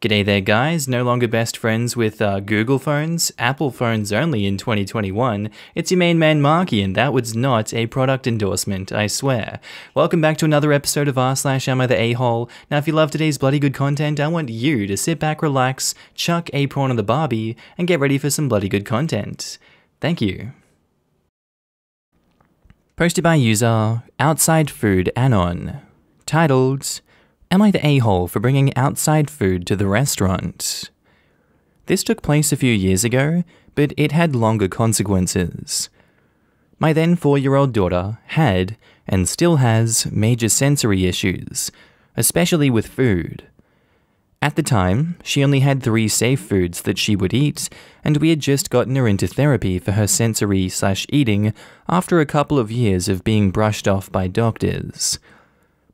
G'day there, guys. No longer best friends with uh, Google phones, Apple phones only in 2021. It's your main man Marky, and that was not a product endorsement, I swear. Welcome back to another episode of r slash am I the a-hole. Now, if you love today's bloody good content, I want you to sit back, relax, chuck a prawn on the barbie, and get ready for some bloody good content. Thank you. Posted by user Outside Food Anon, titled Am I the a hole for bringing outside food to the restaurant? This took place a few years ago, but it had longer consequences. My then four year old daughter had, and still has, major sensory issues, especially with food. At the time, she only had three safe foods that she would eat, and we had just gotten her into therapy for her sensory slash eating after a couple of years of being brushed off by doctors.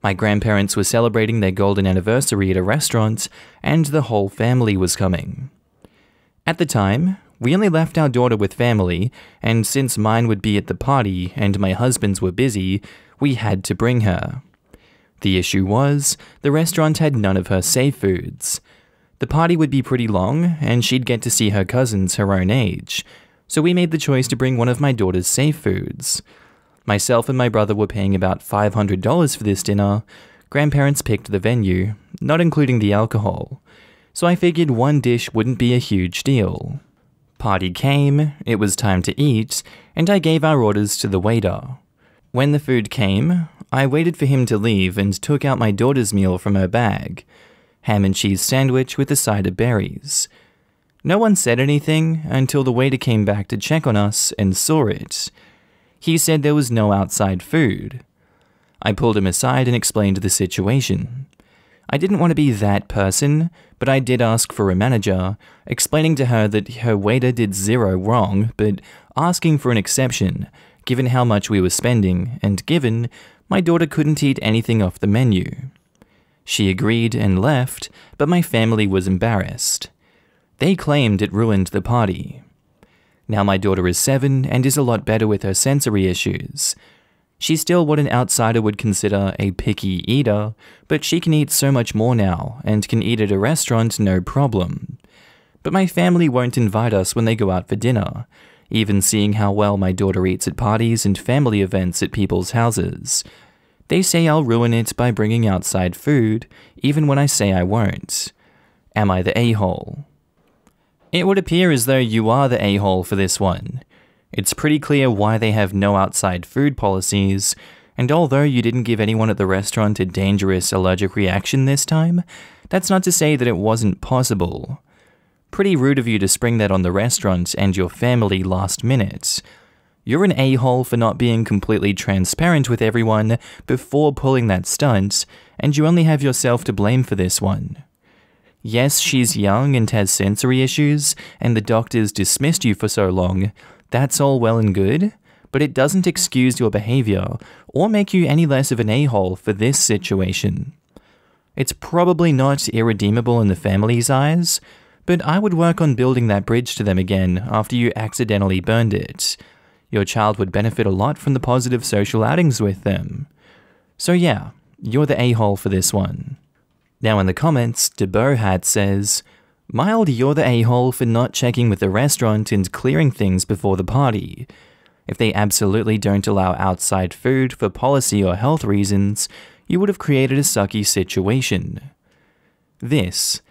My grandparents were celebrating their golden anniversary at a restaurant, and the whole family was coming. At the time, we only left our daughter with family, and since mine would be at the party and my husband's were busy, we had to bring her. The issue was, the restaurant had none of her safe foods. The party would be pretty long, and she'd get to see her cousins her own age, so we made the choice to bring one of my daughter's safe foods. Myself and my brother were paying about $500 for this dinner. Grandparents picked the venue, not including the alcohol. So I figured one dish wouldn't be a huge deal. Party came, it was time to eat, and I gave our orders to the waiter. When the food came, I waited for him to leave and took out my daughter's meal from her bag ham and cheese sandwich with a side of berries. No one said anything until the waiter came back to check on us and saw it. He said there was no outside food. I pulled him aside and explained the situation. I didn't want to be that person, but I did ask for a manager, explaining to her that her waiter did zero wrong, but asking for an exception, given how much we were spending, and given my daughter couldn't eat anything off the menu. She agreed and left, but my family was embarrassed. They claimed it ruined the party. Now my daughter is seven and is a lot better with her sensory issues. She's still what an outsider would consider a picky eater, but she can eat so much more now and can eat at a restaurant no problem. But my family won't invite us when they go out for dinner, even seeing how well my daughter eats at parties and family events at people's houses. They say I'll ruin it by bringing outside food, even when I say I won't. Am I the a hole? It would appear as though you are the a hole for this one. It's pretty clear why they have no outside food policies, and although you didn't give anyone at the restaurant a dangerous allergic reaction this time, that's not to say that it wasn't possible. Pretty rude of you to spring that on the restaurant and your family last minute. You're an a hole for not being completely transparent with everyone before pulling that stunt, and you only have yourself to blame for this one. Yes, she's young and has sensory issues, and the doctors dismissed you for so long. That's all well and good, but it doesn't excuse your behavior or make you any less of an a hole for this situation. It's probably not irredeemable in the family's eyes, but I would work on building that bridge to them again after you accidentally burned it. Your child would benefit a lot from the positive social outings with them. So, yeah, you're the a hole for this one. Now in the comments, DeBohat says, Mild, you're the a-hole for not checking with the restaurant and clearing things before the party. If they absolutely don't allow outside food for policy or health reasons, you would have created a sucky situation. This.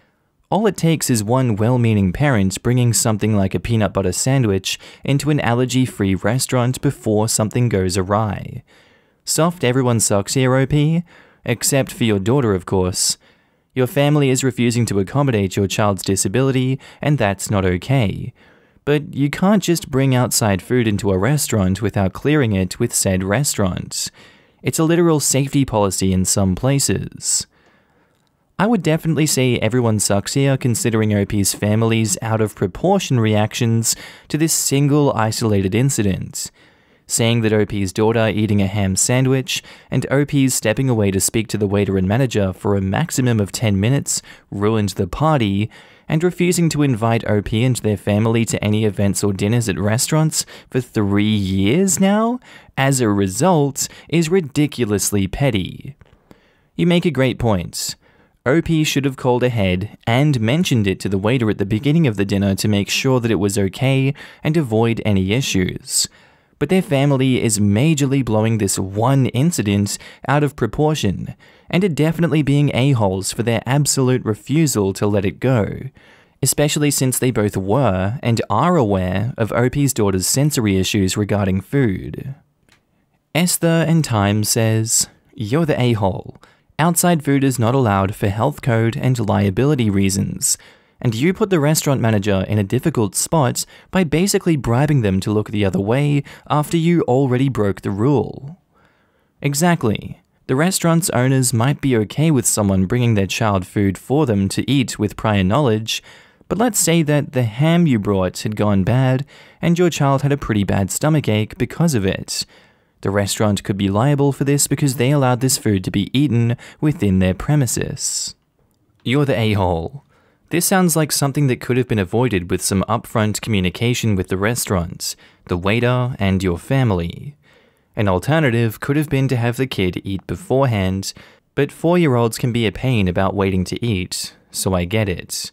All it takes is one well-meaning parent bringing something like a peanut butter sandwich into an allergy-free restaurant before something goes awry. Soft everyone sucks here, OP, except for your daughter, of course, your family is refusing to accommodate your child's disability, and that's not okay. But you can't just bring outside food into a restaurant without clearing it with said restaurant. It's a literal safety policy in some places. I would definitely say everyone sucks here, considering OP's family's out of proportion reactions to this single isolated incident saying that OP's daughter eating a ham sandwich, and OP's stepping away to speak to the waiter and manager for a maximum of 10 minutes ruined the party, and refusing to invite OP and their family to any events or dinners at restaurants for three years now, as a result, is ridiculously petty. You make a great point. OP should have called ahead and mentioned it to the waiter at the beginning of the dinner to make sure that it was okay and avoid any issues but their family is majorly blowing this one incident out of proportion, and are definitely being a-holes for their absolute refusal to let it go, especially since they both were and are aware of Opie's daughter's sensory issues regarding food. Esther and Time says, You're the a-hole. Outside food is not allowed for health code and liability reasons, and you put the restaurant manager in a difficult spot by basically bribing them to look the other way after you already broke the rule. Exactly. The restaurant's owners might be okay with someone bringing their child food for them to eat with prior knowledge, but let's say that the ham you brought had gone bad and your child had a pretty bad stomach ache because of it. The restaurant could be liable for this because they allowed this food to be eaten within their premises. You're the a hole. This sounds like something that could have been avoided with some upfront communication with the restaurant, the waiter, and your family. An alternative could have been to have the kid eat beforehand, but four year olds can be a pain about waiting to eat, so I get it.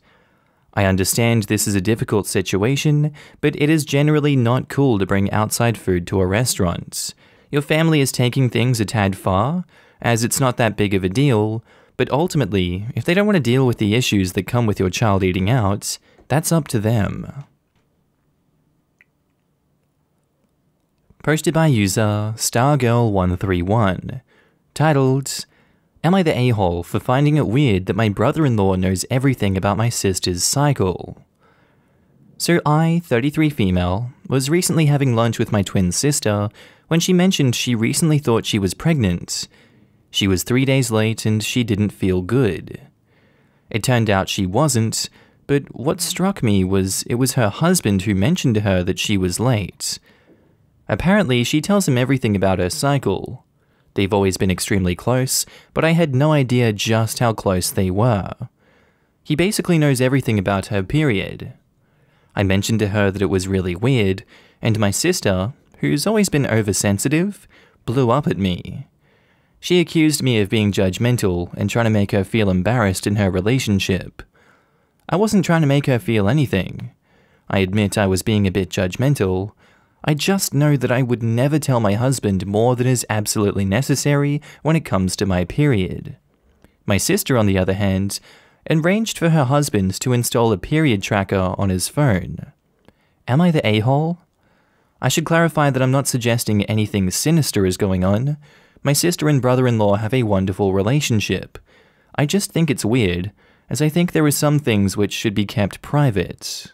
I understand this is a difficult situation, but it is generally not cool to bring outside food to a restaurant. Your family is taking things a tad far, as it's not that big of a deal, but ultimately, if they don't want to deal with the issues that come with your child eating out, that's up to them. Posted by user Stargirl131, titled, Am I the a hole for finding it weird that my brother in law knows everything about my sister's cycle? So, I, 33 female, was recently having lunch with my twin sister when she mentioned she recently thought she was pregnant she was three days late and she didn't feel good. It turned out she wasn't, but what struck me was it was her husband who mentioned to her that she was late. Apparently, she tells him everything about her cycle. They've always been extremely close, but I had no idea just how close they were. He basically knows everything about her period. I mentioned to her that it was really weird, and my sister, who's always been oversensitive, blew up at me. She accused me of being judgmental and trying to make her feel embarrassed in her relationship. I wasn't trying to make her feel anything. I admit I was being a bit judgmental. I just know that I would never tell my husband more than is absolutely necessary when it comes to my period. My sister, on the other hand, arranged for her husband to install a period tracker on his phone. Am I the a hole? I should clarify that I'm not suggesting anything sinister is going on. My sister and brother in law have a wonderful relationship. I just think it's weird, as I think there are some things which should be kept private.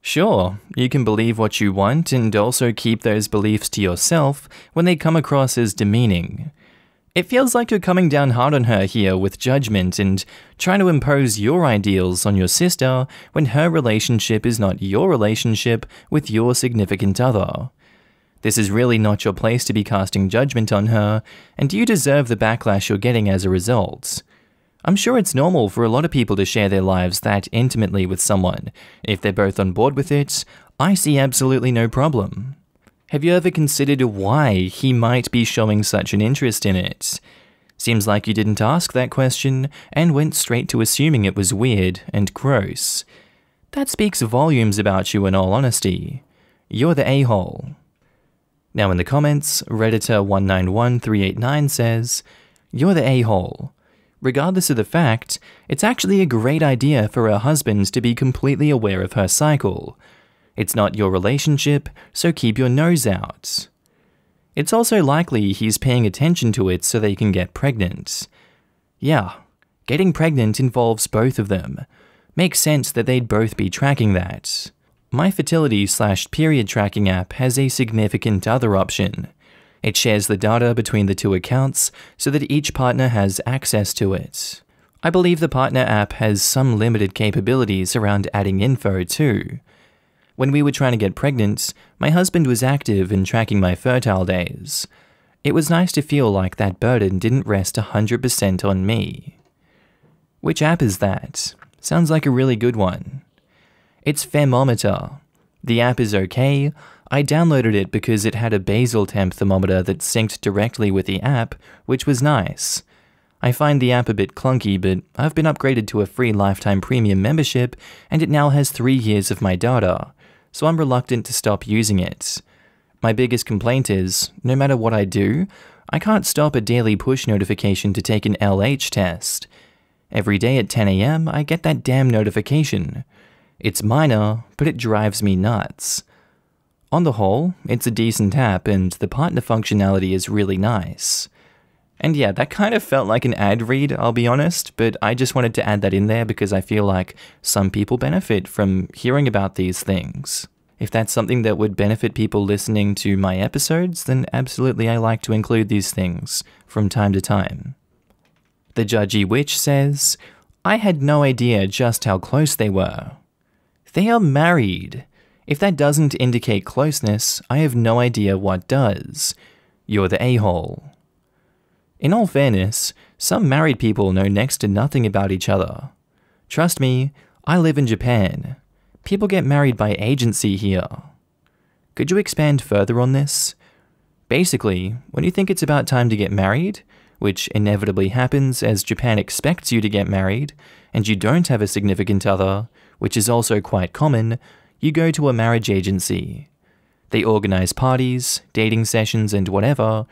Sure, you can believe what you want and also keep those beliefs to yourself when they come across as demeaning. It feels like you're coming down hard on her here with judgment and trying to impose your ideals on your sister when her relationship is not your relationship with your significant other. This is really not your place to be casting judgment on her, and you deserve the backlash you're getting as a result. I'm sure it's normal for a lot of people to share their lives that intimately with someone. If they're both on board with it, I see absolutely no problem. Have you ever considered why he might be showing such an interest in it? Seems like you didn't ask that question and went straight to assuming it was weird and gross. That speaks volumes about you in all honesty. You're the a-hole. Now, in the comments, Redditor191389 says, You're the a hole. Regardless of the fact, it's actually a great idea for her husband to be completely aware of her cycle. It's not your relationship, so keep your nose out. It's also likely he's paying attention to it so they can get pregnant. Yeah, getting pregnant involves both of them. Makes sense that they'd both be tracking that. My fertility slash period tracking app has a significant other option. It shares the data between the two accounts so that each partner has access to it. I believe the partner app has some limited capabilities around adding info too. When we were trying to get pregnant, my husband was active in tracking my fertile days. It was nice to feel like that burden didn't rest 100% on me. Which app is that? Sounds like a really good one. It's Thermometer. The app is okay. I downloaded it because it had a basal temp thermometer that synced directly with the app, which was nice. I find the app a bit clunky, but I've been upgraded to a free lifetime premium membership, and it now has three years of my data, so I'm reluctant to stop using it. My biggest complaint is, no matter what I do, I can't stop a daily push notification to take an LH test. Every day at 10am, I get that damn notification. It's minor, but it drives me nuts. On the whole, it's a decent app and the partner functionality is really nice. And yeah, that kind of felt like an ad read, I'll be honest, but I just wanted to add that in there because I feel like some people benefit from hearing about these things. If that's something that would benefit people listening to my episodes, then absolutely I like to include these things from time to time. The Judgy Witch says, I had no idea just how close they were. They are married. If that doesn't indicate closeness, I have no idea what does. You're the a-hole. In all fairness, some married people know next to nothing about each other. Trust me, I live in Japan. People get married by agency here. Could you expand further on this? Basically, when you think it's about time to get married, which inevitably happens as Japan expects you to get married, and you don't have a significant other, which is also quite common, you go to a marriage agency. They organize parties, dating sessions, and whatever,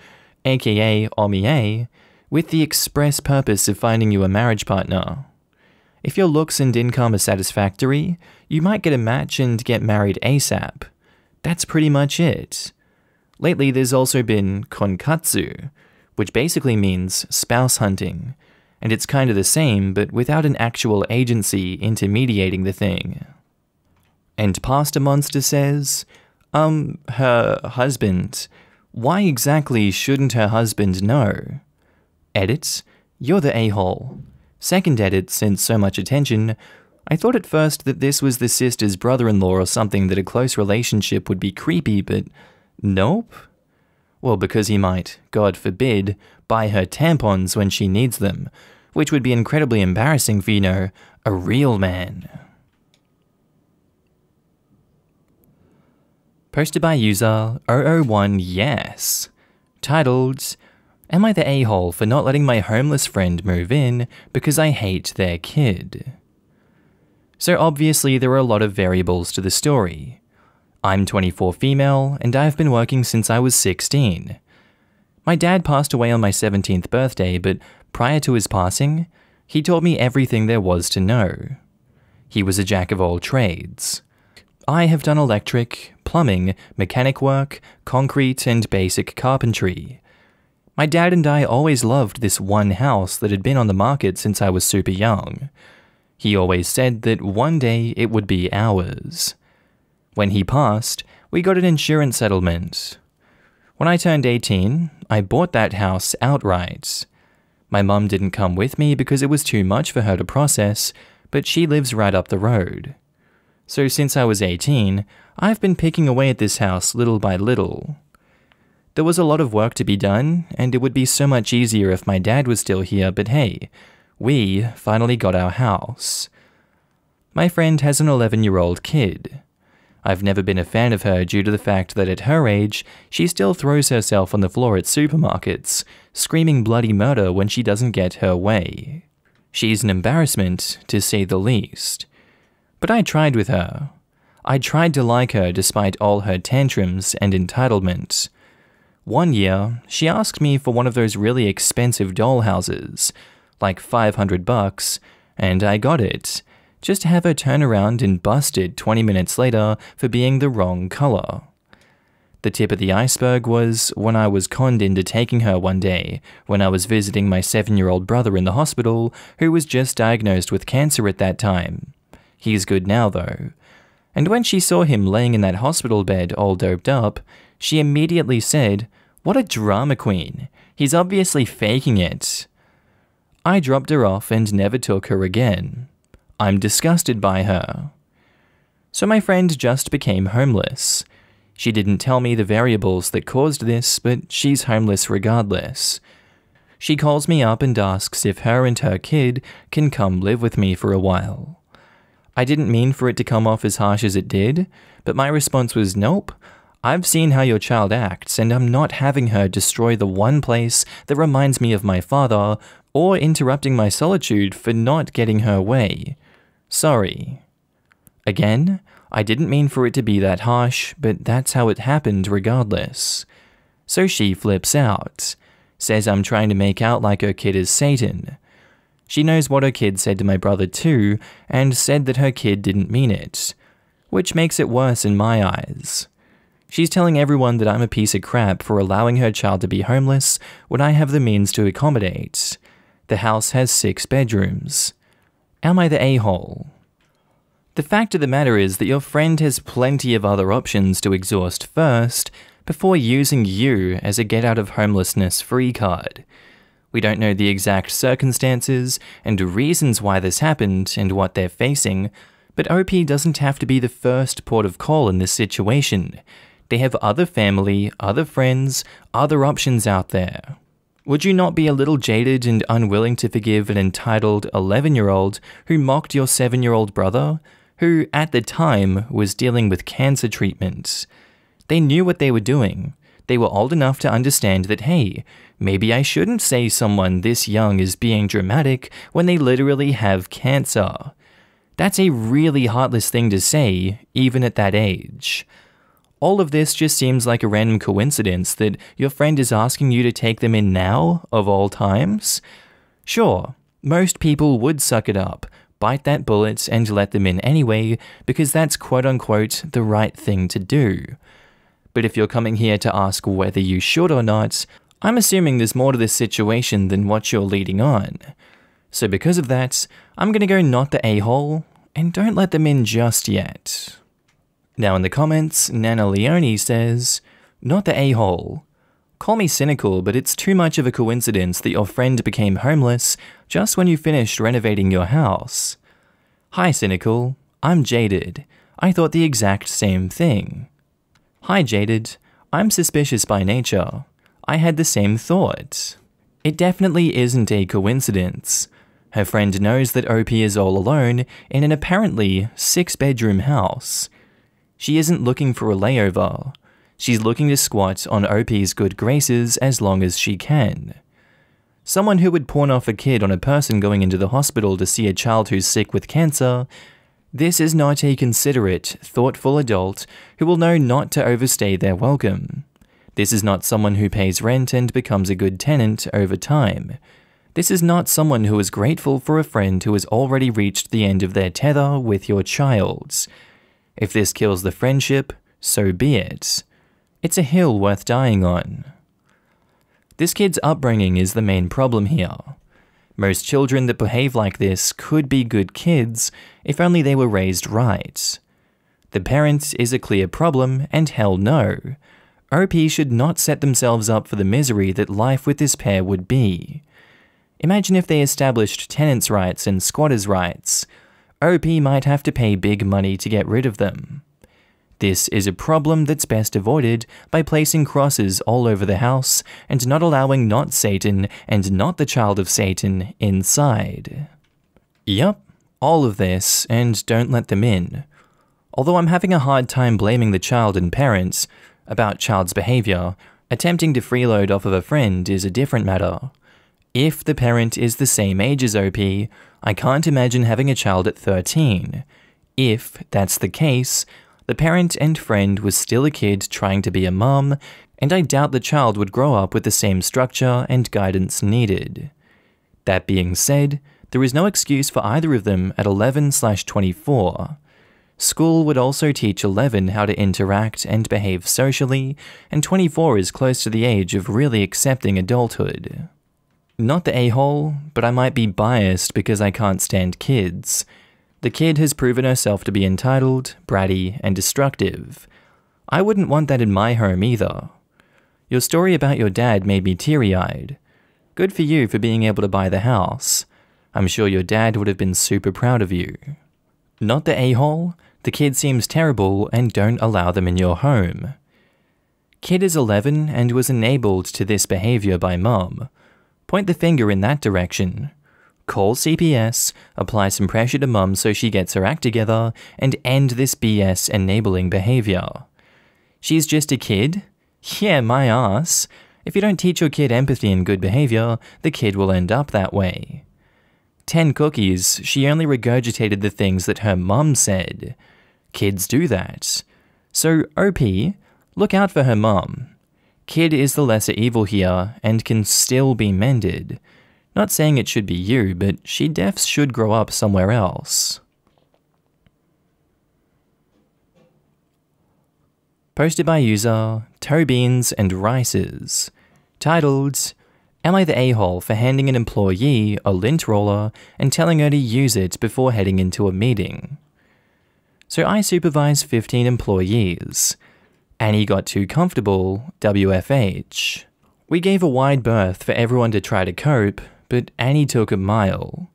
aka OMIA, with the express purpose of finding you a marriage partner. If your looks and income are satisfactory, you might get a match and get married ASAP. That's pretty much it. Lately, there's also been konkatsu, which basically means spouse hunting, and it's kinda the same, but without an actual agency intermediating the thing. And Pasta Monster says, Um, her husband. Why exactly shouldn't her husband know? Edit, you're the a hole. Second edit sent so much attention, I thought at first that this was the sister's brother in law or something that a close relationship would be creepy, but nope. Well, because he might, God forbid, buy her tampons when she needs them, which would be incredibly embarrassing for, you know, a real man. Posted by user 001yes, titled, Am I the a hole for not letting my homeless friend move in because I hate their kid? So, obviously, there are a lot of variables to the story. I'm 24 female, and I've been working since I was 16, my dad passed away on my 17th birthday, but prior to his passing, he taught me everything there was to know. He was a jack of all trades. I have done electric, plumbing, mechanic work, concrete, and basic carpentry. My dad and I always loved this one house that had been on the market since I was super young. He always said that one day it would be ours. When he passed, we got an insurance settlement, when I turned 18, I bought that house outright. My mum didn't come with me because it was too much for her to process, but she lives right up the road. So since I was 18, I've been picking away at this house little by little. There was a lot of work to be done, and it would be so much easier if my dad was still here, but hey, we finally got our house. My friend has an 11 year old kid. I've never been a fan of her due to the fact that at her age, she still throws herself on the floor at supermarkets, screaming bloody murder when she doesn't get her way. She's an embarrassment, to say the least. But I tried with her. I tried to like her despite all her tantrums and entitlement. One year, she asked me for one of those really expensive dollhouses, like 500 bucks, and I got it just have her turn around and busted 20 minutes later for being the wrong colour. The tip of the iceberg was when I was conned into taking her one day when I was visiting my seven year old brother in the hospital, who was just diagnosed with cancer at that time. He's good now, though. And when she saw him laying in that hospital bed all doped up, she immediately said, What a drama queen! He's obviously faking it. I dropped her off and never took her again. I'm disgusted by her. So my friend just became homeless. She didn't tell me the variables that caused this, but she's homeless regardless. She calls me up and asks if her and her kid can come live with me for a while. I didn't mean for it to come off as harsh as it did, but my response was nope. I've seen how your child acts, and I'm not having her destroy the one place that reminds me of my father or interrupting my solitude for not getting her way. Sorry. Again, I didn't mean for it to be that harsh, but that's how it happened regardless. So she flips out, says I'm trying to make out like her kid is Satan. She knows what her kid said to my brother too, and said that her kid didn't mean it, which makes it worse in my eyes. She's telling everyone that I'm a piece of crap for allowing her child to be homeless when I have the means to accommodate. The house has six bedrooms. Am I the a hole? The fact of the matter is that your friend has plenty of other options to exhaust first before using you as a get out of homelessness free card. We don't know the exact circumstances and reasons why this happened and what they're facing, but OP doesn't have to be the first port of call in this situation. They have other family, other friends, other options out there. Would you not be a little jaded and unwilling to forgive an entitled 11 year old who mocked your 7 year old brother, who at the time was dealing with cancer treatments? They knew what they were doing. They were old enough to understand that, hey, maybe I shouldn't say someone this young is being dramatic when they literally have cancer. That's a really heartless thing to say, even at that age. All of this just seems like a random coincidence that your friend is asking you to take them in now, of all times. Sure, most people would suck it up, bite that bullet, and let them in anyway, because that's quote unquote the right thing to do. But if you're coming here to ask whether you should or not, I'm assuming there's more to this situation than what you're leading on. So because of that, I'm gonna go not the a-hole, and don't let them in just yet. Now in the comments, Nana Leone says, Not the a-hole. Call me cynical, but it's too much of a coincidence that your friend became homeless just when you finished renovating your house. Hi Cynical, I'm Jaded. I thought the exact same thing. Hi Jaded, I'm suspicious by nature. I had the same thought. It definitely isn't a coincidence. Her friend knows that OP is all alone in an apparently six bedroom house, she isn't looking for a layover. She's looking to squat on OP's good graces as long as she can. Someone who would pawn off a kid on a person going into the hospital to see a child who's sick with cancer this is not a considerate, thoughtful adult who will know not to overstay their welcome. This is not someone who pays rent and becomes a good tenant over time. This is not someone who is grateful for a friend who has already reached the end of their tether with your child's. If this kills the friendship, so be it. It's a hill worth dying on. This kid's upbringing is the main problem here. Most children that behave like this could be good kids if only they were raised right. The parent is a clear problem, and hell no. OP should not set themselves up for the misery that life with this pair would be. Imagine if they established tenants' rights and squatters' rights, OP might have to pay big money to get rid of them. This is a problem that's best avoided by placing crosses all over the house and not allowing not Satan and not the child of Satan inside. Yup, all of this, and don't let them in. Although I'm having a hard time blaming the child and parents about child's behaviour, attempting to freeload off of a friend is a different matter. If the parent is the same age as OP, I can't imagine having a child at 13. If that's the case, the parent and friend was still a kid trying to be a mum, and I doubt the child would grow up with the same structure and guidance needed. That being said, there is no excuse for either of them at 11 24. School would also teach 11 how to interact and behave socially, and 24 is close to the age of really accepting adulthood. Not the a-hole, but I might be biased because I can't stand kids. The kid has proven herself to be entitled, bratty, and destructive. I wouldn't want that in my home either. Your story about your dad made me teary-eyed. Good for you for being able to buy the house. I'm sure your dad would have been super proud of you. Not the a-hole, the kid seems terrible and don't allow them in your home. Kid is 11 and was enabled to this behavior by mum. Point the finger in that direction. Call CPS, apply some pressure to mum so she gets her act together, and end this BS enabling behavior. She's just a kid? Yeah, my ass. If you don't teach your kid empathy and good behavior, the kid will end up that way. 10 cookies, she only regurgitated the things that her mum said. Kids do that. So, OP, look out for her mum. Kid is the lesser evil here and can still be mended. Not saying it should be you, but she defs should grow up somewhere else. Posted by user Beans and Rices. Titled, Am I the a hole for handing an employee a lint roller and telling her to use it before heading into a meeting? So I supervise 15 employees and he got too comfortable, WFH. We gave a wide berth for everyone to try to cope, but Annie took a mile.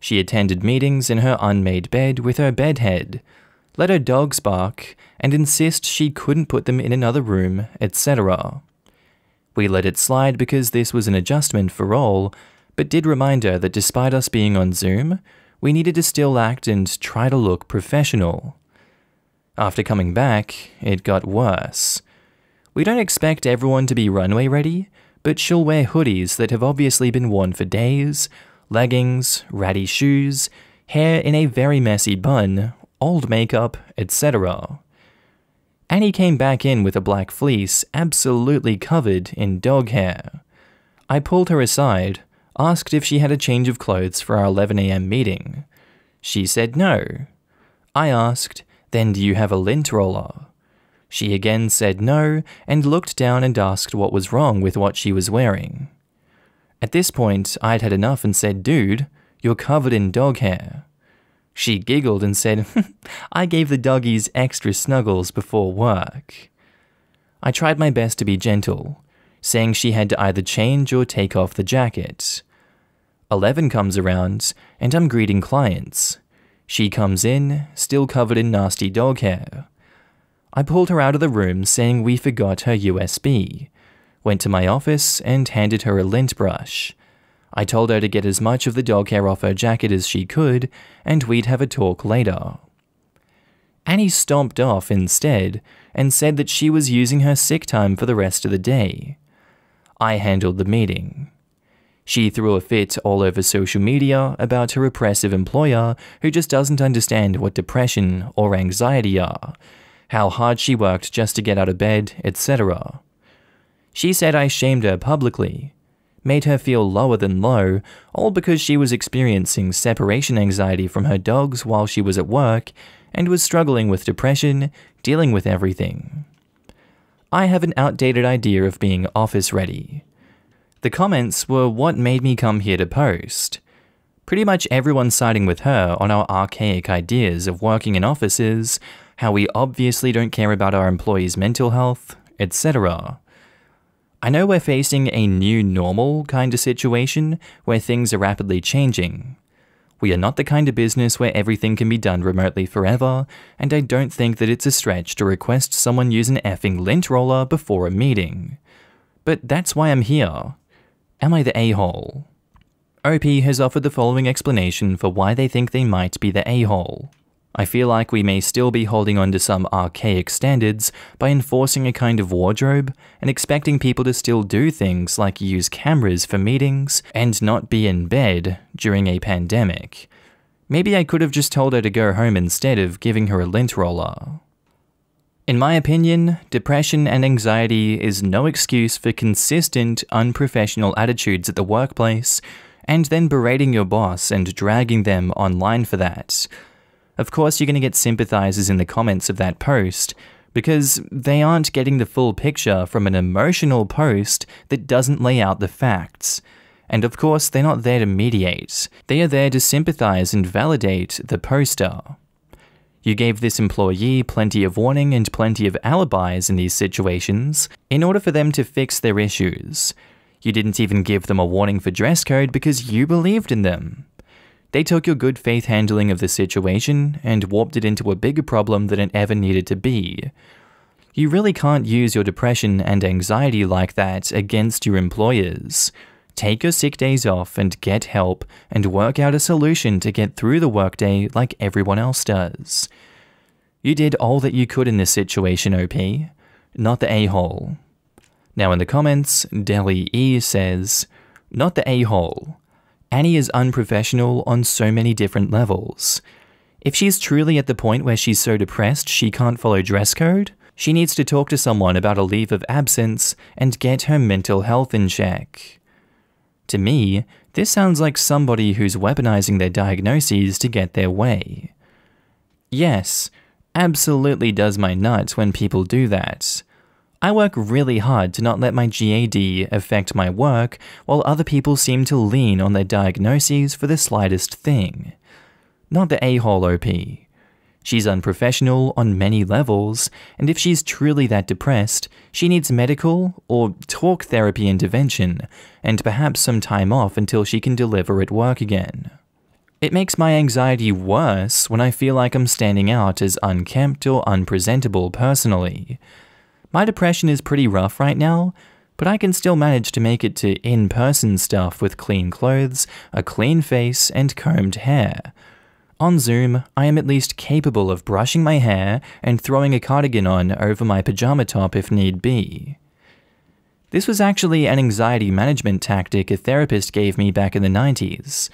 She attended meetings in her unmade bed with her bedhead, let her dogs bark, and insist she couldn't put them in another room, etc. We let it slide because this was an adjustment for all, but did remind her that despite us being on Zoom, we needed to still act and try to look professional. After coming back, it got worse. We don't expect everyone to be runway ready, but she'll wear hoodies that have obviously been worn for days, leggings, ratty shoes, hair in a very messy bun, old makeup, etc. Annie came back in with a black fleece absolutely covered in dog hair. I pulled her aside, asked if she had a change of clothes for our 11am meeting. She said no. I asked, then do you have a lint roller? She again said no and looked down and asked what was wrong with what she was wearing. At this point, I'd had enough and said, Dude, you're covered in dog hair. She giggled and said, I gave the doggies extra snuggles before work. I tried my best to be gentle, saying she had to either change or take off the jacket. 11 comes around, and I'm greeting clients. She comes in, still covered in nasty dog hair. I pulled her out of the room, saying we forgot her USB. Went to my office and handed her a lint brush. I told her to get as much of the dog hair off her jacket as she could, and we'd have a talk later. Annie stomped off instead and said that she was using her sick time for the rest of the day. I handled the meeting. She threw a fit all over social media about her oppressive employer who just doesn't understand what depression or anxiety are, how hard she worked just to get out of bed, etc. She said I shamed her publicly, made her feel lower than low, all because she was experiencing separation anxiety from her dogs while she was at work and was struggling with depression, dealing with everything. I have an outdated idea of being office ready. The comments were what made me come here to post. Pretty much everyone siding with her on our archaic ideas of working in offices, how we obviously don't care about our employees' mental health, etc. I know we're facing a new normal kind of situation where things are rapidly changing. We are not the kind of business where everything can be done remotely forever, and I don't think that it's a stretch to request someone use an effing lint roller before a meeting. But that's why I'm here. Am I the a-hole? OP has offered the following explanation for why they think they might be the a-hole. I feel like we may still be holding on to some archaic standards by enforcing a kind of wardrobe and expecting people to still do things like use cameras for meetings and not be in bed during a pandemic. Maybe I could have just told her to go home instead of giving her a lint roller. In my opinion, depression and anxiety is no excuse for consistent, unprofessional attitudes at the workplace and then berating your boss and dragging them online for that. Of course, you're going to get sympathizers in the comments of that post because they aren't getting the full picture from an emotional post that doesn't lay out the facts. And of course, they're not there to mediate, they are there to sympathize and validate the poster. You gave this employee plenty of warning and plenty of alibis in these situations in order for them to fix their issues. You didn't even give them a warning for dress code because you believed in them. They took your good faith handling of the situation and warped it into a bigger problem than it ever needed to be. You really can't use your depression and anxiety like that against your employers. Take your sick days off and get help and work out a solution to get through the workday like everyone else does. You did all that you could in this situation, OP. Not the a-hole. Now in the comments, Deli E says, Not the a-hole. Annie is unprofessional on so many different levels. If she's truly at the point where she's so depressed she can't follow dress code, she needs to talk to someone about a leave of absence and get her mental health in check. To me, this sounds like somebody who's weaponizing their diagnoses to get their way. Yes, absolutely does my nuts when people do that. I work really hard to not let my GAD affect my work, while other people seem to lean on their diagnoses for the slightest thing. Not the a-hole OP. She's unprofessional on many levels, and if she's truly that depressed, she needs medical or talk therapy intervention, and perhaps some time off until she can deliver at work again. It makes my anxiety worse when I feel like I'm standing out as unkempt or unpresentable personally. My depression is pretty rough right now, but I can still manage to make it to in person stuff with clean clothes, a clean face, and combed hair on Zoom, I am at least capable of brushing my hair and throwing a cardigan on over my pajama top if need be. This was actually an anxiety management tactic a therapist gave me back in the 90s.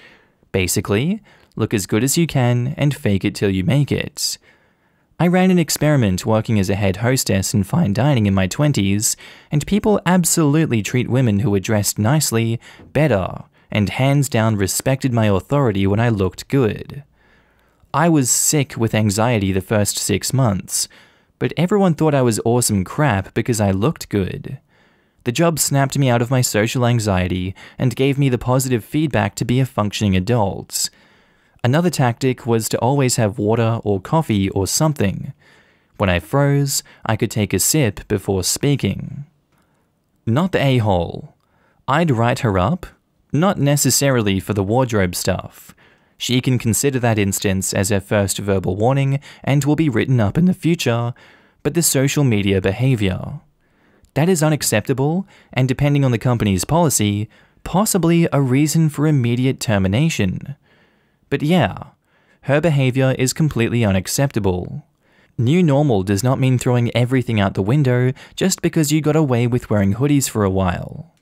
Basically, look as good as you can and fake it till you make it. I ran an experiment working as a head hostess in fine dining in my 20s, and people absolutely treat women who are dressed nicely better, and hands down respected my authority when I looked good. I was sick with anxiety the first six months, but everyone thought I was awesome crap because I looked good. The job snapped me out of my social anxiety and gave me the positive feedback to be a functioning adult. Another tactic was to always have water or coffee or something. When I froze, I could take a sip before speaking. Not the a hole. I'd write her up, not necessarily for the wardrobe stuff. She can consider that instance as her first verbal warning and will be written up in the future, but the social media behavior. That is unacceptable, and depending on the company's policy, possibly a reason for immediate termination. But yeah, her behavior is completely unacceptable. New normal does not mean throwing everything out the window just because you got away with wearing hoodies for a while.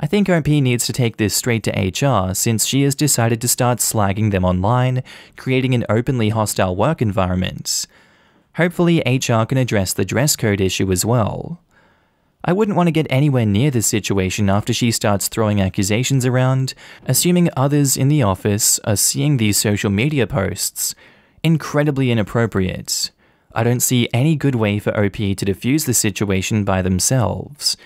I think OP needs to take this straight to HR since she has decided to start slagging them online, creating an openly hostile work environment. Hopefully HR can address the dress code issue as well. I wouldn't want to get anywhere near this situation after she starts throwing accusations around, assuming others in the office are seeing these social media posts. Incredibly inappropriate. I don't see any good way for OP to defuse the situation by themselves.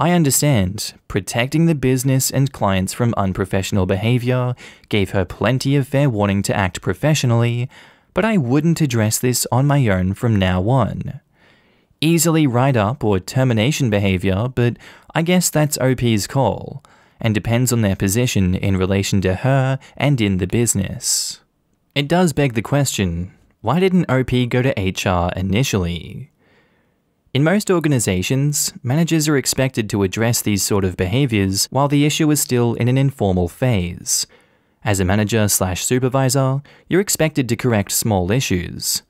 I understand. Protecting the business and clients from unprofessional behavior gave her plenty of fair warning to act professionally, but I wouldn't address this on my own from now on. Easily write up or termination behavior, but I guess that's OP's call, and depends on their position in relation to her and in the business. It does beg the question why didn't OP go to HR initially? In most organizations, managers are expected to address these sort of behaviors while the issue is still in an informal phase. As a manager slash supervisor, you're expected to correct small issues.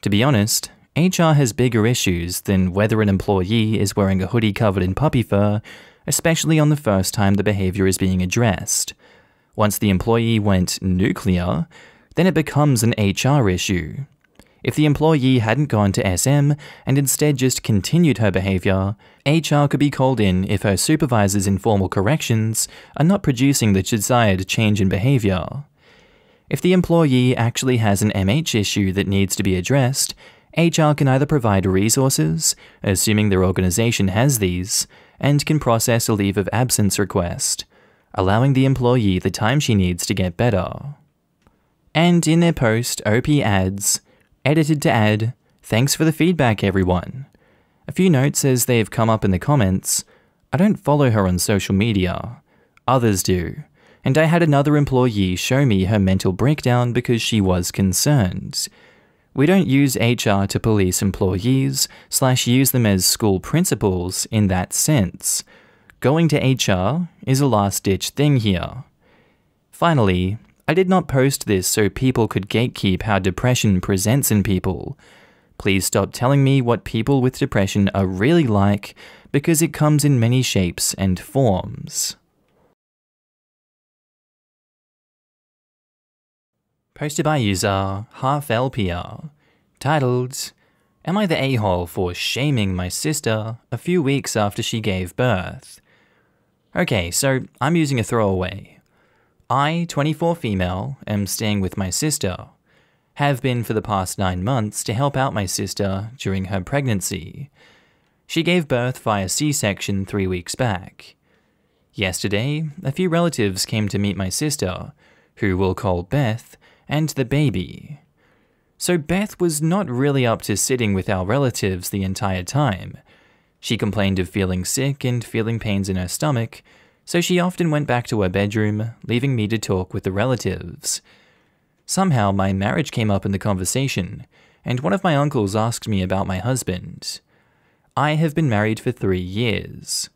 To be honest, HR has bigger issues than whether an employee is wearing a hoodie covered in puppy fur, especially on the first time the behavior is being addressed. Once the employee went nuclear, then it becomes an HR issue, if the employee hadn't gone to SM and instead just continued her behaviour, HR could be called in if her supervisor's informal corrections are not producing the desired change in behaviour. If the employee actually has an MH issue that needs to be addressed, HR can either provide resources, assuming their organisation has these, and can process a leave of absence request, allowing the employee the time she needs to get better. And in their post, OP adds, edited to add, Thanks for the feedback, everyone. A few notes as they have come up in the comments. I don't follow her on social media. Others do. And I had another employee show me her mental breakdown because she was concerned. We don't use HR to police employees, slash use them as school principals in that sense. Going to HR is a last ditch thing here. Finally, I did not post this so people could gatekeep how depression presents in people. Please stop telling me what people with depression are really like because it comes in many shapes and forms. Posted by user HalfLPR, titled, Am I the a-hole for shaming my sister a few weeks after she gave birth? Okay, so I'm using a throwaway, I, 24 female, am staying with my sister. Have been for the past nine months to help out my sister during her pregnancy. She gave birth via C section three weeks back. Yesterday, a few relatives came to meet my sister, who we'll call Beth, and the baby. So Beth was not really up to sitting with our relatives the entire time. She complained of feeling sick and feeling pains in her stomach, so she often went back to her bedroom, leaving me to talk with the relatives. Somehow, my marriage came up in the conversation, and one of my uncles asked me about my husband. I have been married for three years.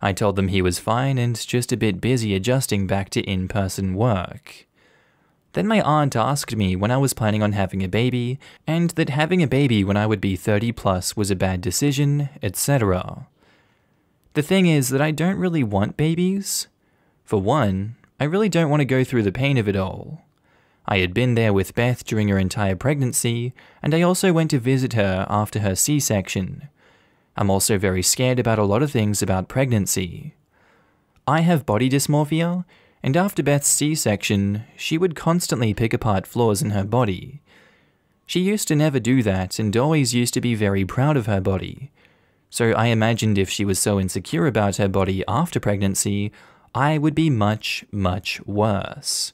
I told them he was fine and just a bit busy adjusting back to in person work. Then my aunt asked me when I was planning on having a baby, and that having a baby when I would be 30 plus was a bad decision, etc. The thing is that I don't really want babies. For one, I really don't want to go through the pain of it all. I had been there with Beth during her entire pregnancy, and I also went to visit her after her C section. I'm also very scared about a lot of things about pregnancy. I have body dysmorphia, and after Beth's C section, she would constantly pick apart flaws in her body. She used to never do that and always used to be very proud of her body, so I imagined if she was so insecure about her body after pregnancy, I would be much, much worse.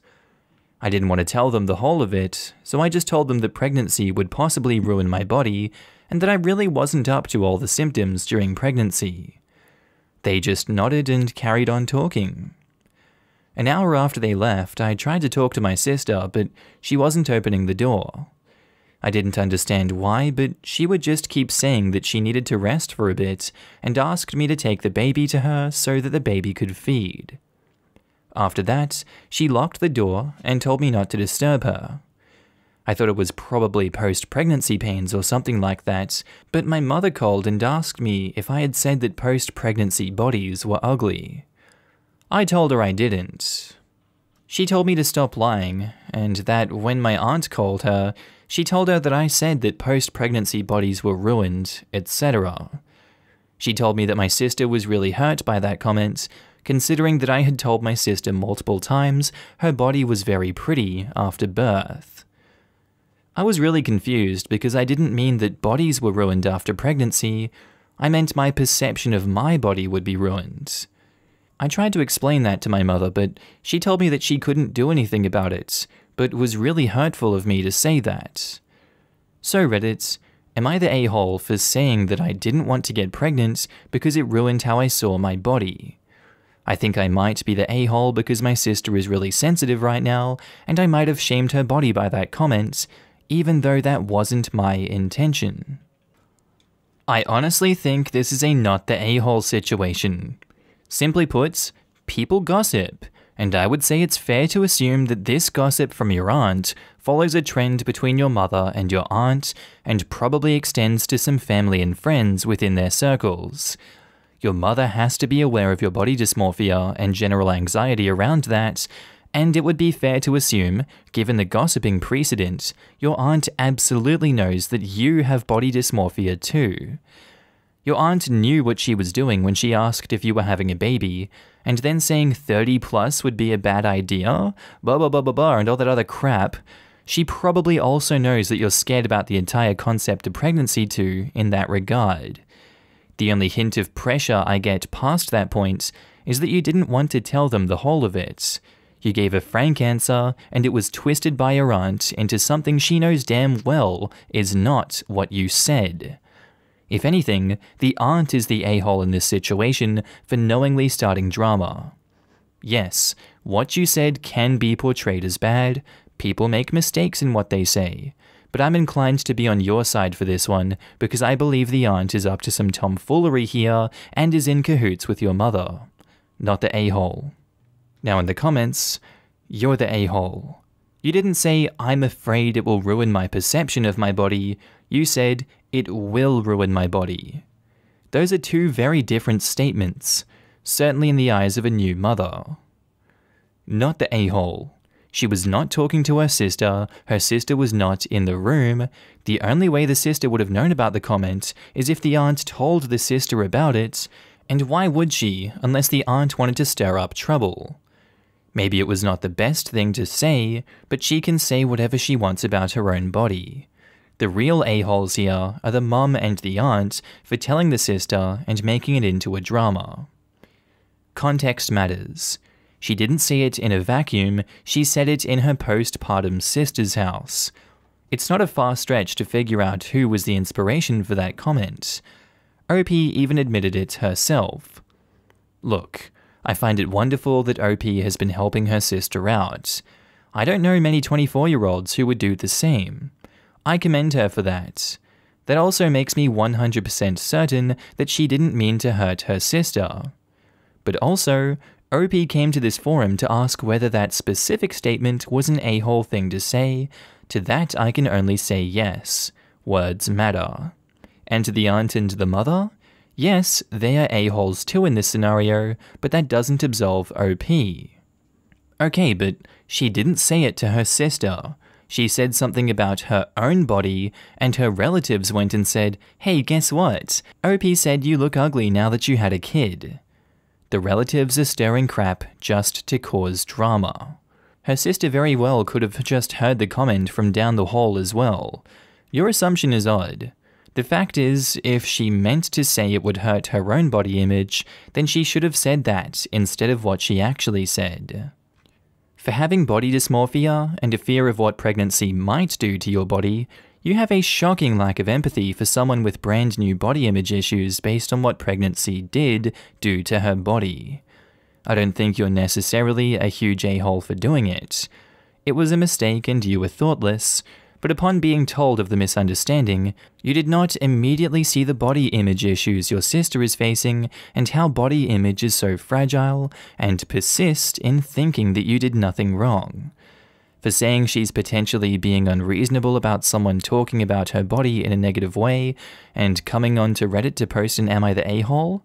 I didn't want to tell them the whole of it, so I just told them that pregnancy would possibly ruin my body and that I really wasn't up to all the symptoms during pregnancy. They just nodded and carried on talking. An hour after they left, I tried to talk to my sister, but she wasn't opening the door. I didn't understand why, but she would just keep saying that she needed to rest for a bit and asked me to take the baby to her so that the baby could feed. After that, she locked the door and told me not to disturb her. I thought it was probably post pregnancy pains or something like that, but my mother called and asked me if I had said that post pregnancy bodies were ugly. I told her I didn't. She told me to stop lying, and that when my aunt called her, she told her that I said that post pregnancy bodies were ruined, etc. She told me that my sister was really hurt by that comment, considering that I had told my sister multiple times her body was very pretty after birth. I was really confused because I didn't mean that bodies were ruined after pregnancy, I meant my perception of my body would be ruined. I tried to explain that to my mother, but she told me that she couldn't do anything about it, but was really hurtful of me to say that. So, Reddit, am I the a hole for saying that I didn't want to get pregnant because it ruined how I saw my body? I think I might be the a hole because my sister is really sensitive right now, and I might have shamed her body by that comment, even though that wasn't my intention. I honestly think this is a not the a hole situation. Simply put, people gossip, and I would say it's fair to assume that this gossip from your aunt follows a trend between your mother and your aunt, and probably extends to some family and friends within their circles. Your mother has to be aware of your body dysmorphia and general anxiety around that, and it would be fair to assume, given the gossiping precedent, your aunt absolutely knows that you have body dysmorphia too. Your aunt knew what she was doing when she asked if you were having a baby, and then saying 30 plus would be a bad idea, blah blah blah blah blah, and all that other crap. She probably also knows that you're scared about the entire concept of pregnancy too in that regard. The only hint of pressure I get past that point is that you didn't want to tell them the whole of it. You gave a frank answer, and it was twisted by your aunt into something she knows damn well is not what you said. If anything, the aunt is the a-hole in this situation for knowingly starting drama. Yes, what you said can be portrayed as bad, people make mistakes in what they say, but I'm inclined to be on your side for this one because I believe the aunt is up to some tomfoolery here and is in cahoots with your mother. Not the a-hole. Now in the comments, you're the a-hole. You didn't say, I'm afraid it will ruin my perception of my body. You said, it will ruin my body. Those are two very different statements, certainly in the eyes of a new mother. Not the a hole. She was not talking to her sister, her sister was not in the room. The only way the sister would have known about the comment is if the aunt told the sister about it, and why would she unless the aunt wanted to stir up trouble? Maybe it was not the best thing to say, but she can say whatever she wants about her own body. The real a-holes here are the mum and the aunt for telling the sister and making it into a drama. Context matters. She didn't say it in a vacuum, she said it in her postpartum sister's house. It's not a far stretch to figure out who was the inspiration for that comment. Opie even admitted it herself. Look, I find it wonderful that OP has been helping her sister out. I don't know many 24 year olds who would do the same. I commend her for that. That also makes me 100% certain that she didn't mean to hurt her sister. But also, OP came to this forum to ask whether that specific statement was an a hole thing to say. To that, I can only say yes. Words matter. And to the aunt and the mother, Yes, they are a-holes too in this scenario, but that doesn't absolve OP. Okay, but she didn't say it to her sister. She said something about her own body, and her relatives went and said, Hey, guess what? OP said you look ugly now that you had a kid. The relatives are stirring crap just to cause drama. Her sister very well could have just heard the comment from down the hall as well. Your assumption is odd. The fact is, if she meant to say it would hurt her own body image, then she should have said that instead of what she actually said. For having body dysmorphia and a fear of what pregnancy might do to your body, you have a shocking lack of empathy for someone with brand new body image issues based on what pregnancy did do to her body. I don't think you're necessarily a huge a hole for doing it. It was a mistake and you were thoughtless, but upon being told of the misunderstanding, you did not immediately see the body image issues your sister is facing and how body image is so fragile and persist in thinking that you did nothing wrong. For saying she's potentially being unreasonable about someone talking about her body in a negative way and coming onto Reddit to post an Am I the A hole?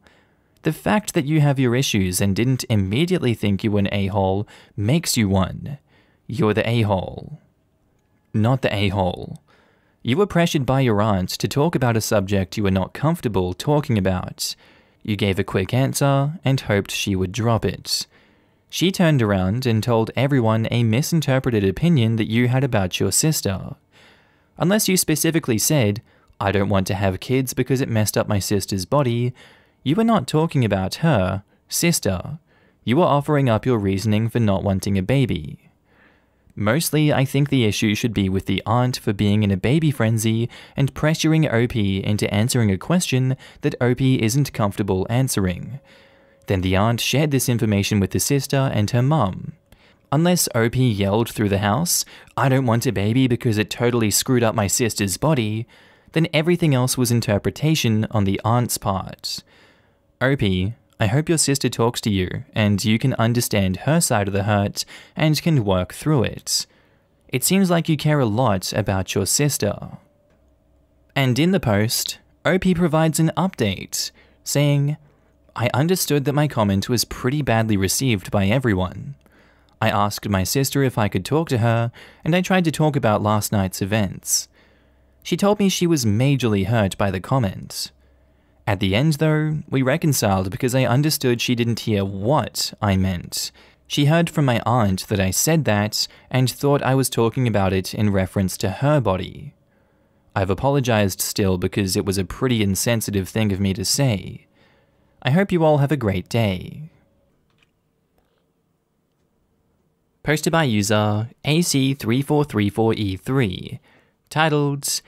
The fact that you have your issues and didn't immediately think you were an a hole makes you one. You're the a hole not the a hole. You were pressured by your aunt to talk about a subject you were not comfortable talking about. You gave a quick answer and hoped she would drop it. She turned around and told everyone a misinterpreted opinion that you had about your sister. Unless you specifically said, I don't want to have kids because it messed up my sister's body, you were not talking about her, sister. You were offering up your reasoning for not wanting a baby. Mostly, I think the issue should be with the aunt for being in a baby frenzy and pressuring OP into answering a question that OP isn't comfortable answering. Then the aunt shared this information with the sister and her mum. Unless OP yelled through the house, I don't want a baby because it totally screwed up my sister's body, then everything else was interpretation on the aunt's part. OP I hope your sister talks to you and you can understand her side of the hurt and can work through it. It seems like you care a lot about your sister. And in the post, OP provides an update, saying, I understood that my comment was pretty badly received by everyone. I asked my sister if I could talk to her, and I tried to talk about last night's events. She told me she was majorly hurt by the comment. At the end, though, we reconciled because I understood she didn't hear what I meant. She heard from my aunt that I said that and thought I was talking about it in reference to her body. I've apologized still because it was a pretty insensitive thing of me to say. I hope you all have a great day. Posted by user AC3434E3, titled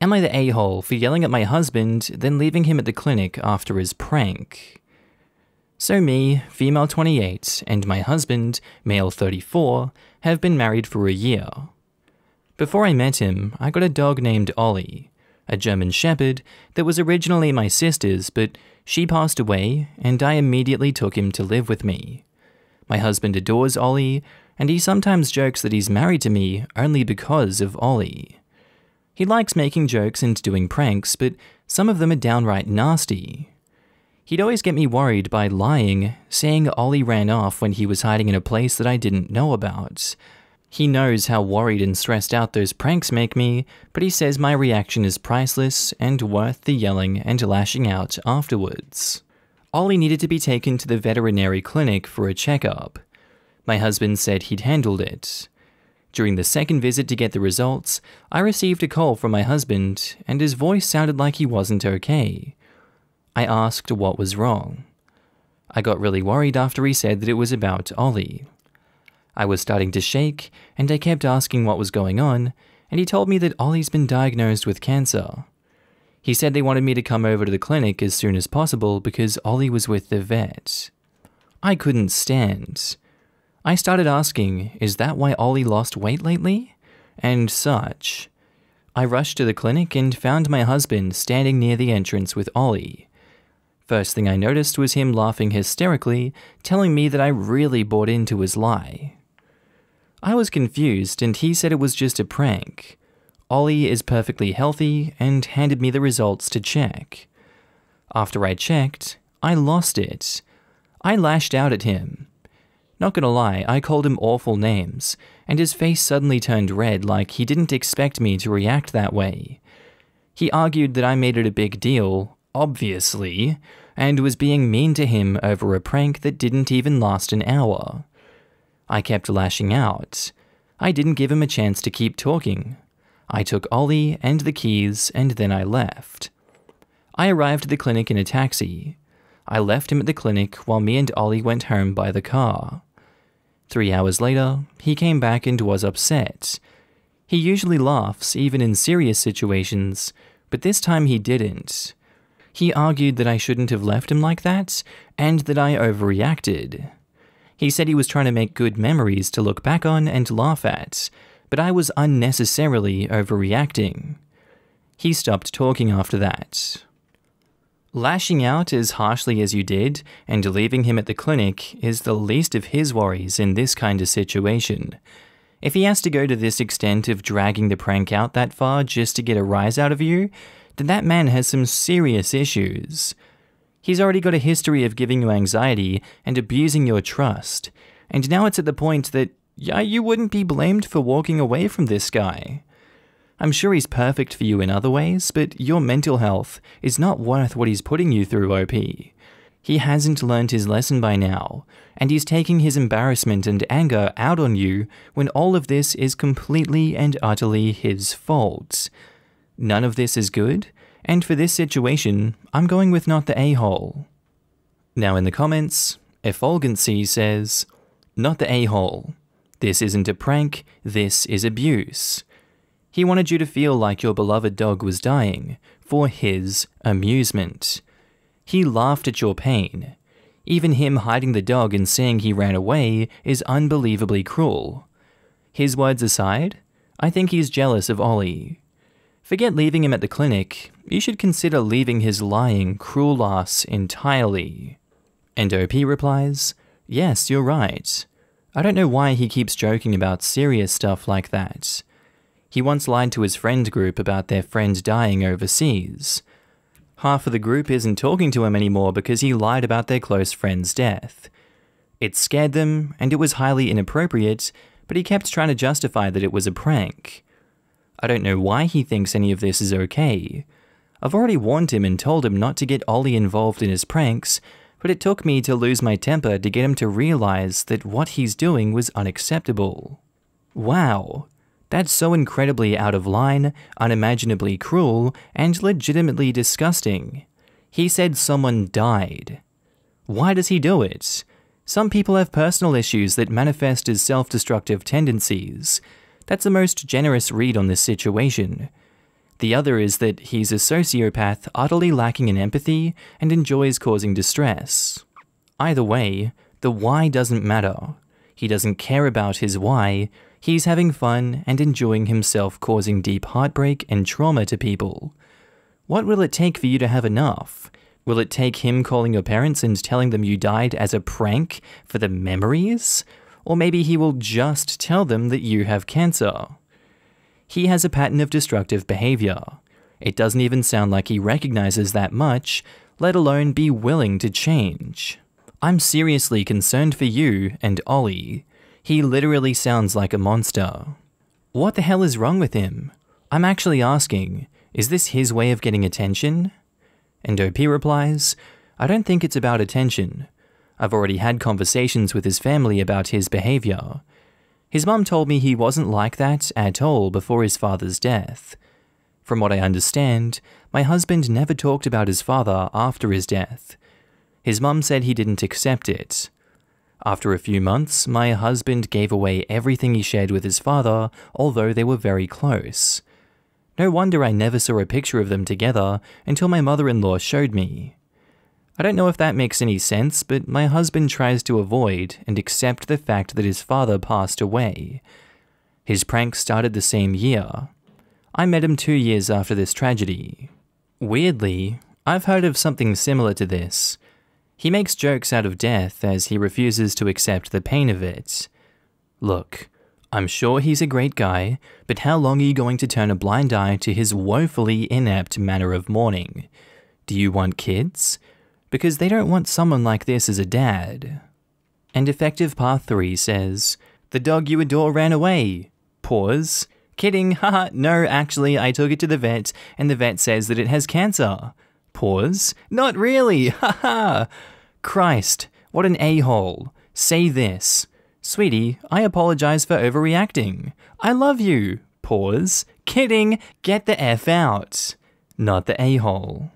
Am I the a-hole for yelling at my husband, then leaving him at the clinic after his prank? So me, female 28, and my husband, male 34, have been married for a year. Before I met him, I got a dog named Ollie, a German Shepherd that was originally my sister's, but she passed away, and I immediately took him to live with me. My husband adores Ollie, and he sometimes jokes that he's married to me only because of Ollie. He likes making jokes and doing pranks, but some of them are downright nasty. He'd always get me worried by lying, saying Ollie ran off when he was hiding in a place that I didn't know about. He knows how worried and stressed out those pranks make me, but he says my reaction is priceless and worth the yelling and lashing out afterwards. Ollie needed to be taken to the veterinary clinic for a checkup. My husband said he'd handled it. During the second visit to get the results, I received a call from my husband, and his voice sounded like he wasn't okay. I asked what was wrong. I got really worried after he said that it was about Ollie. I was starting to shake, and I kept asking what was going on, and he told me that Ollie's been diagnosed with cancer. He said they wanted me to come over to the clinic as soon as possible because Ollie was with the vet. I couldn't stand. I started asking, is that why Ollie lost weight lately? And such. I rushed to the clinic and found my husband standing near the entrance with Ollie. First thing I noticed was him laughing hysterically, telling me that I really bought into his lie. I was confused, and he said it was just a prank. Ollie is perfectly healthy and handed me the results to check. After I checked, I lost it. I lashed out at him. Not gonna lie, I called him awful names, and his face suddenly turned red like he didn't expect me to react that way. He argued that I made it a big deal, obviously, and was being mean to him over a prank that didn't even last an hour. I kept lashing out. I didn't give him a chance to keep talking. I took Ollie and the keys and then I left. I arrived at the clinic in a taxi. I left him at the clinic while me and Ollie went home by the car. Three hours later, he came back and was upset. He usually laughs, even in serious situations, but this time he didn't. He argued that I shouldn't have left him like that, and that I overreacted. He said he was trying to make good memories to look back on and laugh at, but I was unnecessarily overreacting. He stopped talking after that. Lashing out as harshly as you did and leaving him at the clinic is the least of his worries in this kind of situation. If he has to go to this extent of dragging the prank out that far just to get a rise out of you, then that man has some serious issues. He's already got a history of giving you anxiety and abusing your trust, and now it's at the point that yeah, you wouldn't be blamed for walking away from this guy. I'm sure he's perfect for you in other ways, but your mental health is not worth what he's putting you through, OP. He hasn't learned his lesson by now, and he's taking his embarrassment and anger out on you when all of this is completely and utterly his fault. None of this is good, and for this situation, I'm going with not the a hole. Now, in the comments, Effulgency says, Not the a hole. This isn't a prank, this is abuse. He wanted you to feel like your beloved dog was dying for his amusement. He laughed at your pain. Even him hiding the dog and saying he ran away is unbelievably cruel. His words aside, I think he's jealous of Ollie. Forget leaving him at the clinic, you should consider leaving his lying, cruel ass entirely. And OP replies, Yes, you're right. I don't know why he keeps joking about serious stuff like that. He once lied to his friend group about their friend dying overseas. Half of the group isn't talking to him anymore because he lied about their close friend's death. It scared them, and it was highly inappropriate, but he kept trying to justify that it was a prank. I don't know why he thinks any of this is okay. I've already warned him and told him not to get Ollie involved in his pranks, but it took me to lose my temper to get him to realize that what he's doing was unacceptable. Wow, that's so incredibly out of line, unimaginably cruel, and legitimately disgusting. He said someone died. Why does he do it? Some people have personal issues that manifest as self destructive tendencies. That's the most generous read on this situation. The other is that he's a sociopath utterly lacking in empathy and enjoys causing distress. Either way, the why doesn't matter. He doesn't care about his why, He's having fun and enjoying himself, causing deep heartbreak and trauma to people. What will it take for you to have enough? Will it take him calling your parents and telling them you died as a prank for the memories? Or maybe he will just tell them that you have cancer. He has a pattern of destructive behavior. It doesn't even sound like he recognizes that much, let alone be willing to change. I'm seriously concerned for you and Ollie. He literally sounds like a monster. What the hell is wrong with him? I'm actually asking, is this his way of getting attention? And OP replies, I don't think it's about attention. I've already had conversations with his family about his behavior. His mum told me he wasn't like that at all before his father's death. From what I understand, my husband never talked about his father after his death. His mum said he didn't accept it. After a few months, my husband gave away everything he shared with his father, although they were very close. No wonder I never saw a picture of them together until my mother in law showed me. I don't know if that makes any sense, but my husband tries to avoid and accept the fact that his father passed away. His prank started the same year. I met him two years after this tragedy. Weirdly, I've heard of something similar to this, he makes jokes out of death as he refuses to accept the pain of it. Look, I'm sure he's a great guy, but how long are you going to turn a blind eye to his woefully inept manner of mourning? Do you want kids? Because they don't want someone like this as a dad. And Effective Path 3 says, The dog you adore ran away. Pause. Kidding, haha, no, actually, I took it to the vet, and the vet says that it has cancer. Pause. Not really. Ha ha. Christ, what an a hole. Say this. Sweetie, I apologize for overreacting. I love you. Pause. Kidding. Get the F out. Not the a hole.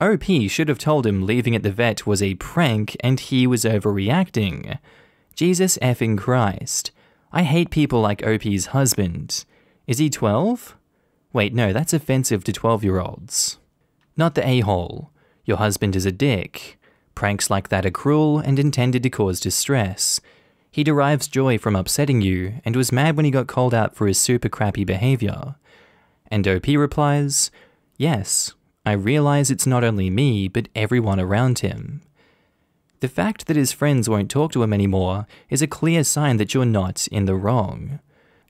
OP should have told him leaving at the vet was a prank and he was overreacting. Jesus effing Christ. I hate people like OP's husband. Is he 12? Wait, no, that's offensive to 12 year olds. Not the a hole. Your husband is a dick. Pranks like that are cruel and intended to cause distress. He derives joy from upsetting you and was mad when he got called out for his super crappy behavior. And OP replies, Yes, I realize it's not only me, but everyone around him. The fact that his friends won't talk to him anymore is a clear sign that you're not in the wrong.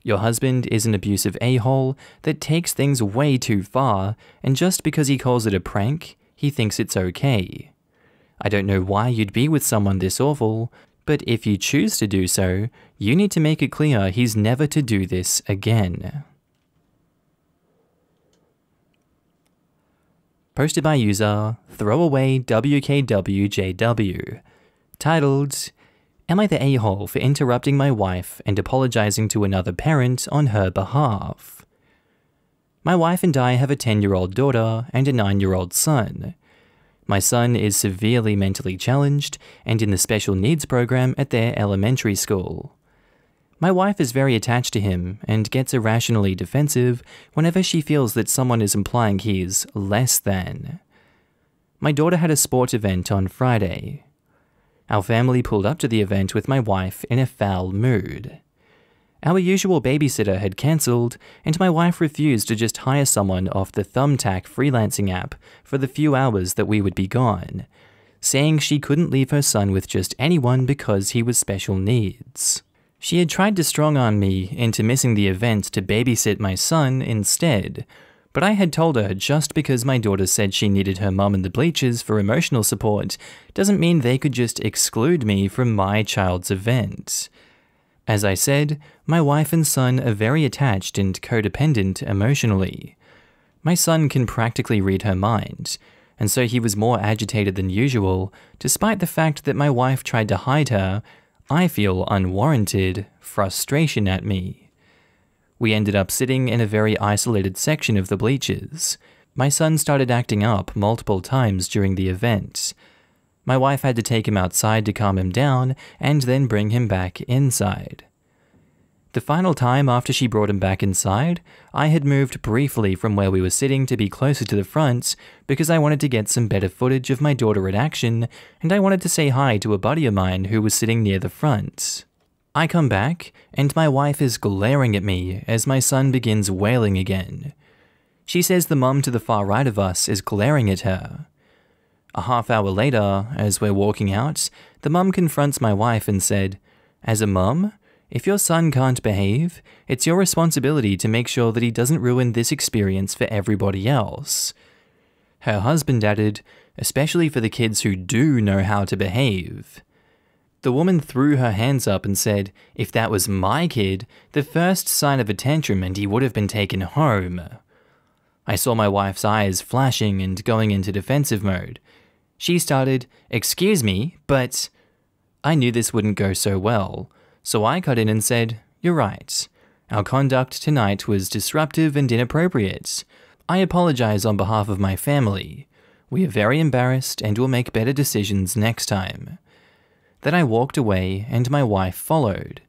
Your husband is an abusive a hole that takes things way too far, and just because he calls it a prank, he thinks it's okay. I don't know why you'd be with someone this awful, but if you choose to do so, you need to make it clear he's never to do this again. Posted by user ThrowawayWKWJW, titled Am I the a hole for interrupting my wife and apologizing to another parent on her behalf? My wife and I have a 10 year old daughter and a 9 year old son. My son is severely mentally challenged and in the special needs program at their elementary school. My wife is very attached to him and gets irrationally defensive whenever she feels that someone is implying he's less than. My daughter had a sport event on Friday. Our family pulled up to the event with my wife in a foul mood. Our usual babysitter had cancelled, and my wife refused to just hire someone off the Thumbtack freelancing app for the few hours that we would be gone, saying she couldn't leave her son with just anyone because he was special needs. She had tried to strong arm me into missing the event to babysit my son instead, but I had told her just because my daughter said she needed her mum in the bleachers for emotional support doesn't mean they could just exclude me from my child's event. As I said, my wife and son are very attached and codependent emotionally. My son can practically read her mind, and so he was more agitated than usual, despite the fact that my wife tried to hide her, I feel unwarranted, frustration at me. We ended up sitting in a very isolated section of the bleachers. My son started acting up multiple times during the event. My wife had to take him outside to calm him down and then bring him back inside. The final time after she brought him back inside, I had moved briefly from where we were sitting to be closer to the front because I wanted to get some better footage of my daughter in action and I wanted to say hi to a buddy of mine who was sitting near the front. I come back, and my wife is glaring at me as my son begins wailing again. She says the mum to the far right of us is glaring at her. A half hour later, as we're walking out, the mum confronts my wife and said, As a mum, if your son can't behave, it's your responsibility to make sure that he doesn't ruin this experience for everybody else. Her husband added, Especially for the kids who do know how to behave. The woman threw her hands up and said, If that was my kid, the first sign of a tantrum and he would have been taken home. I saw my wife's eyes flashing and going into defensive mode. She started, Excuse me, but. I knew this wouldn't go so well, so I cut in and said, You're right. Our conduct tonight was disruptive and inappropriate. I apologize on behalf of my family. We are very embarrassed and will make better decisions next time. Then I walked away and my wife followed.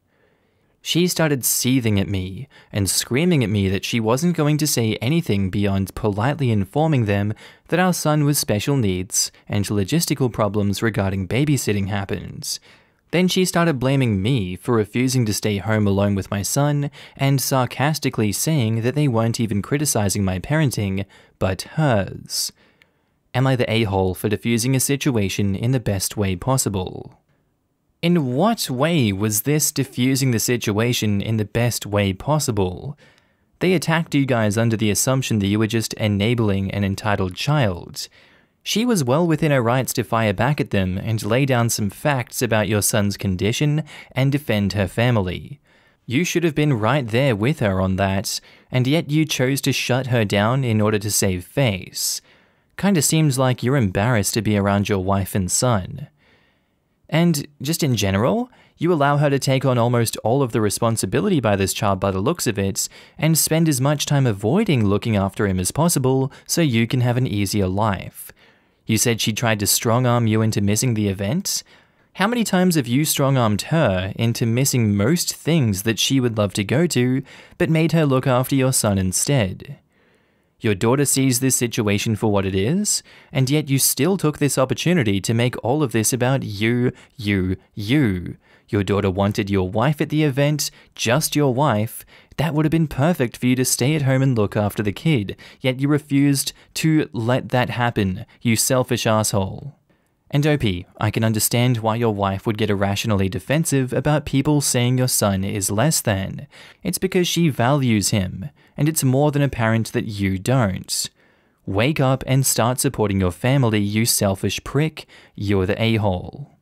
She started seething at me and screaming at me that she wasn't going to say anything beyond politely informing them that our son was special needs and logistical problems regarding babysitting happens. Then she started blaming me for refusing to stay home alone with my son and sarcastically saying that they weren't even criticizing my parenting, but hers. Am I the a hole for diffusing a situation in the best way possible? In what way was this diffusing the situation in the best way possible? They attacked you guys under the assumption that you were just enabling an entitled child. She was well within her rights to fire back at them and lay down some facts about your son's condition and defend her family. You should have been right there with her on that, and yet you chose to shut her down in order to save face. Kinda seems like you're embarrassed to be around your wife and son. And just in general, you allow her to take on almost all of the responsibility by this child by the looks of it, and spend as much time avoiding looking after him as possible so you can have an easier life. You said she tried to strong arm you into missing the event. How many times have you strong armed her into missing most things that she would love to go to, but made her look after your son instead? Your daughter sees this situation for what it is, and yet you still took this opportunity to make all of this about you, you, you. Your daughter wanted your wife at the event, just your wife. That would have been perfect for you to stay at home and look after the kid, yet you refused to let that happen, you selfish asshole. And OP, I can understand why your wife would get irrationally defensive about people saying your son is less than. It's because she values him and it's more than apparent that you don't. Wake up and start supporting your family, you selfish prick. You're the a hole.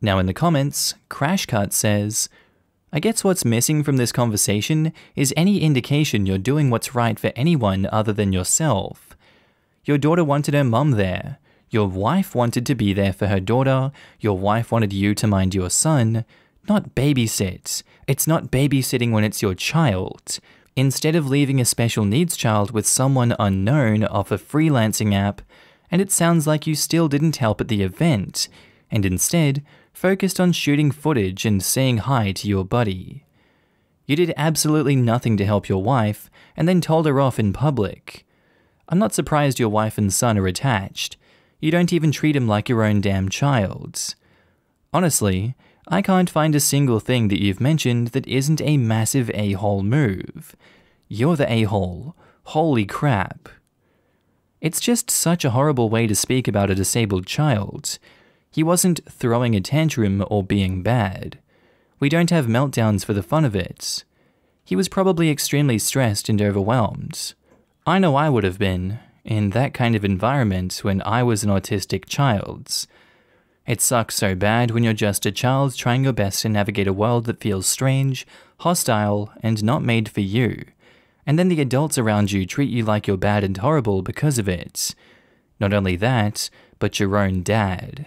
Now, in the comments, Crashcut says, I guess what's missing from this conversation is any indication you're doing what's right for anyone other than yourself. Your daughter wanted her mum there. Your wife wanted to be there for her daughter. Your wife wanted you to mind your son. Not babysit. It's not babysitting when it's your child instead of leaving a special needs child with someone unknown off a freelancing app, and it sounds like you still didn't help at the event, and instead focused on shooting footage and saying hi to your buddy. You did absolutely nothing to help your wife, and then told her off in public. I'm not surprised your wife and son are attached. You don't even treat him like your own damn child. Honestly, I can't find a single thing that you've mentioned that isn't a massive a hole move. You're the a hole. Holy crap. It's just such a horrible way to speak about a disabled child. He wasn't throwing a tantrum or being bad. We don't have meltdowns for the fun of it. He was probably extremely stressed and overwhelmed. I know I would have been, in that kind of environment when I was an autistic child. It sucks so bad when you're just a child trying your best to navigate a world that feels strange, hostile, and not made for you. And then the adults around you treat you like you're bad and horrible because of it. Not only that, but your own dad.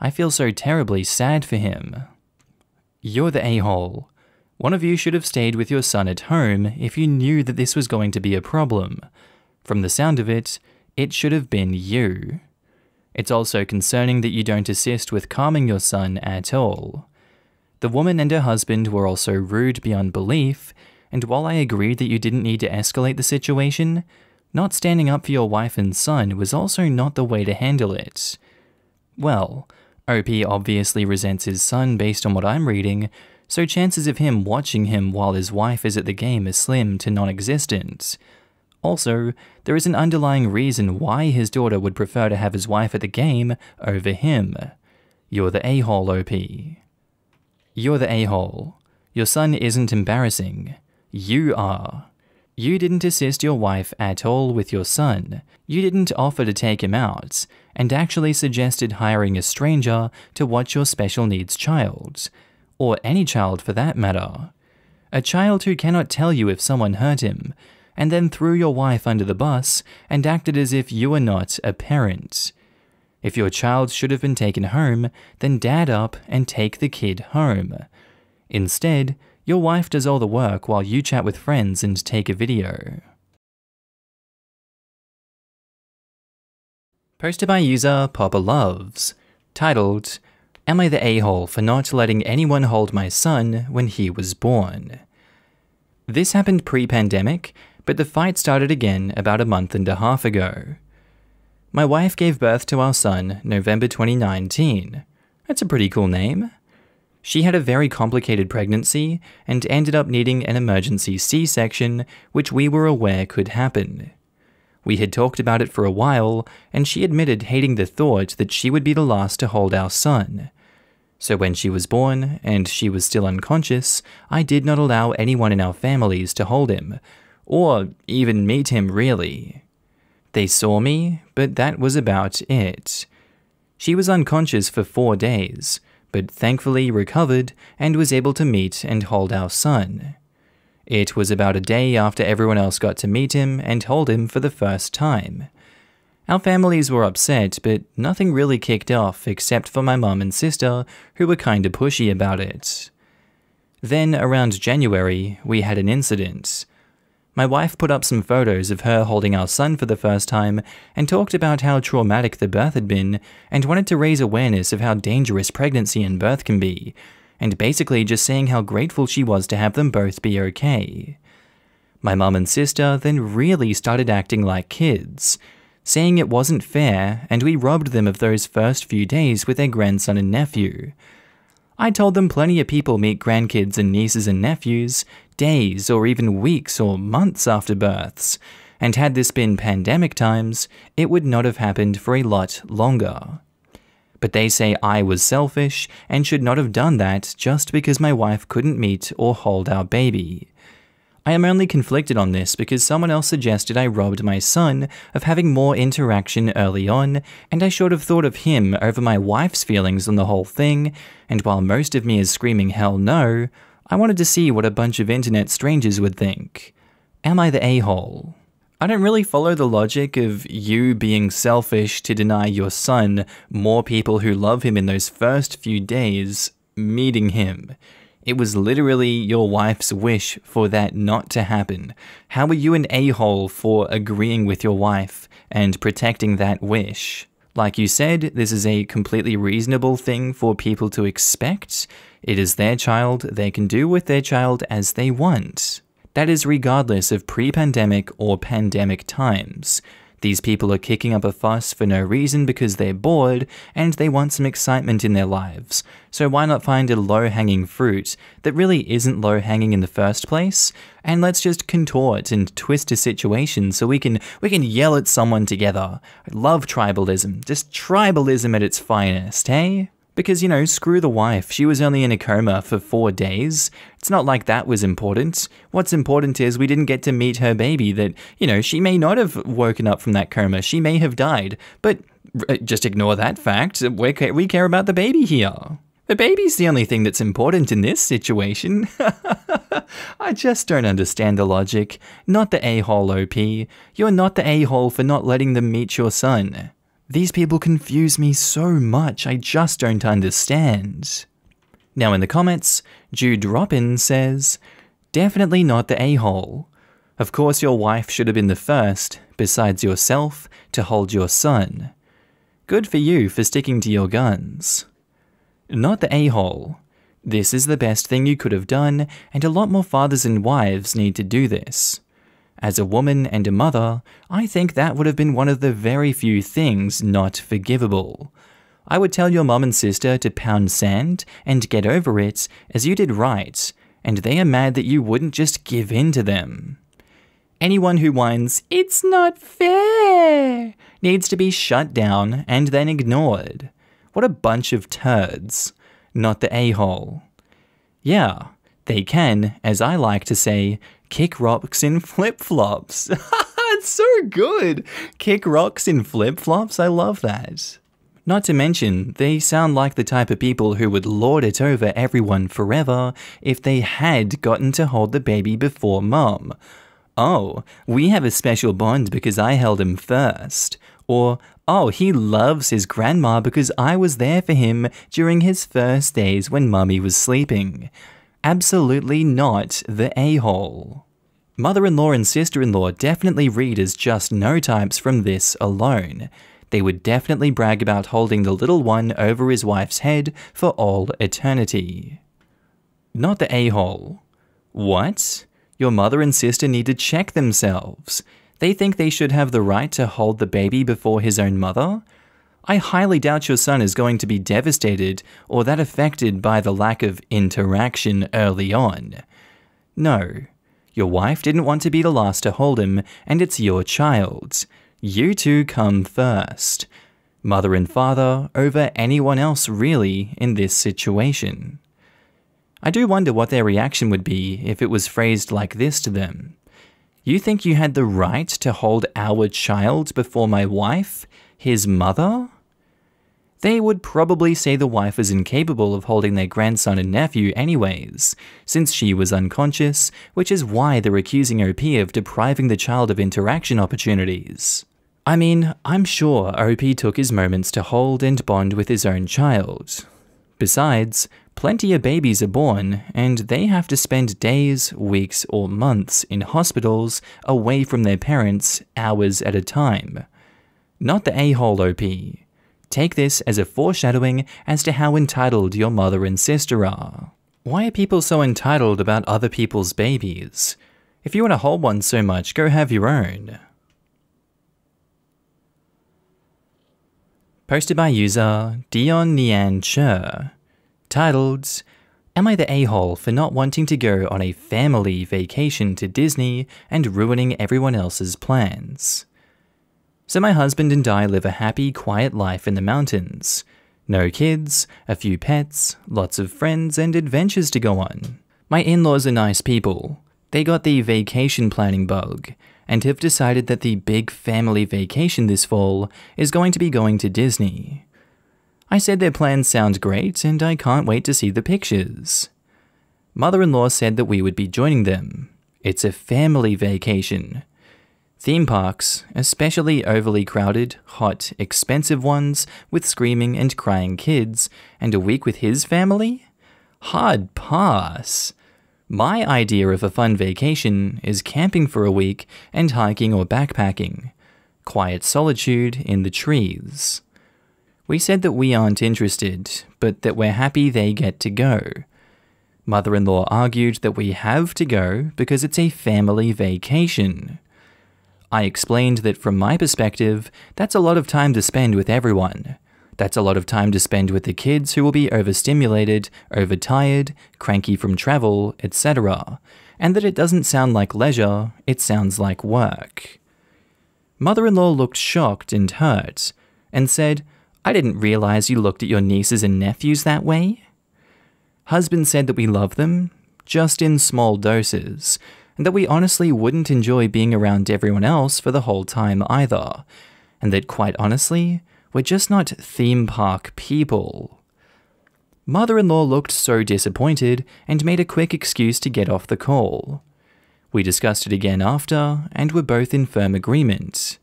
I feel so terribly sad for him. You're the a hole. One of you should have stayed with your son at home if you knew that this was going to be a problem. From the sound of it, it should have been you. It's also concerning that you don't assist with calming your son at all. The woman and her husband were also rude beyond belief, and while I agreed that you didn't need to escalate the situation, not standing up for your wife and son was also not the way to handle it. Well, OP obviously resents his son based on what I'm reading, so chances of him watching him while his wife is at the game is slim to non existent. Also, there is an underlying reason why his daughter would prefer to have his wife at the game over him. You're the a-hole, OP. You're the a-hole. Your son isn't embarrassing. You are. You didn't assist your wife at all with your son. You didn't offer to take him out, and actually suggested hiring a stranger to watch your special needs child. Or any child for that matter. A child who cannot tell you if someone hurt him, and then threw your wife under the bus and acted as if you were not a parent. If your child should have been taken home, then dad up and take the kid home. Instead, your wife does all the work while you chat with friends and take a video. Posted by user Papa Loves, titled, Am I the a-hole for not letting anyone hold my son when he was born? This happened pre-pandemic, but the fight started again about a month and a half ago. My wife gave birth to our son November 2019. That's a pretty cool name. She had a very complicated pregnancy and ended up needing an emergency C section, which we were aware could happen. We had talked about it for a while, and she admitted hating the thought that she would be the last to hold our son. So when she was born, and she was still unconscious, I did not allow anyone in our families to hold him, or even meet him really. They saw me, but that was about it. She was unconscious for four days, but thankfully recovered and was able to meet and hold our son. It was about a day after everyone else got to meet him and hold him for the first time. Our families were upset, but nothing really kicked off except for my mum and sister, who were kinda pushy about it. Then, around January, we had an incident my wife put up some photos of her holding our son for the first time and talked about how traumatic the birth had been and wanted to raise awareness of how dangerous pregnancy and birth can be, and basically just saying how grateful she was to have them both be okay. My mum and sister then really started acting like kids, saying it wasn't fair and we robbed them of those first few days with their grandson and nephew. I told them plenty of people meet grandkids and nieces and nephews, days or even weeks or months after births, and had this been pandemic times, it would not have happened for a lot longer. But they say I was selfish and should not have done that just because my wife couldn't meet or hold our baby. I am only conflicted on this because someone else suggested I robbed my son of having more interaction early on, and I should have thought of him over my wife's feelings on the whole thing, and while most of me is screaming hell no, I wanted to see what a bunch of internet strangers would think. Am I the a hole? I don't really follow the logic of you being selfish to deny your son more people who love him in those first few days meeting him. It was literally your wife's wish for that not to happen. How are you an a hole for agreeing with your wife and protecting that wish? Like you said, this is a completely reasonable thing for people to expect, it is their child, they can do with their child as they want. That is regardless of pre pandemic or pandemic times. These people are kicking up a fuss for no reason because they're bored and they want some excitement in their lives. So why not find a low hanging fruit that really isn't low hanging in the first place? And let's just contort and twist a situation so we can we can yell at someone together. I love tribalism. Just tribalism at its finest, hey? Because, you know, screw the wife, she was only in a coma for four days. It's not like that was important. What's important is we didn't get to meet her baby, that, you know, she may not have woken up from that coma, she may have died. But uh, just ignore that fact, we we care about the baby here. The baby's the only thing that's important in this situation. I just don't understand the logic. Not the a hole, OP. You're not the a hole for not letting them meet your son. These people confuse me so much, I just don't understand. Now in the comments, Jude Robin says, Definitely not the a-hole. Of course your wife should have been the first, besides yourself, to hold your son. Good for you for sticking to your guns. Not the a-hole. This is the best thing you could have done, and a lot more fathers and wives need to do this. As a woman and a mother, I think that would have been one of the very few things not forgivable. I would tell your mum and sister to pound sand and get over it, as you did right, and they are mad that you wouldn't just give in to them. Anyone who whines, it's not fair, needs to be shut down and then ignored. What a bunch of turds. Not the a hole. Yeah, they can, as I like to say, Kick rocks in flip flops. it's so good. Kick rocks in flip flops. I love that. Not to mention, they sound like the type of people who would lord it over everyone forever if they had gotten to hold the baby before mum. Oh, we have a special bond because I held him first. Or, oh, he loves his grandma because I was there for him during his first days when mummy was sleeping. Absolutely not the a-hole. Mother-in-law and sister-in-law definitely read as just no types from this alone. They would definitely brag about holding the little one over his wife's head for all eternity. Not the a-hole. What? Your mother and sister need to check themselves. They think they should have the right to hold the baby before his own mother? I highly doubt your son is going to be devastated or that affected by the lack of interaction early on. No, your wife didn't want to be the last to hold him, and it's your child. You two come first. Mother and father over anyone else, really, in this situation. I do wonder what their reaction would be if it was phrased like this to them. You think you had the right to hold our child before my wife, his mother? they would probably say the wife is incapable of holding their grandson and nephew anyways, since she was unconscious, which is why they're accusing OP of depriving the child of interaction opportunities. I mean, I'm sure OP took his moments to hold and bond with his own child. Besides, plenty of babies are born, and they have to spend days, weeks, or months in hospitals away from their parents, hours at a time. Not the a-hole OP. Take this as a foreshadowing as to how entitled your mother and sister are. Why are people so entitled about other people's babies? If you want to hold one so much, go have your own. Posted by user Dion Nian Cher. Titled, Am I the a-hole for not wanting to go on a family vacation to Disney and ruining everyone else's plans? So my husband and I live a happy, quiet life in the mountains. No kids, a few pets, lots of friends, and adventures to go on. My in laws are nice people. They got the vacation planning bug and have decided that the big family vacation this fall is going to be going to Disney. I said their plans sound great and I can't wait to see the pictures. Mother in law said that we would be joining them. It's a family vacation. Theme parks, especially overly crowded, hot, expensive ones with screaming and crying kids, and a week with his family? Hard pass. My idea of a fun vacation is camping for a week and hiking or backpacking. Quiet solitude in the trees. We said that we aren't interested, but that we're happy they get to go. Mother in law argued that we have to go because it's a family vacation. I explained that from my perspective, that's a lot of time to spend with everyone. That's a lot of time to spend with the kids who will be overstimulated, overtired, cranky from travel, etc. And that it doesn't sound like leisure, it sounds like work. Mother in law looked shocked and hurt and said, I didn't realize you looked at your nieces and nephews that way. Husband said that we love them, just in small doses, and that we honestly wouldn't enjoy being around everyone else for the whole time either, and that quite honestly, we're just not theme park people. Mother in law looked so disappointed and made a quick excuse to get off the call. We discussed it again after, and were both in firm agreement.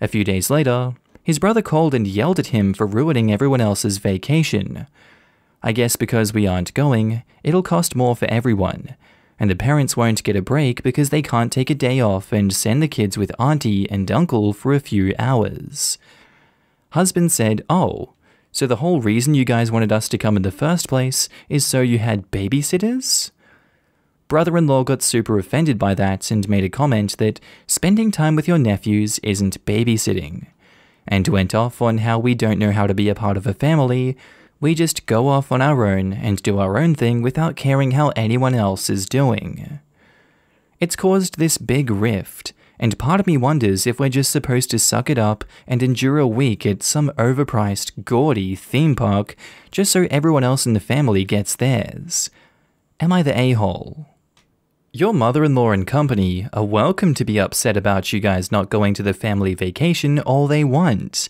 A few days later, his brother called and yelled at him for ruining everyone else's vacation. I guess because we aren't going, it'll cost more for everyone, and the parents won't get a break because they can't take a day off and send the kids with auntie and uncle for a few hours. Husband said, Oh, so the whole reason you guys wanted us to come in the first place is so you had babysitters? Brother in law got super offended by that and made a comment that spending time with your nephews isn't babysitting, and went off on how we don't know how to be a part of a family we just go off on our own and do our own thing without caring how anyone else is doing. It's caused this big rift, and part of me wonders if we're just supposed to suck it up and endure a week at some overpriced, gaudy theme park just so everyone else in the family gets theirs. Am I the a hole? Your mother in law and company are welcome to be upset about you guys not going to the family vacation all they want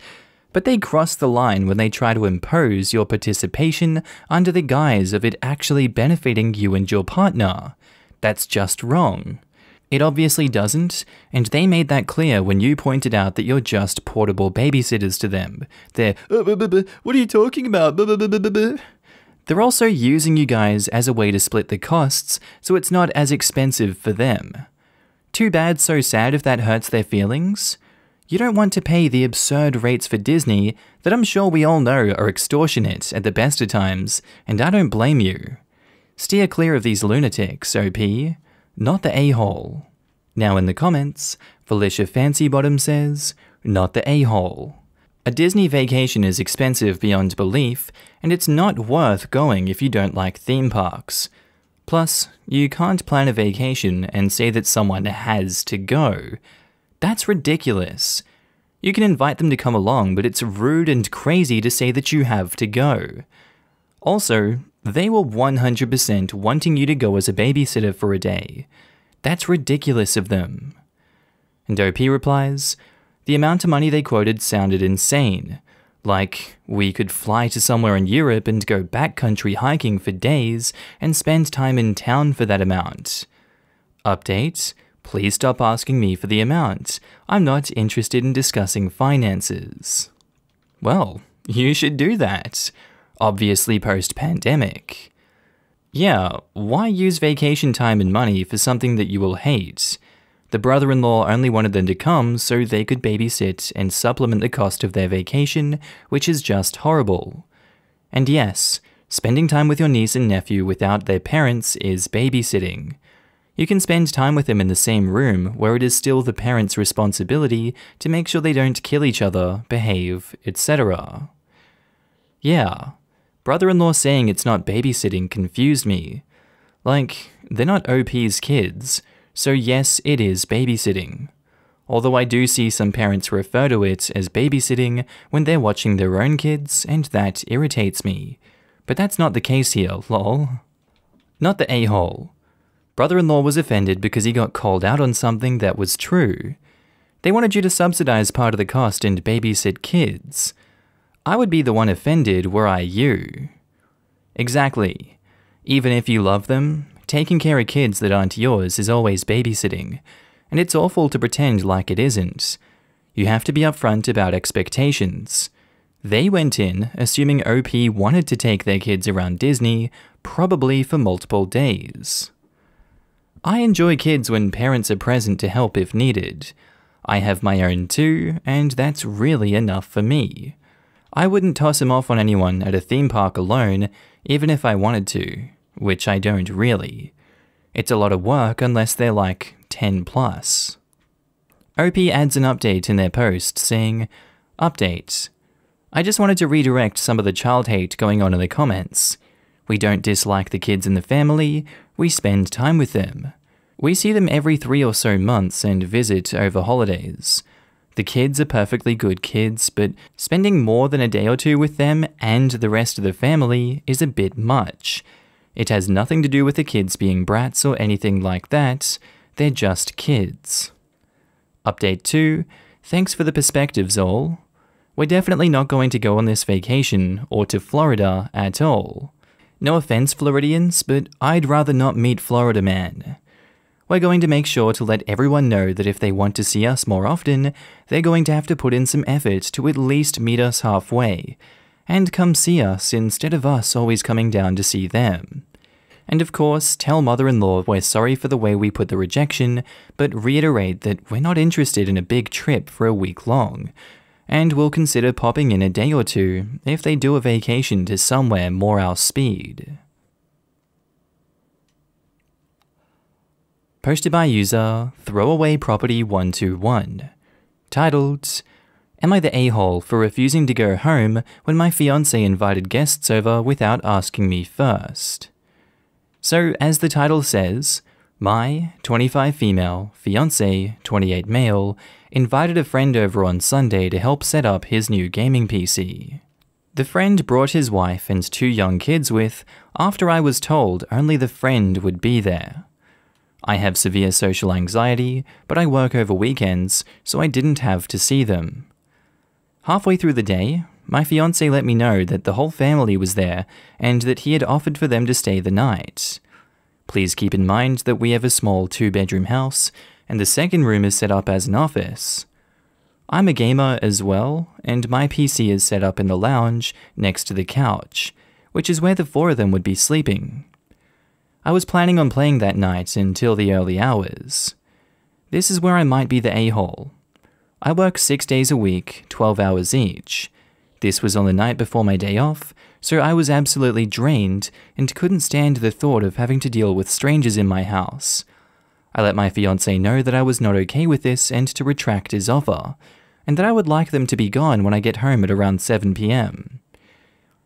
but they cross the line when they try to impose your participation under the guise of it actually benefiting you and your partner. That's just wrong. It obviously doesn't, and they made that clear when you pointed out that you're just portable babysitters to them. They're, oh, buh, buh, buh, what are you talking about? They're also using you guys as a way to split the costs, so it's not as expensive for them. Too bad, so sad if that hurts their feelings. You don't want to pay the absurd rates for Disney that I'm sure we all know are extortionate at the best of times, and I don't blame you. Steer clear of these lunatics, OP, not the a hole. Now in the comments, Felicia Fancybottom says, not the a hole. A Disney vacation is expensive beyond belief, and it's not worth going if you don't like theme parks. Plus, you can't plan a vacation and say that someone has to go, that's ridiculous. You can invite them to come along, but it's rude and crazy to say that you have to go. Also, they were 100% wanting you to go as a babysitter for a day. That's ridiculous of them. And OP replies, the amount of money they quoted sounded insane. Like, we could fly to somewhere in Europe and go backcountry hiking for days and spend time in town for that amount. Update Please stop asking me for the amount. I'm not interested in discussing finances. Well, you should do that. Obviously, post pandemic. Yeah, why use vacation time and money for something that you will hate? The brother in law only wanted them to come so they could babysit and supplement the cost of their vacation, which is just horrible. And yes, spending time with your niece and nephew without their parents is babysitting. You can spend time with them in the same room, where it is still the parents' responsibility to make sure they don't kill each other, behave, etc. Yeah, brother in law saying it's not babysitting confused me. Like, they're not OP's kids, so yes, it is babysitting. Although I do see some parents refer to it as babysitting when they're watching their own kids, and that irritates me. But that's not the case here, lol. Not the a hole. Brother in law was offended because he got called out on something that was true. They wanted you to subsidize part of the cost and babysit kids. I would be the one offended were I you. Exactly. Even if you love them, taking care of kids that aren't yours is always babysitting, and it's awful to pretend like it isn't. You have to be upfront about expectations. They went in assuming OP wanted to take their kids around Disney, probably for multiple days. I enjoy kids when parents are present to help if needed. I have my own too, and that's really enough for me. I wouldn't toss him off on anyone at a theme park alone, even if I wanted to, which I don't really. It's a lot of work unless they're like 10 plus. OP adds an update in their post saying, Update. I just wanted to redirect some of the child hate going on in the comments. We don't dislike the kids in the family, we spend time with them. We see them every three or so months and visit over holidays. The kids are perfectly good kids, but spending more than a day or two with them and the rest of the family is a bit much. It has nothing to do with the kids being brats or anything like that, they're just kids. Update 2 Thanks for the perspectives, all. We're definitely not going to go on this vacation or to Florida at all. No offense, Floridians, but I'd rather not meet Florida Man. We're going to make sure to let everyone know that if they want to see us more often, they're going to have to put in some effort to at least meet us halfway, and come see us instead of us always coming down to see them. And of course, tell mother in law we're sorry for the way we put the rejection, but reiterate that we're not interested in a big trip for a week long and will consider popping in a day or two if they do a vacation to somewhere more our speed. Posted by user Throwaway Property 121, titled, Am I the a-hole for refusing to go home when my fiance invited guests over without asking me first? So, as the title says, my 25 female, fiance 28 male, invited a friend over on Sunday to help set up his new gaming PC. The friend brought his wife and two young kids with after I was told only the friend would be there. I have severe social anxiety, but I work over weekends, so I didn't have to see them. Halfway through the day, my fiance let me know that the whole family was there and that he had offered for them to stay the night. Please keep in mind that we have a small two bedroom house, and the second room is set up as an office. I'm a gamer as well, and my PC is set up in the lounge next to the couch, which is where the four of them would be sleeping. I was planning on playing that night until the early hours. This is where I might be the a-hole. I work six days a week, 12 hours each. This was on the night before my day off, so I was absolutely drained and couldn't stand the thought of having to deal with strangers in my house, I let my fiance know that I was not okay with this and to retract his offer, and that I would like them to be gone when I get home at around 7 pm.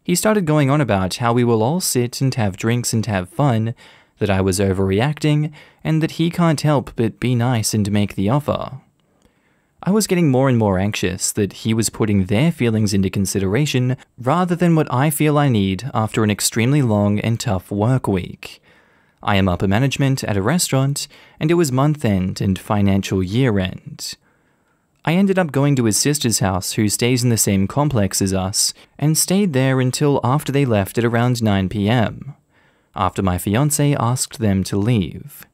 He started going on about how we will all sit and have drinks and have fun, that I was overreacting, and that he can't help but be nice and make the offer. I was getting more and more anxious that he was putting their feelings into consideration rather than what I feel I need after an extremely long and tough work week. I am upper management at a restaurant, and it was month end and financial year end. I ended up going to his sister's house, who stays in the same complex as us, and stayed there until after they left at around 9 pm, after my fiance asked them to leave.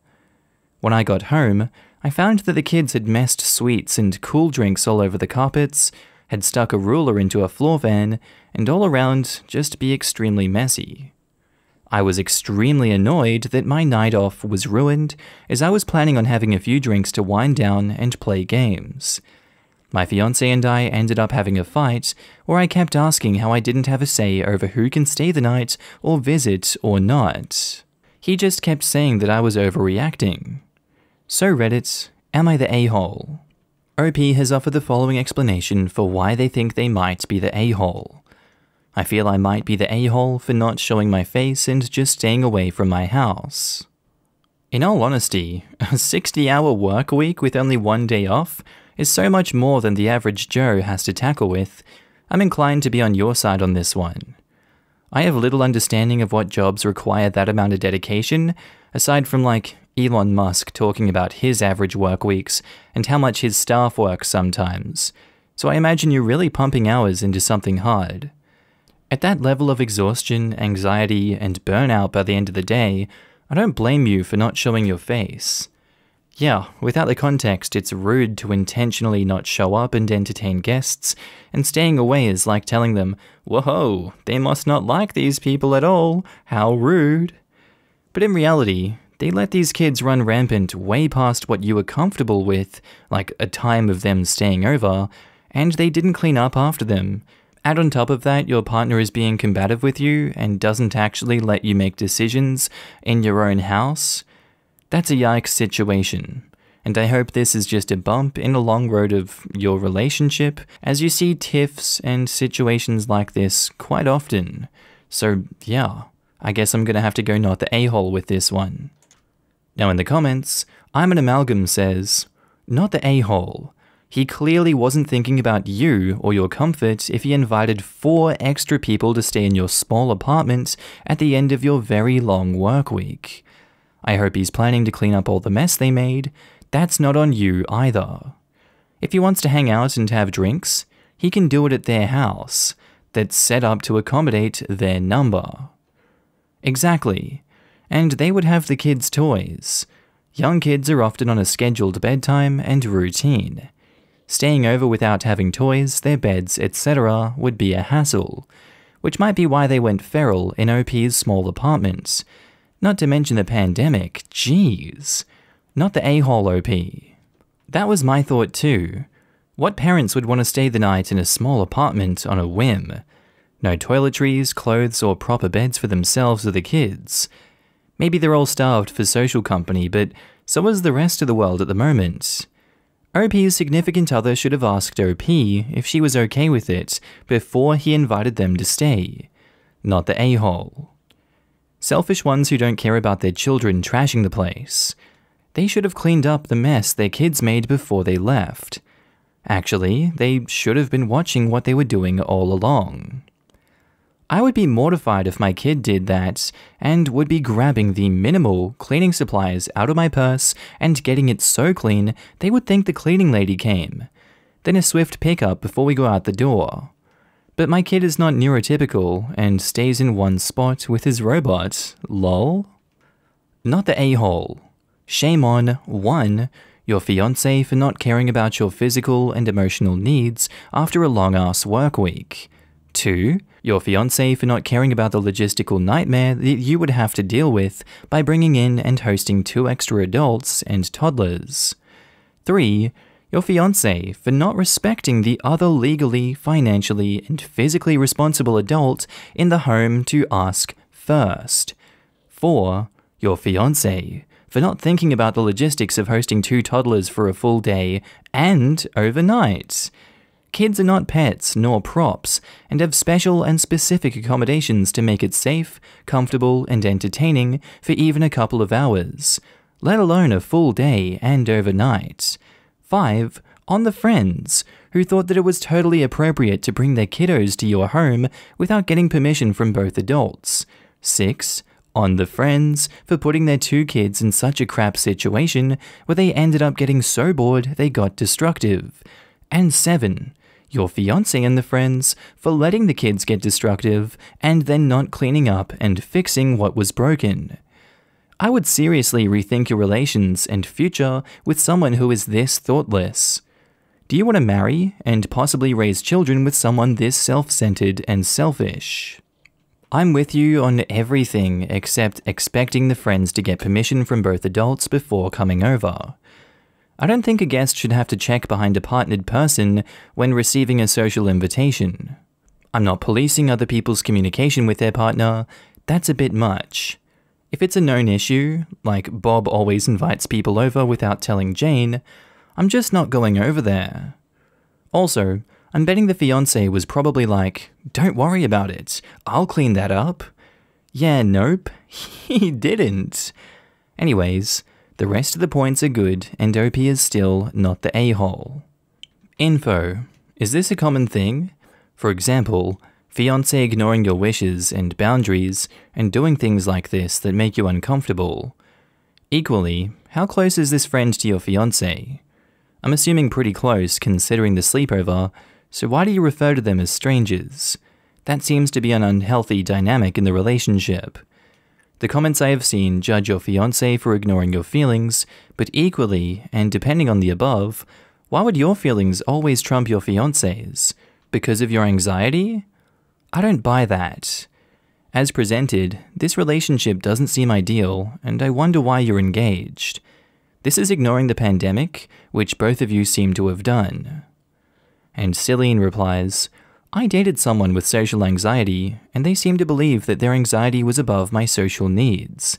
When I got home, I found that the kids had messed sweets and cool drinks all over the carpets, had stuck a ruler into a floor van, and all around just be extremely messy. I was extremely annoyed that my night off was ruined, as I was planning on having a few drinks to wind down and play games. My fiance and I ended up having a fight, where I kept asking how I didn't have a say over who can stay the night or visit or not. He just kept saying that I was overreacting. So, Reddit, am I the a hole? OP has offered the following explanation for why they think they might be the a hole. I feel I might be the a-hole for not showing my face and just staying away from my house. In all honesty, a 60 hour work week with only one day off is so much more than the average Joe has to tackle with. I'm inclined to be on your side on this one. I have little understanding of what jobs require that amount of dedication, aside from like Elon Musk talking about his average work weeks and how much his staff works sometimes. So I imagine you're really pumping hours into something hard. At that level of exhaustion, anxiety, and burnout by the end of the day, I don't blame you for not showing your face. Yeah, without the context, it's rude to intentionally not show up and entertain guests, and staying away is like telling them, Whoa, they must not like these people at all, how rude. But in reality, they let these kids run rampant way past what you were comfortable with, like a time of them staying over, and they didn't clean up after them. Add on top of that, your partner is being combative with you and doesn't actually let you make decisions in your own house. That's a yikes situation. And I hope this is just a bump in a long road of your relationship, as you see tiffs and situations like this quite often. So, yeah, I guess I'm gonna have to go not the a hole with this one. Now, in the comments, I'm an amalgam says, Not the a hole. He clearly wasn't thinking about you or your comfort if he invited four extra people to stay in your small apartment at the end of your very long work week. I hope he's planning to clean up all the mess they made. That's not on you either. If he wants to hang out and have drinks, he can do it at their house, that's set up to accommodate their number. Exactly. And they would have the kids' toys. Young kids are often on a scheduled bedtime and routine. Staying over without having toys, their beds, etc., would be a hassle, which might be why they went feral in OP's small apartments. Not to mention the pandemic, jeez. Not the a hole OP. That was my thought too. What parents would want to stay the night in a small apartment on a whim? No toiletries, clothes, or proper beds for themselves or the kids. Maybe they're all starved for social company, but so is the rest of the world at the moment. OP's significant other should have asked OP if she was okay with it before he invited them to stay, not the a hole. Selfish ones who don't care about their children trashing the place. They should have cleaned up the mess their kids made before they left. Actually, they should have been watching what they were doing all along. I would be mortified if my kid did that and would be grabbing the minimal cleaning supplies out of my purse and getting it so clean they would think the cleaning lady came. Then a swift pickup before we go out the door. But my kid is not neurotypical and stays in one spot with his robot, lol. Not the a-hole. Shame on 1 your fiance for not caring about your physical and emotional needs after a long ass work week. 2 your fiance for not caring about the logistical nightmare that you would have to deal with by bringing in and hosting two extra adults and toddlers. 3. Your fiance for not respecting the other legally, financially, and physically responsible adult in the home to ask first. 4. Your fiance for not thinking about the logistics of hosting two toddlers for a full day and overnight. Kids are not pets nor props and have special and specific accommodations to make it safe, comfortable, and entertaining for even a couple of hours, let alone a full day and overnight. 5. On the friends, who thought that it was totally appropriate to bring their kiddos to your home without getting permission from both adults. 6 on the friends for putting their two kids in such a crap situation where they ended up getting so bored they got destructive. And 7 your fiance and the friends for letting the kids get destructive and then not cleaning up and fixing what was broken. I would seriously rethink your relations and future with someone who is this thoughtless. Do you want to marry and possibly raise children with someone this self centered and selfish? I'm with you on everything except expecting the friends to get permission from both adults before coming over. I don't think a guest should have to check behind a partnered person when receiving a social invitation. I'm not policing other people's communication with their partner, that's a bit much. If it's a known issue, like Bob always invites people over without telling Jane, I'm just not going over there. Also, I'm betting the fiance was probably like, don't worry about it, I'll clean that up. Yeah, nope, he didn't. Anyways, the rest of the points are good, and OP is still not the a-hole. Info. Is this a common thing? For example, fiance ignoring your wishes and boundaries, and doing things like this that make you uncomfortable. Equally, how close is this friend to your fiance? I'm assuming pretty close considering the sleepover, so why do you refer to them as strangers? That seems to be an unhealthy dynamic in the relationship. The comments I have seen judge your fiance for ignoring your feelings, but equally, and depending on the above, why would your feelings always trump your fiance's? Because of your anxiety? I don't buy that. As presented, this relationship doesn't seem ideal, and I wonder why you're engaged. This is ignoring the pandemic, which both of you seem to have done. And Cillian replies, I dated someone with social anxiety, and they seemed to believe that their anxiety was above my social needs.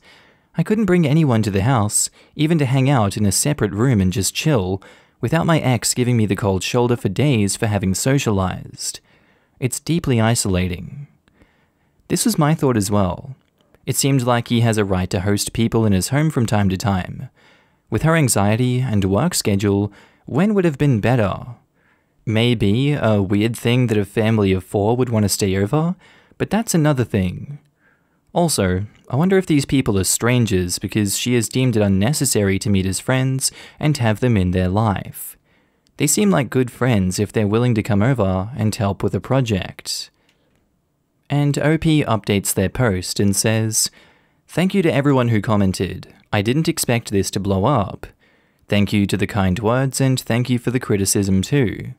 I couldn't bring anyone to the house, even to hang out in a separate room and just chill, without my ex giving me the cold shoulder for days for having socialized. It's deeply isolating. This was my thought as well. It seemed like he has a right to host people in his home from time to time. With her anxiety and work schedule, when would have been better? Maybe a weird thing that a family of four would want to stay over, but that's another thing. Also, I wonder if these people are strangers because she has deemed it unnecessary to meet as friends and have them in their life. They seem like good friends if they're willing to come over and help with a project. And OP updates their post and says, Thank you to everyone who commented. I didn't expect this to blow up. Thank you to the kind words and thank you for the criticism too.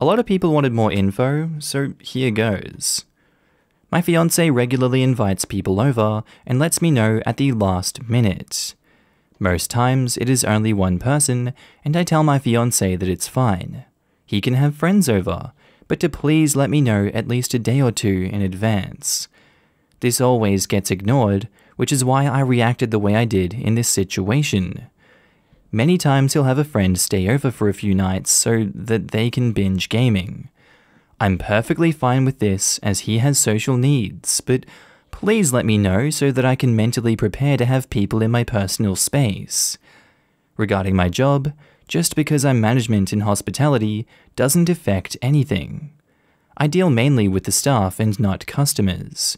A lot of people wanted more info, so here goes. My fiance regularly invites people over and lets me know at the last minute. Most times it is only one person, and I tell my fiance that it's fine. He can have friends over, but to please let me know at least a day or two in advance. This always gets ignored, which is why I reacted the way I did in this situation. Many times he'll have a friend stay over for a few nights so that they can binge gaming. I'm perfectly fine with this as he has social needs, but please let me know so that I can mentally prepare to have people in my personal space. Regarding my job, just because I'm management in hospitality doesn't affect anything. I deal mainly with the staff and not customers.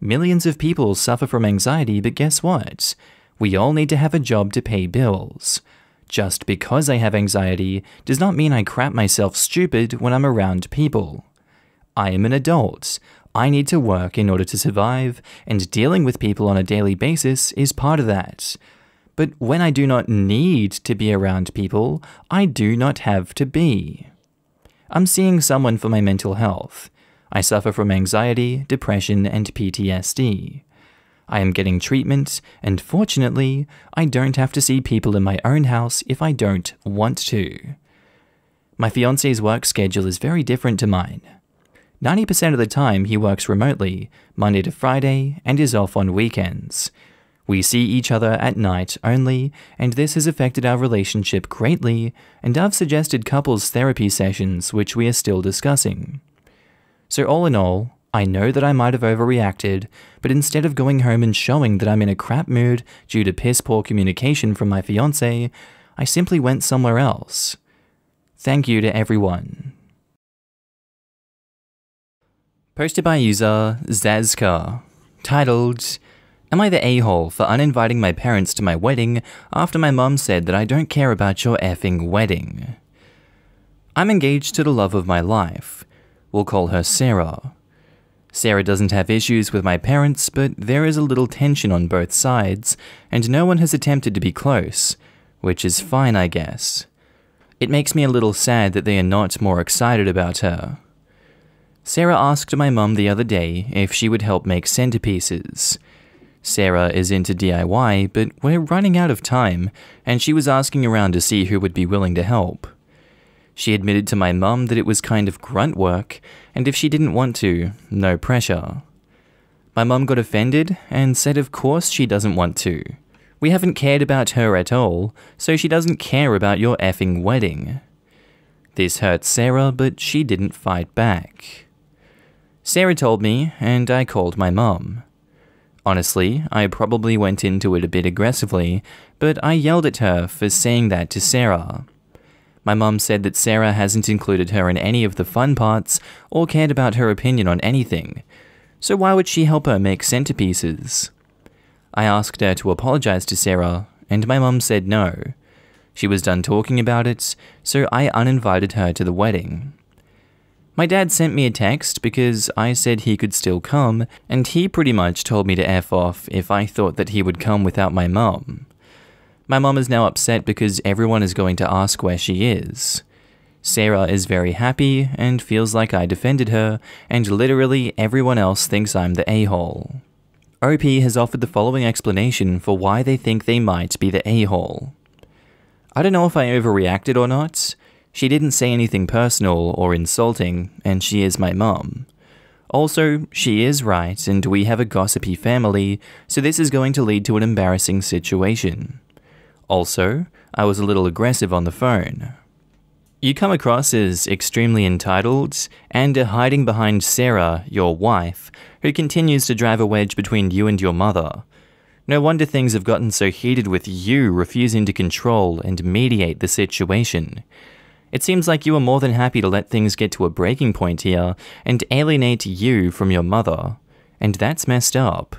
Millions of people suffer from anxiety, but guess what? We all need to have a job to pay bills. Just because I have anxiety does not mean I crap myself stupid when I'm around people. I am an adult. I need to work in order to survive, and dealing with people on a daily basis is part of that. But when I do not need to be around people, I do not have to be. I'm seeing someone for my mental health. I suffer from anxiety, depression, and PTSD. I am getting treatment, and fortunately, I don't have to see people in my own house if I don't want to. My fiance's work schedule is very different to mine. 90% of the time, he works remotely, Monday to Friday, and is off on weekends. We see each other at night only, and this has affected our relationship greatly, and I've suggested couples therapy sessions, which we are still discussing. So, all in all, I know that I might have overreacted, but instead of going home and showing that I'm in a crap mood due to piss poor communication from my fiance, I simply went somewhere else. Thank you to everyone. Posted by user Zazka, titled, Am I the a-hole for uninviting my parents to my wedding after my mom said that I don't care about your effing wedding? I'm engaged to the love of my life. We'll call her Sarah. Sarah doesn't have issues with my parents, but there is a little tension on both sides, and no one has attempted to be close, which is fine, I guess. It makes me a little sad that they are not more excited about her. Sarah asked my mum the other day if she would help make centerpieces. Sarah is into DIY, but we're running out of time, and she was asking around to see who would be willing to help. She admitted to my mum that it was kind of grunt work, and if she didn't want to, no pressure. My mum got offended and said, of course she doesn't want to. We haven't cared about her at all, so she doesn't care about your effing wedding. This hurt Sarah, but she didn't fight back. Sarah told me, and I called my mum. Honestly, I probably went into it a bit aggressively, but I yelled at her for saying that to Sarah. My mum said that Sarah hasn't included her in any of the fun parts or cared about her opinion on anything, so why would she help her make centerpieces? I asked her to apologize to Sarah, and my mum said no. She was done talking about it, so I uninvited her to the wedding. My dad sent me a text because I said he could still come, and he pretty much told me to F off if I thought that he would come without my mum. My mom is now upset because everyone is going to ask where she is. Sarah is very happy and feels like I defended her, and literally everyone else thinks I'm the a-hole. OP has offered the following explanation for why they think they might be the a-hole. I don't know if I overreacted or not. She didn't say anything personal or insulting, and she is my mum. Also, she is right, and we have a gossipy family, so this is going to lead to an embarrassing situation. Also, I was a little aggressive on the phone. You come across as extremely entitled and are hiding behind Sarah, your wife, who continues to drive a wedge between you and your mother. No wonder things have gotten so heated with you refusing to control and mediate the situation. It seems like you are more than happy to let things get to a breaking point here and alienate you from your mother. And that's messed up.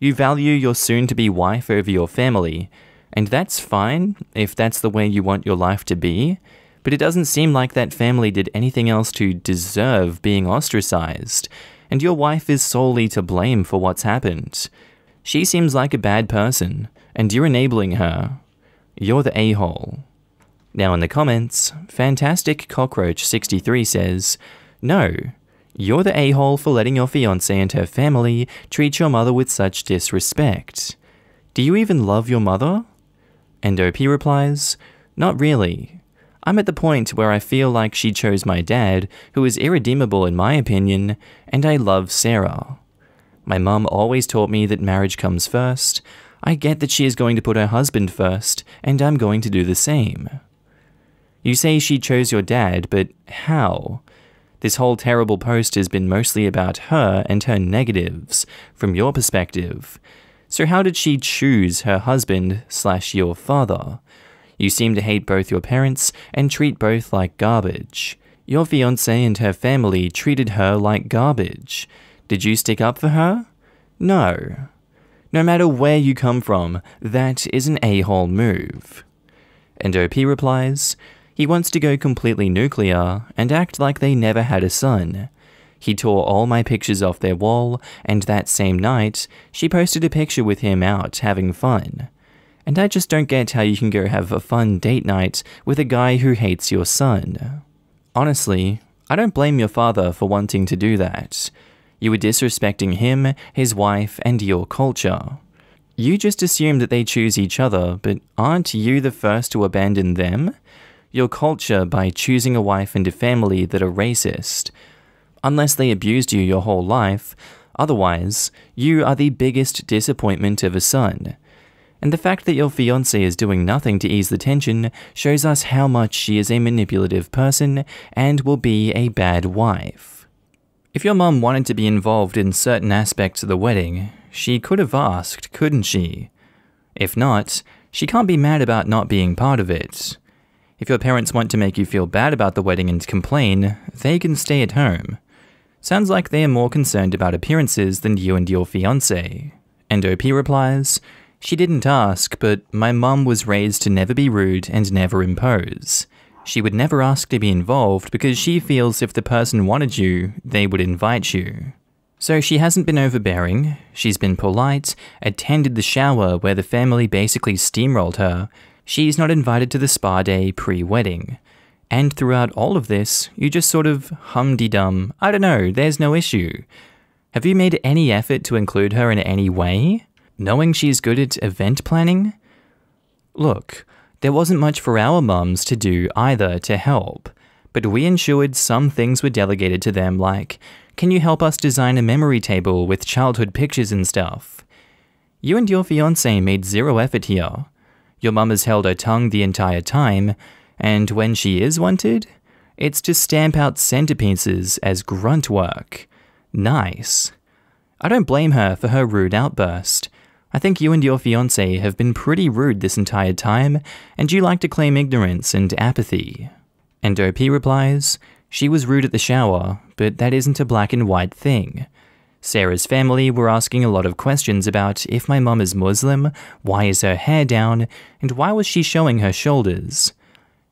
You value your soon to be wife over your family, and that's fine if that's the way you want your life to be, but it doesn't seem like that family did anything else to deserve being ostracized, and your wife is solely to blame for what's happened. She seems like a bad person, and you're enabling her. You're the a hole. Now, in the comments, Fantastic Cockroach63 says, No, you're the a hole for letting your fiance and her family treat your mother with such disrespect. Do you even love your mother? And OP replies, Not really. I'm at the point where I feel like she chose my dad, who is irredeemable in my opinion, and I love Sarah. My mum always taught me that marriage comes first. I get that she is going to put her husband first, and I'm going to do the same. You say she chose your dad, but how? This whole terrible post has been mostly about her and her negatives, from your perspective. So how did she choose her husband slash your father? You seem to hate both your parents and treat both like garbage. Your fiance and her family treated her like garbage. Did you stick up for her? No. No matter where you come from, that is an a hole move. And OP replies, he wants to go completely nuclear and act like they never had a son. He tore all my pictures off their wall, and that same night, she posted a picture with him out having fun. And I just don't get how you can go have a fun date night with a guy who hates your son. Honestly, I don't blame your father for wanting to do that. You were disrespecting him, his wife, and your culture. You just assume that they choose each other, but aren't you the first to abandon them? Your culture by choosing a wife and a family that are racist unless they abused you your whole life, otherwise, you are the biggest disappointment of a son. And the fact that your fiancée is doing nothing to ease the tension shows us how much she is a manipulative person and will be a bad wife. If your mum wanted to be involved in certain aspects of the wedding, she could have asked, couldn't she? If not, she can't be mad about not being part of it. If your parents want to make you feel bad about the wedding and complain, they can stay at home. Sounds like they are more concerned about appearances than you and your fiance. And OP replies, She didn't ask, but my mum was raised to never be rude and never impose. She would never ask to be involved because she feels if the person wanted you, they would invite you. So she hasn't been overbearing, she's been polite, attended the shower where the family basically steamrolled her. She's not invited to the spa day pre wedding. And throughout all of this, you just sort of humdy-dum, I don't know, there's no issue. Have you made any effort to include her in any way? Knowing she's good at event planning? Look, there wasn't much for our mums to do either to help, but we ensured some things were delegated to them like, can you help us design a memory table with childhood pictures and stuff? You and your fiance made zero effort here. Your mum has held her tongue the entire time, and when she is wanted, it's to stamp out centerpieces as grunt work. Nice. I don't blame her for her rude outburst. I think you and your fiance have been pretty rude this entire time, and you like to claim ignorance and apathy. And OP replies, She was rude at the shower, but that isn't a black and white thing. Sarah's family were asking a lot of questions about if my mum is Muslim, why is her hair down, and why was she showing her shoulders.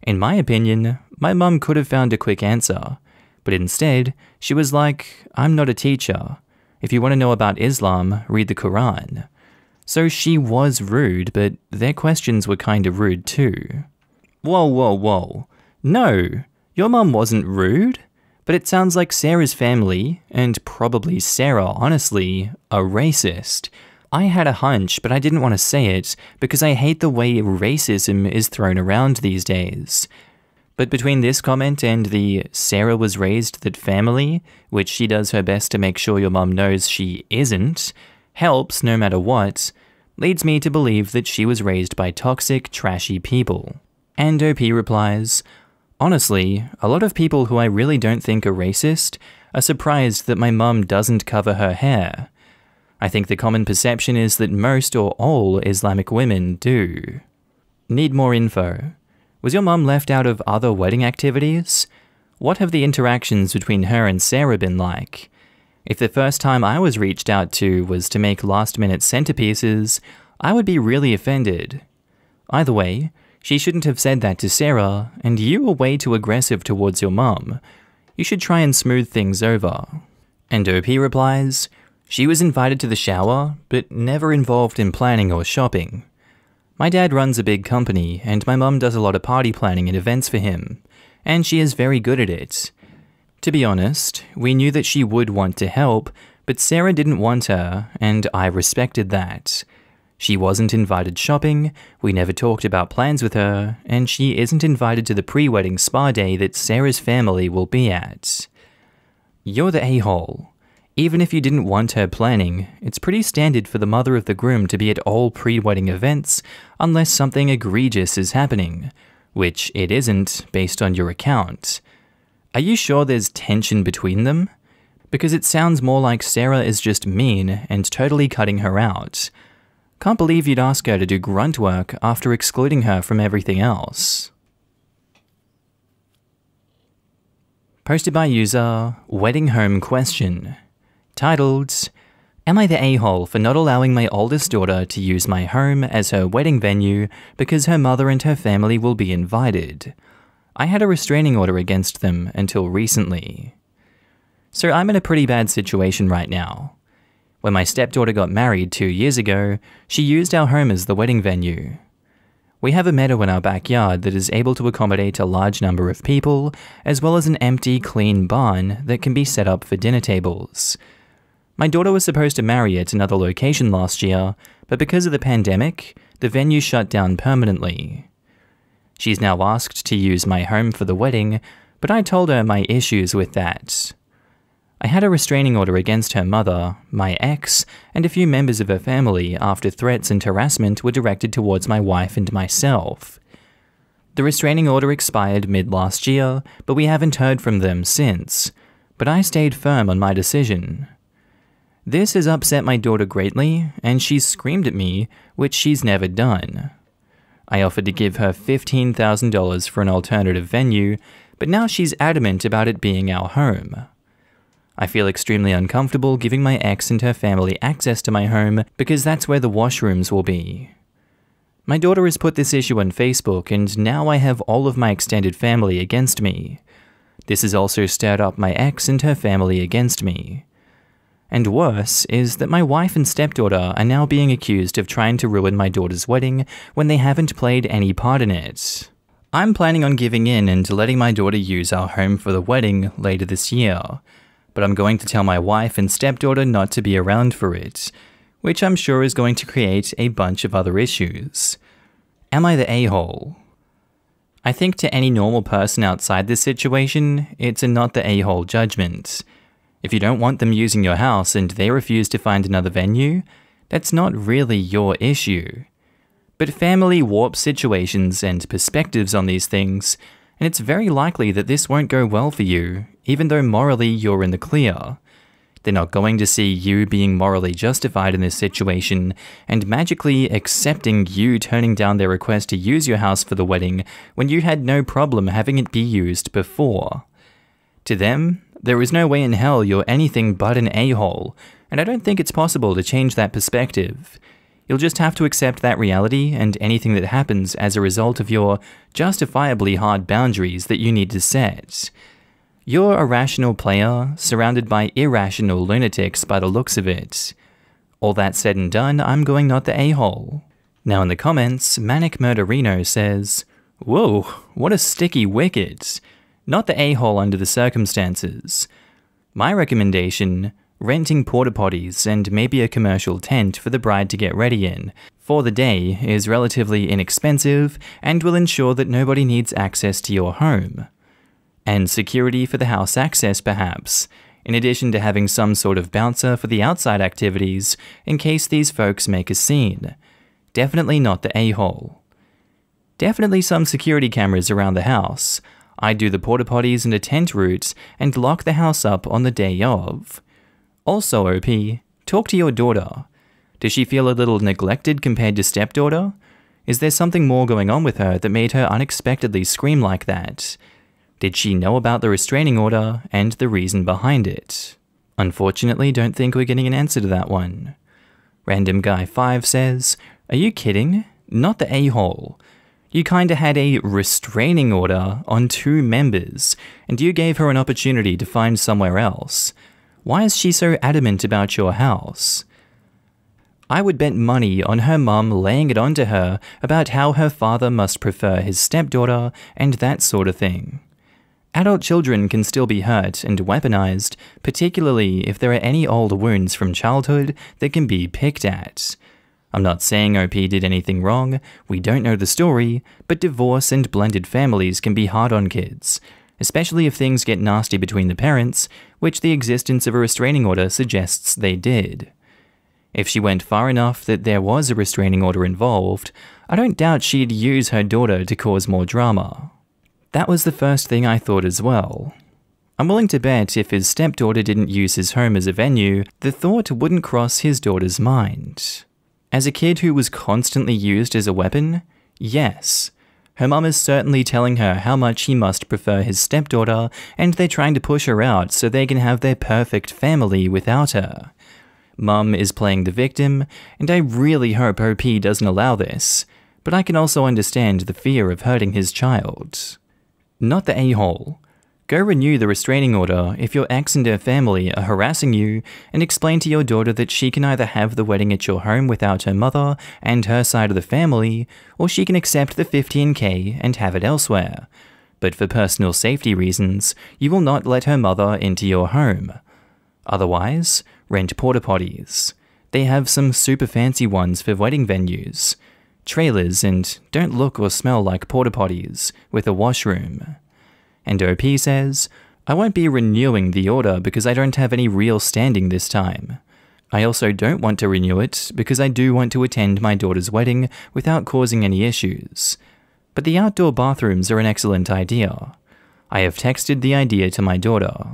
In my opinion, my mum could have found a quick answer, but instead, she was like, I'm not a teacher. If you want to know about Islam, read the Quran. So she was rude, but their questions were kind of rude too. Whoa, whoa, whoa. No, your mum wasn't rude. But it sounds like Sarah's family, and probably Sarah, honestly, are racist. I had a hunch, but I didn't want to say it because I hate the way racism is thrown around these days. But between this comment and the Sarah was raised that family, which she does her best to make sure your mum knows she isn't, helps no matter what, leads me to believe that she was raised by toxic, trashy people. And OP replies, Honestly, a lot of people who I really don't think are racist are surprised that my mum doesn't cover her hair. I think the common perception is that most or all Islamic women do. Need more info. Was your mum left out of other wedding activities? What have the interactions between her and Sarah been like? If the first time I was reached out to was to make last minute centerpieces, I would be really offended. Either way, she shouldn't have said that to Sarah, and you were way too aggressive towards your mum. You should try and smooth things over. And OP replies, she was invited to the shower, but never involved in planning or shopping. My dad runs a big company, and my mum does a lot of party planning and events for him, and she is very good at it. To be honest, we knew that she would want to help, but Sarah didn't want her, and I respected that. She wasn't invited shopping, we never talked about plans with her, and she isn't invited to the pre wedding spa day that Sarah's family will be at. You're the a hole. Even if you didn't want her planning, it's pretty standard for the mother of the groom to be at all pre-wedding events unless something egregious is happening, which it isn't based on your account. Are you sure there's tension between them? Because it sounds more like Sarah is just mean and totally cutting her out. Can't believe you'd ask her to do grunt work after excluding her from everything else. Posted by user Wedding Home Question titled Am I the a hole for not allowing my oldest daughter to use my home as her wedding venue because her mother and her family will be invited? I had a restraining order against them until recently. So I'm in a pretty bad situation right now. When my stepdaughter got married two years ago, she used our home as the wedding venue. We have a meadow in our backyard that is able to accommodate a large number of people, as well as an empty, clean barn that can be set up for dinner tables. My daughter was supposed to marry at another location last year, but because of the pandemic, the venue shut down permanently. She's now asked to use my home for the wedding, but I told her my issues with that. I had a restraining order against her mother, my ex, and a few members of her family after threats and harassment were directed towards my wife and myself. The restraining order expired mid last year, but we haven't heard from them since. But I stayed firm on my decision. This has upset my daughter greatly, and she's screamed at me, which she's never done. I offered to give her $15,000 for an alternative venue, but now she's adamant about it being our home. I feel extremely uncomfortable giving my ex and her family access to my home because that's where the washrooms will be. My daughter has put this issue on Facebook, and now I have all of my extended family against me. This has also stirred up my ex and her family against me. And worse is that my wife and stepdaughter are now being accused of trying to ruin my daughter's wedding when they haven't played any part in it. I'm planning on giving in and letting my daughter use our home for the wedding later this year, but I'm going to tell my wife and stepdaughter not to be around for it, which I'm sure is going to create a bunch of other issues. Am I the a-hole? I think to any normal person outside this situation, it's a not the a-hole judgment. If you don't want them using your house and they refuse to find another venue, that's not really your issue. But family warps situations and perspectives on these things, and it's very likely that this won't go well for you, even though morally you're in the clear. They're not going to see you being morally justified in this situation and magically accepting you turning down their request to use your house for the wedding when you had no problem having it be used before. To them, there is no way in hell you're anything but an a-hole, and I don't think it's possible to change that perspective. You'll just have to accept that reality and anything that happens as a result of your justifiably hard boundaries that you need to set. You're a rational player, surrounded by irrational lunatics by the looks of it. All that said and done, I'm going not the a-hole. Now in the comments, Manic Murderino says, Whoa, what a sticky wicket not the a hole under the circumstances. My recommendation renting porta potties and maybe a commercial tent for the bride to get ready in for the day is relatively inexpensive and will ensure that nobody needs access to your home. And security for the house access, perhaps, in addition to having some sort of bouncer for the outside activities in case these folks make a scene. Definitely not the a hole. Definitely some security cameras around the house. I do the porta potties and attend routes and lock the house up on the day of. Also, OP, talk to your daughter. Does she feel a little neglected compared to stepdaughter? Is there something more going on with her that made her unexpectedly scream like that? Did she know about the restraining order and the reason behind it? Unfortunately, don't think we're getting an answer to that one. Random Guy 5 says, Are you kidding? Not the a hole you kinda had a restraining order on two members, and you gave her an opportunity to find somewhere else. Why is she so adamant about your house? I would bet money on her mum laying it on to her about how her father must prefer his stepdaughter and that sort of thing. Adult children can still be hurt and weaponized, particularly if there are any old wounds from childhood that can be picked at. I'm not saying OP did anything wrong, we don't know the story, but divorce and blended families can be hard on kids, especially if things get nasty between the parents, which the existence of a restraining order suggests they did. If she went far enough that there was a restraining order involved, I don't doubt she'd use her daughter to cause more drama. That was the first thing I thought as well. I'm willing to bet if his stepdaughter didn't use his home as a venue, the thought wouldn't cross his daughter's mind. As a kid who was constantly used as a weapon, yes. Her mum is certainly telling her how much he must prefer his stepdaughter, and they're trying to push her out so they can have their perfect family without her. Mum is playing the victim, and I really hope OP doesn't allow this, but I can also understand the fear of hurting his child. Not the a-hole, Go renew the restraining order if your ex and her family are harassing you and explain to your daughter that she can either have the wedding at your home without her mother and her side of the family, or she can accept the 15k and have it elsewhere. But for personal safety reasons, you will not let her mother into your home. Otherwise, rent porta potties. They have some super fancy ones for wedding venues. Trailers and don't look or smell like porta potties with a washroom. And OP says, I won't be renewing the order because I don't have any real standing this time. I also don't want to renew it because I do want to attend my daughter's wedding without causing any issues. But the outdoor bathrooms are an excellent idea. I have texted the idea to my daughter.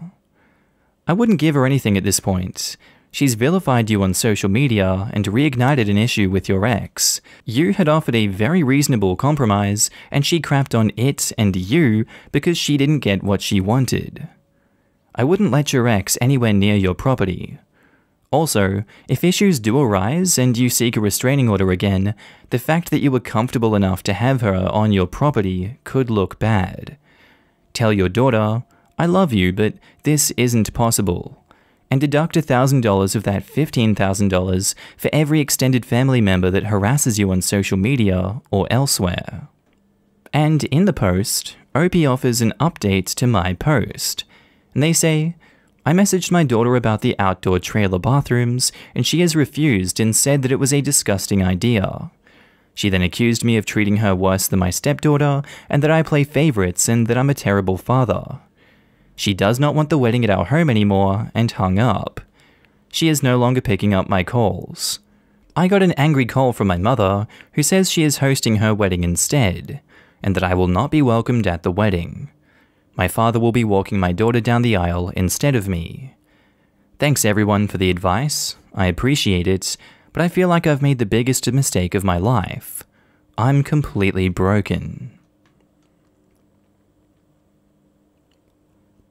I wouldn't give her anything at this point. She's vilified you on social media and reignited an issue with your ex. You had offered a very reasonable compromise, and she crapped on it and you because she didn't get what she wanted. I wouldn't let your ex anywhere near your property. Also, if issues do arise and you seek a restraining order again, the fact that you were comfortable enough to have her on your property could look bad. Tell your daughter, I love you, but this isn't possible and deduct $1,000 of that $15,000 for every extended family member that harasses you on social media or elsewhere. And in the post, Opie offers an update to my post. And they say, I messaged my daughter about the outdoor trailer bathrooms, and she has refused and said that it was a disgusting idea. She then accused me of treating her worse than my stepdaughter, and that I play favorites and that I'm a terrible father. She does not want the wedding at our home anymore and hung up. She is no longer picking up my calls. I got an angry call from my mother, who says she is hosting her wedding instead, and that I will not be welcomed at the wedding. My father will be walking my daughter down the aisle instead of me. Thanks everyone for the advice, I appreciate it, but I feel like I've made the biggest mistake of my life. I'm completely broken.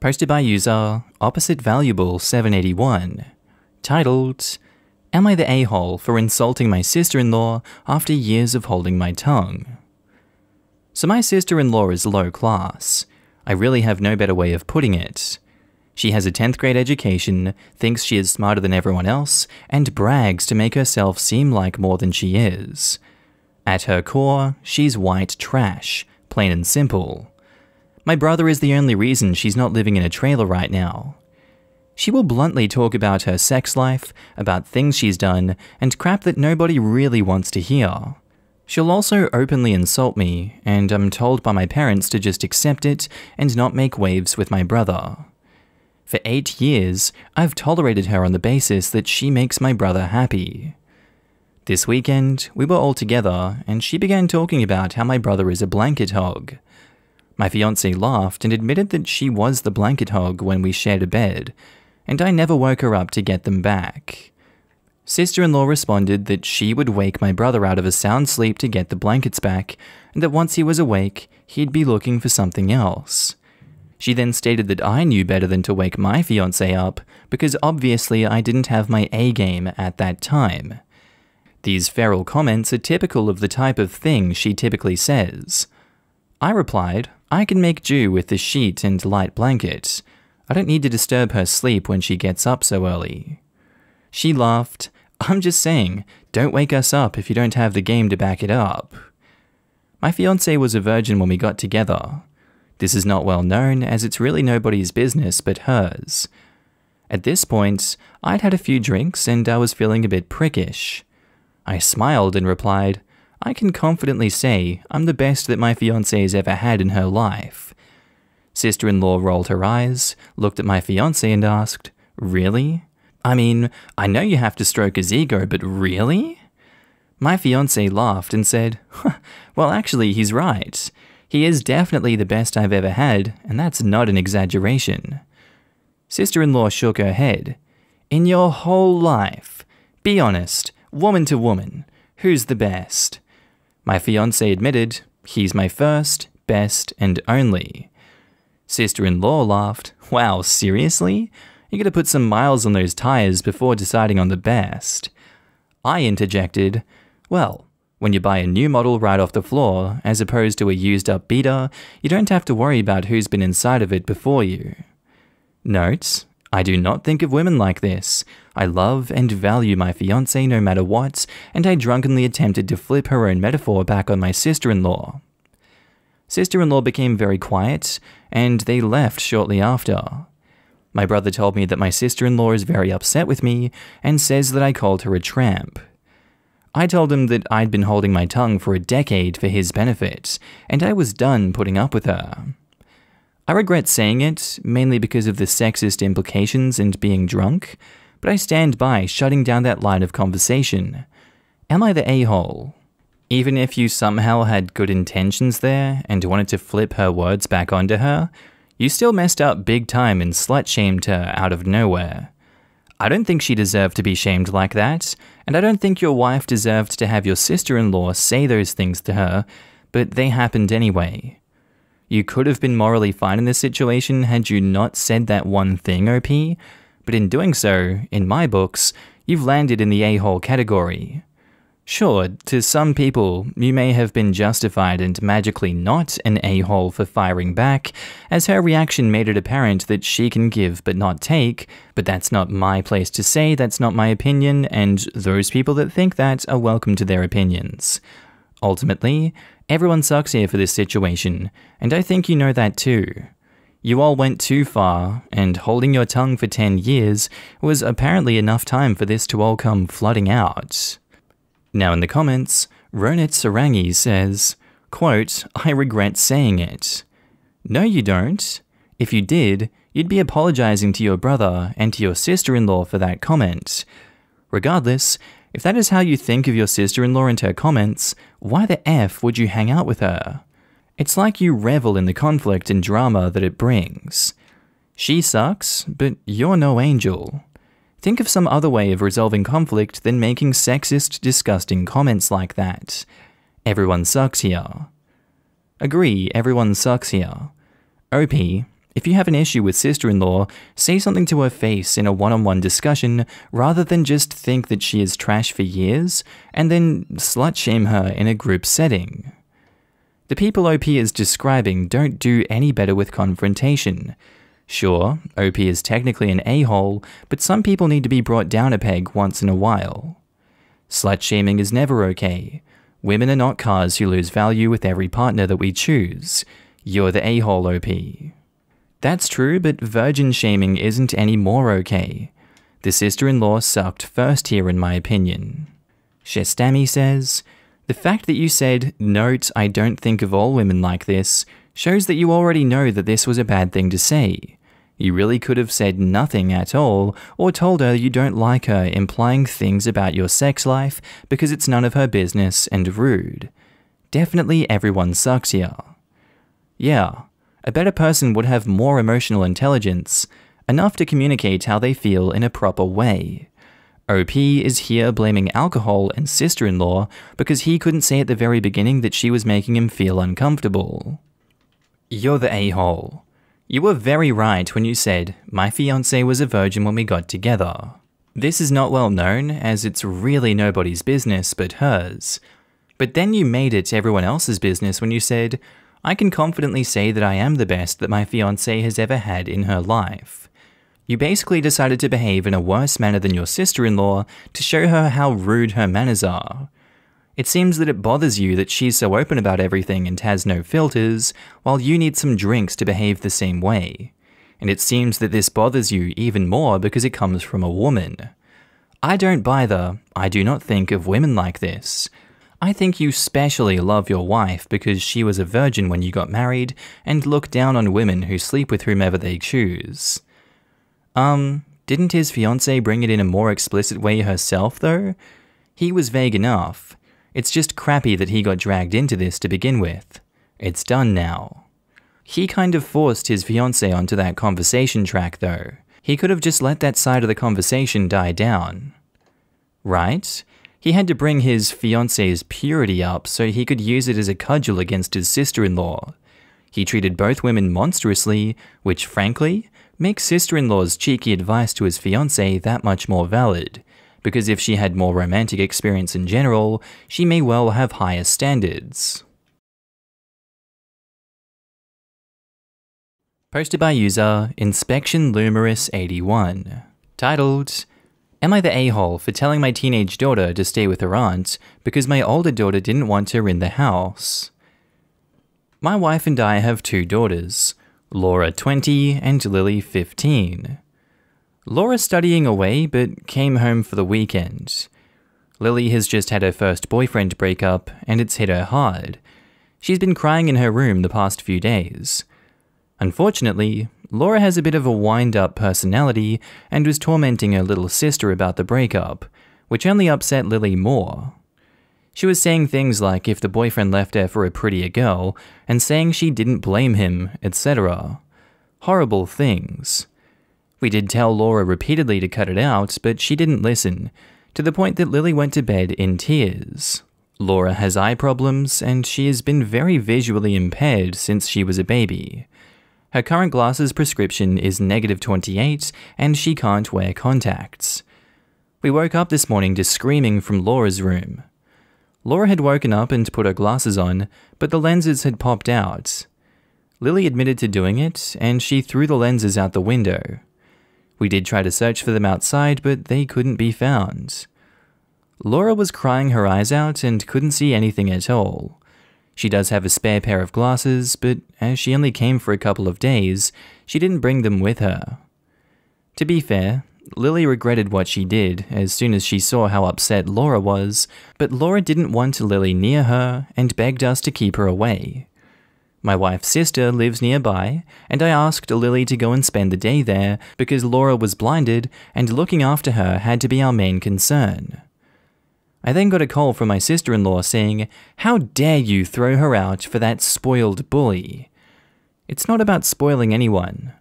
posted by user opposite valuable 781, titled, Am I the a-hole for insulting my sister-in-law after years of holding my tongue? So my sister-in-law is low class. I really have no better way of putting it. She has a 10th grade education, thinks she is smarter than everyone else, and brags to make herself seem like more than she is. At her core, she's white trash, plain and simple. My brother is the only reason she's not living in a trailer right now. She will bluntly talk about her sex life, about things she's done, and crap that nobody really wants to hear. She'll also openly insult me, and I'm told by my parents to just accept it and not make waves with my brother. For eight years, I've tolerated her on the basis that she makes my brother happy. This weekend, we were all together, and she began talking about how my brother is a blanket hog. My fiancée laughed and admitted that she was the blanket hog when we shared a bed, and I never woke her up to get them back. Sister in law responded that she would wake my brother out of a sound sleep to get the blankets back, and that once he was awake, he'd be looking for something else. She then stated that I knew better than to wake my fiance up, because obviously I didn't have my A game at that time. These feral comments are typical of the type of thing she typically says. I replied, I can make do with the sheet and light blankets. I don't need to disturb her sleep when she gets up so early. She laughed, I'm just saying, don't wake us up if you don't have the game to back it up. My fiance was a virgin when we got together. This is not well known as it's really nobody's business but hers. At this point, I'd had a few drinks and I was feeling a bit prickish. I smiled and replied, I can confidently say I'm the best that my fiancee's ever had in her life. Sister in law rolled her eyes, looked at my fiancee, and asked, Really? I mean, I know you have to stroke his ego, but really? My fiancee laughed and said, Well, actually, he's right. He is definitely the best I've ever had, and that's not an exaggeration. Sister in law shook her head. In your whole life, be honest, woman to woman, who's the best? My fiance admitted, he's my first, best, and only. Sister in law laughed, wow, seriously? You gotta put some miles on those tyres before deciding on the best. I interjected, well, when you buy a new model right off the floor, as opposed to a used up beater, you don't have to worry about who's been inside of it before you. Notes I do not think of women like this. I love and value my fiance no matter what, and I drunkenly attempted to flip her own metaphor back on my sister in law. Sister in law became very quiet, and they left shortly after. My brother told me that my sister in law is very upset with me and says that I called her a tramp. I told him that I'd been holding my tongue for a decade for his benefit, and I was done putting up with her. I regret saying it, mainly because of the sexist implications and being drunk, but I stand by shutting down that line of conversation. Am I the a-hole? Even if you somehow had good intentions there and wanted to flip her words back onto her, you still messed up big time and slut-shamed her out of nowhere. I don't think she deserved to be shamed like that, and I don't think your wife deserved to have your sister-in-law say those things to her, but they happened anyway. You could have been morally fine in this situation had you not said that one thing, OP, but in doing so, in my books, you've landed in the a hole category. Sure, to some people, you may have been justified and magically not an a hole for firing back, as her reaction made it apparent that she can give but not take, but that's not my place to say, that's not my opinion, and those people that think that are welcome to their opinions. Ultimately, Everyone sucks here for this situation, and I think you know that too. You all went too far, and holding your tongue for 10 years was apparently enough time for this to all come flooding out. Now in the comments, Ronit Sarangi says, quote, I regret saying it. No you don't. If you did, you'd be apologising to your brother and to your sister-in-law for that comment. Regardless, if that is how you think of your sister in law and her comments, why the F would you hang out with her? It's like you revel in the conflict and drama that it brings. She sucks, but you're no angel. Think of some other way of resolving conflict than making sexist, disgusting comments like that. Everyone sucks here. Agree, everyone sucks here. OP, if you have an issue with sister in law, say something to her face in a one on one discussion rather than just think that she is trash for years and then slut shame her in a group setting. The people OP is describing don't do any better with confrontation. Sure, OP is technically an a hole, but some people need to be brought down a peg once in a while. Slut shaming is never okay. Women are not cars who lose value with every partner that we choose. You're the a hole OP. That's true, but virgin shaming isn't any more okay. The sister-in-law sucked first here in my opinion. Shestami says, The fact that you said, note, I don't think of all women like this, shows that you already know that this was a bad thing to say. You really could have said nothing at all, or told her you don't like her, implying things about your sex life because it's none of her business and rude. Definitely everyone sucks here. Yeah, a better person would have more emotional intelligence, enough to communicate how they feel in a proper way. OP is here blaming alcohol and sister in law because he couldn't say at the very beginning that she was making him feel uncomfortable. You're the a hole. You were very right when you said, My fiance was a virgin when we got together. This is not well known, as it's really nobody's business but hers. But then you made it everyone else's business when you said, I can confidently say that I am the best that my fiance has ever had in her life. You basically decided to behave in a worse manner than your sister in law to show her how rude her manners are. It seems that it bothers you that she's so open about everything and has no filters, while you need some drinks to behave the same way. And it seems that this bothers you even more because it comes from a woman. I don't buy the, I do not think of women like this. I think you specially love your wife because she was a virgin when you got married and look down on women who sleep with whomever they choose. Um, didn't his fiancée bring it in a more explicit way herself, though? He was vague enough. It's just crappy that he got dragged into this to begin with. It's done now. He kind of forced his fiancée onto that conversation track, though. He could have just let that side of the conversation die down. Right? He had to bring his fiancée's purity up so he could use it as a cudgel against his sister in law. He treated both women monstrously, which frankly makes sister in law's cheeky advice to his fiancee that much more valid, because if she had more romantic experience in general, she may well have higher standards. Posted by user Inspection Lumerus81, titled Am I the a hole for telling my teenage daughter to stay with her aunt because my older daughter didn't want her in the house? My wife and I have two daughters, Laura 20 and Lily 15. Laura studying away but came home for the weekend. Lily has just had her first boyfriend breakup and it's hit her hard. She's been crying in her room the past few days. Unfortunately, Laura has a bit of a wind up personality and was tormenting her little sister about the breakup, which only upset Lily more. She was saying things like if the boyfriend left her for a prettier girl and saying she didn't blame him, etc. Horrible things. We did tell Laura repeatedly to cut it out, but she didn't listen, to the point that Lily went to bed in tears. Laura has eye problems, and she has been very visually impaired since she was a baby. Her current glasses prescription is negative 28 and she can't wear contacts. We woke up this morning to screaming from Laura's room. Laura had woken up and put her glasses on, but the lenses had popped out. Lily admitted to doing it, and she threw the lenses out the window. We did try to search for them outside, but they couldn't be found. Laura was crying her eyes out and couldn't see anything at all. She does have a spare pair of glasses, but as she only came for a couple of days, she didn't bring them with her. To be fair, Lily regretted what she did as soon as she saw how upset Laura was, but Laura didn't want Lily near her and begged us to keep her away. My wife's sister lives nearby, and I asked Lily to go and spend the day there because Laura was blinded and looking after her had to be our main concern. I then got a call from my sister in law saying, How dare you throw her out for that spoiled bully? It's not about spoiling anyone.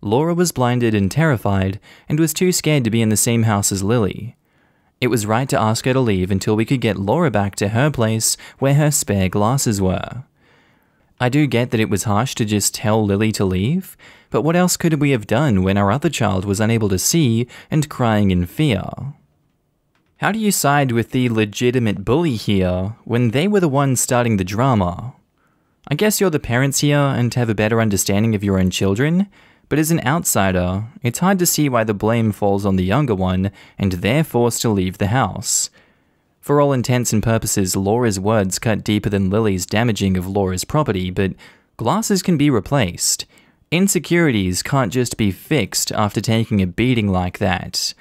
Laura was blinded and terrified and was too scared to be in the same house as Lily. It was right to ask her to leave until we could get Laura back to her place where her spare glasses were. I do get that it was harsh to just tell Lily to leave, but what else could we have done when our other child was unable to see and crying in fear? How do you side with the legitimate bully here when they were the ones starting the drama? I guess you're the parents here and have a better understanding of your own children, but as an outsider, it's hard to see why the blame falls on the younger one and they're forced to leave the house. For all intents and purposes, Laura's words cut deeper than Lily's damaging of Laura's property, but glasses can be replaced. Insecurities can't just be fixed after taking a beating like that.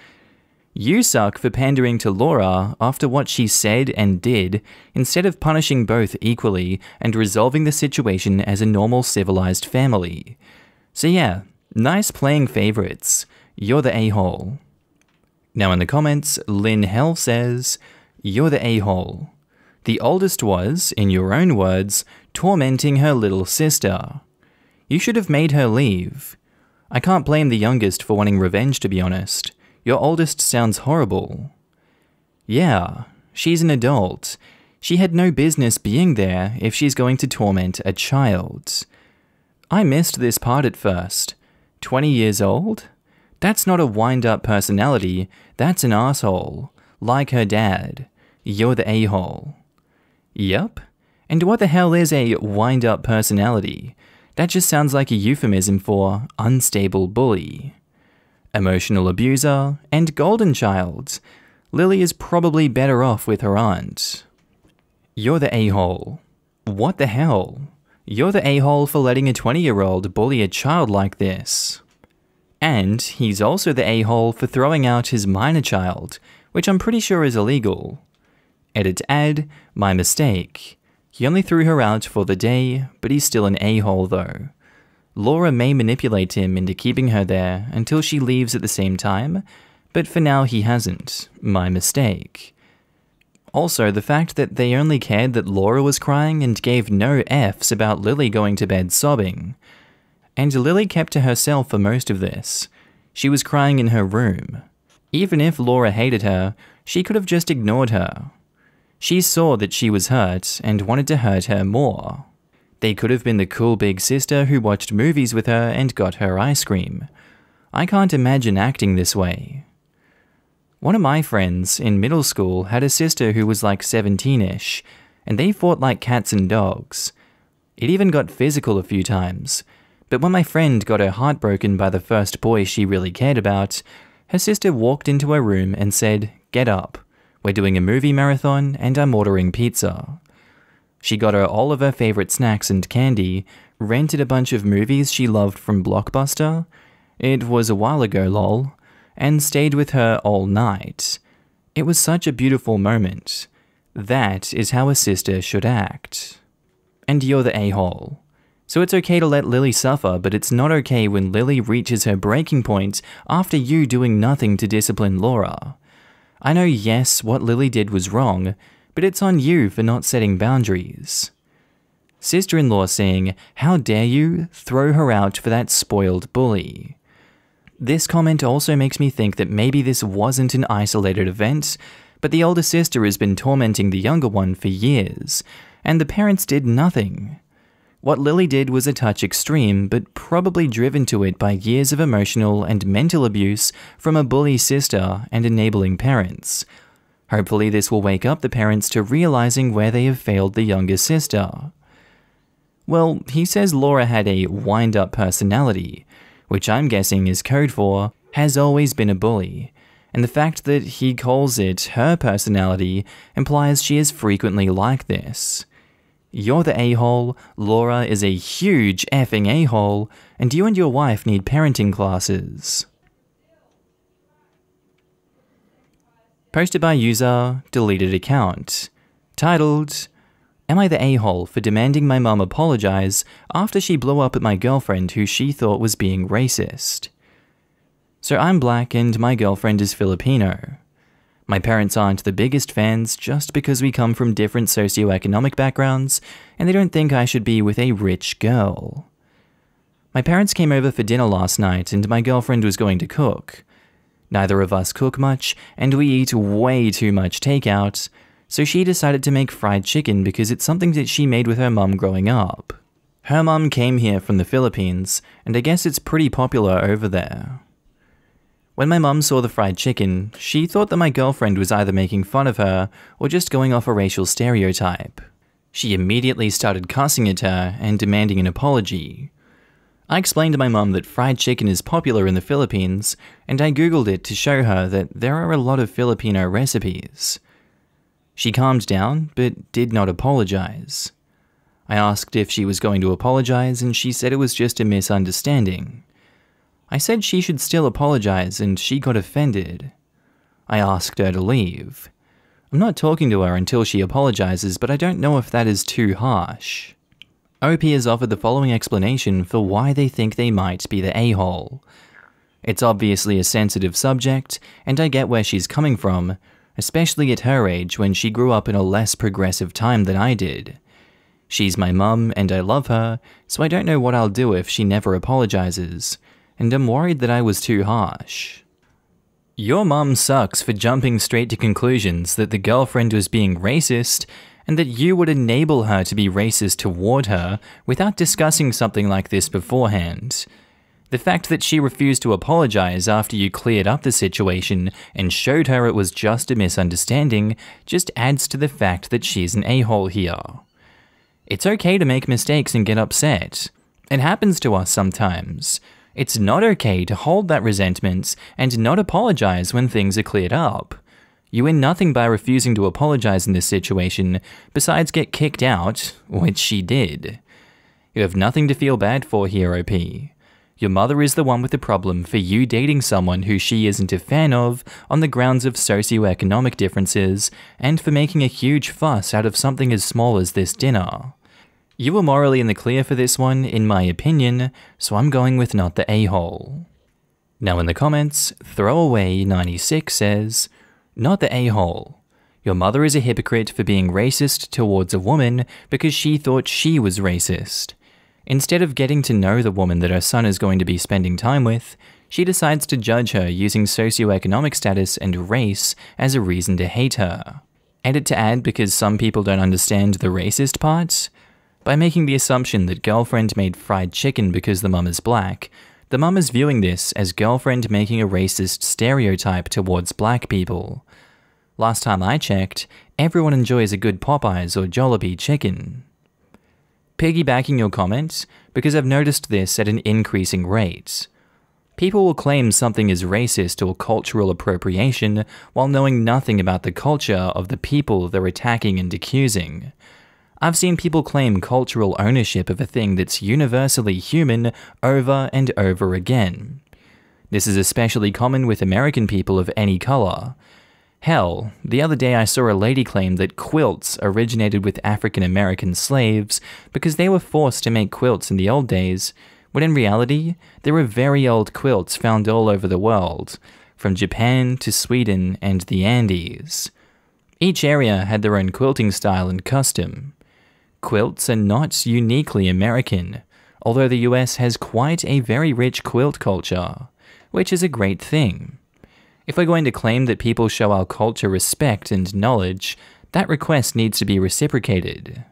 You suck for pandering to Laura after what she said and did, instead of punishing both equally and resolving the situation as a normal civilized family. So, yeah, nice playing favorites. You're the a hole. Now, in the comments, Lynn Hell says, You're the a hole. The oldest was, in your own words, tormenting her little sister. You should have made her leave. I can't blame the youngest for wanting revenge, to be honest. Your oldest sounds horrible. Yeah, she's an adult. She had no business being there if she's going to torment a child. I missed this part at first. 20 years old? That's not a wind up personality, that's an asshole. Like her dad. You're the a hole. Yup. And what the hell is a wind up personality? That just sounds like a euphemism for unstable bully emotional abuser, and golden child. Lily is probably better off with her aunt. You're the a-hole. What the hell? You're the a-hole for letting a 20-year-old bully a child like this. And he's also the a-hole for throwing out his minor child, which I'm pretty sure is illegal. Edit ad, my mistake. He only threw her out for the day, but he's still an a-hole though. Laura may manipulate him into keeping her there until she leaves at the same time, but for now he hasn't. My mistake. Also, the fact that they only cared that Laura was crying and gave no Fs about Lily going to bed sobbing. And Lily kept to herself for most of this. She was crying in her room. Even if Laura hated her, she could have just ignored her. She saw that she was hurt and wanted to hurt her more. They could have been the cool big sister who watched movies with her and got her ice cream. I can't imagine acting this way. One of my friends in middle school had a sister who was like 17 ish, and they fought like cats and dogs. It even got physical a few times, but when my friend got her heart broken by the first boy she really cared about, her sister walked into her room and said, Get up. We're doing a movie marathon and I'm ordering pizza. She got her all of her favorite snacks and candy, rented a bunch of movies she loved from Blockbuster, it was a while ago, lol, and stayed with her all night. It was such a beautiful moment. That is how a sister should act. And you're the a hole. So it's okay to let Lily suffer, but it's not okay when Lily reaches her breaking point after you doing nothing to discipline Laura. I know, yes, what Lily did was wrong, but it's on you for not setting boundaries. Sister in law saying, How dare you throw her out for that spoiled bully? This comment also makes me think that maybe this wasn't an isolated event, but the older sister has been tormenting the younger one for years, and the parents did nothing. What Lily did was a touch extreme, but probably driven to it by years of emotional and mental abuse from a bully sister and enabling parents. Hopefully, this will wake up the parents to realizing where they have failed the younger sister. Well, he says Laura had a wind up personality, which I'm guessing is code for has always been a bully, and the fact that he calls it her personality implies she is frequently like this. You're the a hole, Laura is a huge effing a hole, and you and your wife need parenting classes. Posted by user deleted account. Titled, Am I the a hole for demanding my mum apologize after she blew up at my girlfriend who she thought was being racist? So I'm black and my girlfriend is Filipino. My parents aren't the biggest fans just because we come from different socioeconomic backgrounds and they don't think I should be with a rich girl. My parents came over for dinner last night and my girlfriend was going to cook. Neither of us cook much, and we eat way too much takeout, so she decided to make fried chicken because it's something that she made with her mum growing up. Her mum came here from the Philippines, and I guess it's pretty popular over there. When my mum saw the fried chicken, she thought that my girlfriend was either making fun of her or just going off a racial stereotype. She immediately started cussing at her and demanding an apology, I explained to my mum that fried chicken is popular in the Philippines, and I googled it to show her that there are a lot of Filipino recipes. She calmed down, but did not apologize. I asked if she was going to apologize, and she said it was just a misunderstanding. I said she should still apologize, and she got offended. I asked her to leave. I'm not talking to her until she apologizes, but I don't know if that is too harsh. OP has offered the following explanation for why they think they might be the a-hole. It's obviously a sensitive subject, and I get where she's coming from, especially at her age when she grew up in a less progressive time than I did. She's my mum and I love her, so I don't know what I'll do if she never apologises, and I'm worried that I was too harsh. Your mum sucks for jumping straight to conclusions that the girlfriend was being racist and that you would enable her to be racist toward her without discussing something like this beforehand. The fact that she refused to apologize after you cleared up the situation and showed her it was just a misunderstanding just adds to the fact that she's an a hole here. It's okay to make mistakes and get upset. It happens to us sometimes. It's not okay to hold that resentment and not apologize when things are cleared up. You win nothing by refusing to apologize in this situation, besides get kicked out, which she did. You have nothing to feel bad for here, OP. Your mother is the one with the problem for you dating someone who she isn't a fan of on the grounds of socioeconomic differences and for making a huge fuss out of something as small as this dinner. You were morally in the clear for this one, in my opinion, so I'm going with not the a-hole. Now in the comments, Throwaway96 says, not the a hole. Your mother is a hypocrite for being racist towards a woman because she thought she was racist. Instead of getting to know the woman that her son is going to be spending time with, she decides to judge her using socioeconomic status and race as a reason to hate her. Edit to add because some people don't understand the racist part. By making the assumption that girlfriend made fried chicken because the mum is black, the mum is viewing this as girlfriend making a racist stereotype towards black people. Last time I checked, everyone enjoys a good Popeyes or Jollibee chicken. Piggybacking your comments, because I've noticed this at an increasing rate. People will claim something is racist or cultural appropriation while knowing nothing about the culture of the people they're attacking and accusing. I've seen people claim cultural ownership of a thing that's universally human over and over again. This is especially common with American people of any color, Hell, the other day I saw a lady claim that quilts originated with African American slaves because they were forced to make quilts in the old days, when in reality, there were very old quilts found all over the world, from Japan to Sweden and the Andes. Each area had their own quilting style and custom. Quilts are not uniquely American, although the US has quite a very rich quilt culture, which is a great thing. If we're going to claim that people show our culture respect and knowledge, that request needs to be reciprocated.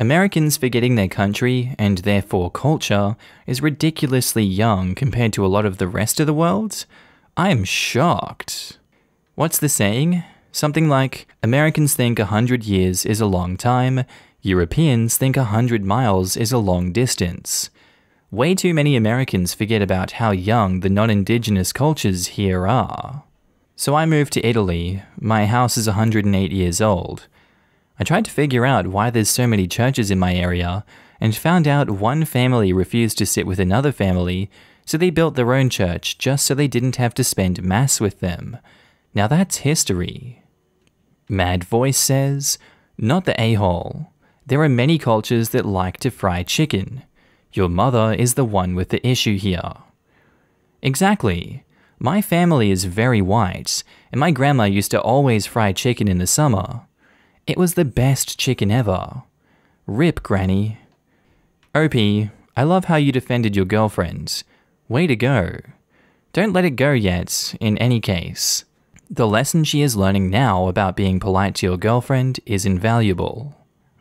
Americans forgetting their country, and therefore culture, is ridiculously young compared to a lot of the rest of the world? I'm shocked. What's the saying? Something like, Americans think 100 years is a long time, Europeans think 100 miles is a long distance. Way too many Americans forget about how young the non-indigenous cultures here are. So I moved to Italy. My house is 108 years old. I tried to figure out why there's so many churches in my area and found out one family refused to sit with another family, so they built their own church just so they didn't have to spend mass with them. Now that's history. Mad Voice says, not the a-hole. There are many cultures that like to fry chicken. Your mother is the one with the issue here. Exactly. My family is very white, and my grandma used to always fry chicken in the summer. It was the best chicken ever. Rip, Granny. Opie, I love how you defended your girlfriend. Way to go. Don't let it go yet, in any case. The lesson she is learning now about being polite to your girlfriend is invaluable.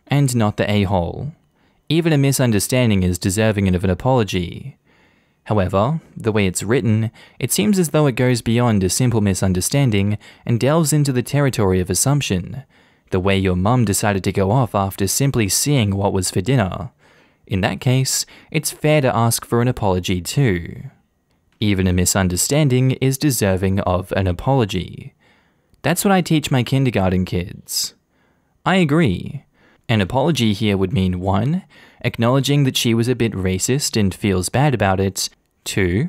And not the a-hole. Even a misunderstanding is deserving of an apology. However, the way it's written, it seems as though it goes beyond a simple misunderstanding and delves into the territory of assumption, the way your mum decided to go off after simply seeing what was for dinner. In that case, it's fair to ask for an apology too. Even a misunderstanding is deserving of an apology. That's what I teach my kindergarten kids. I agree. An apology here would mean 1. Acknowledging that she was a bit racist and feels bad about it. 2.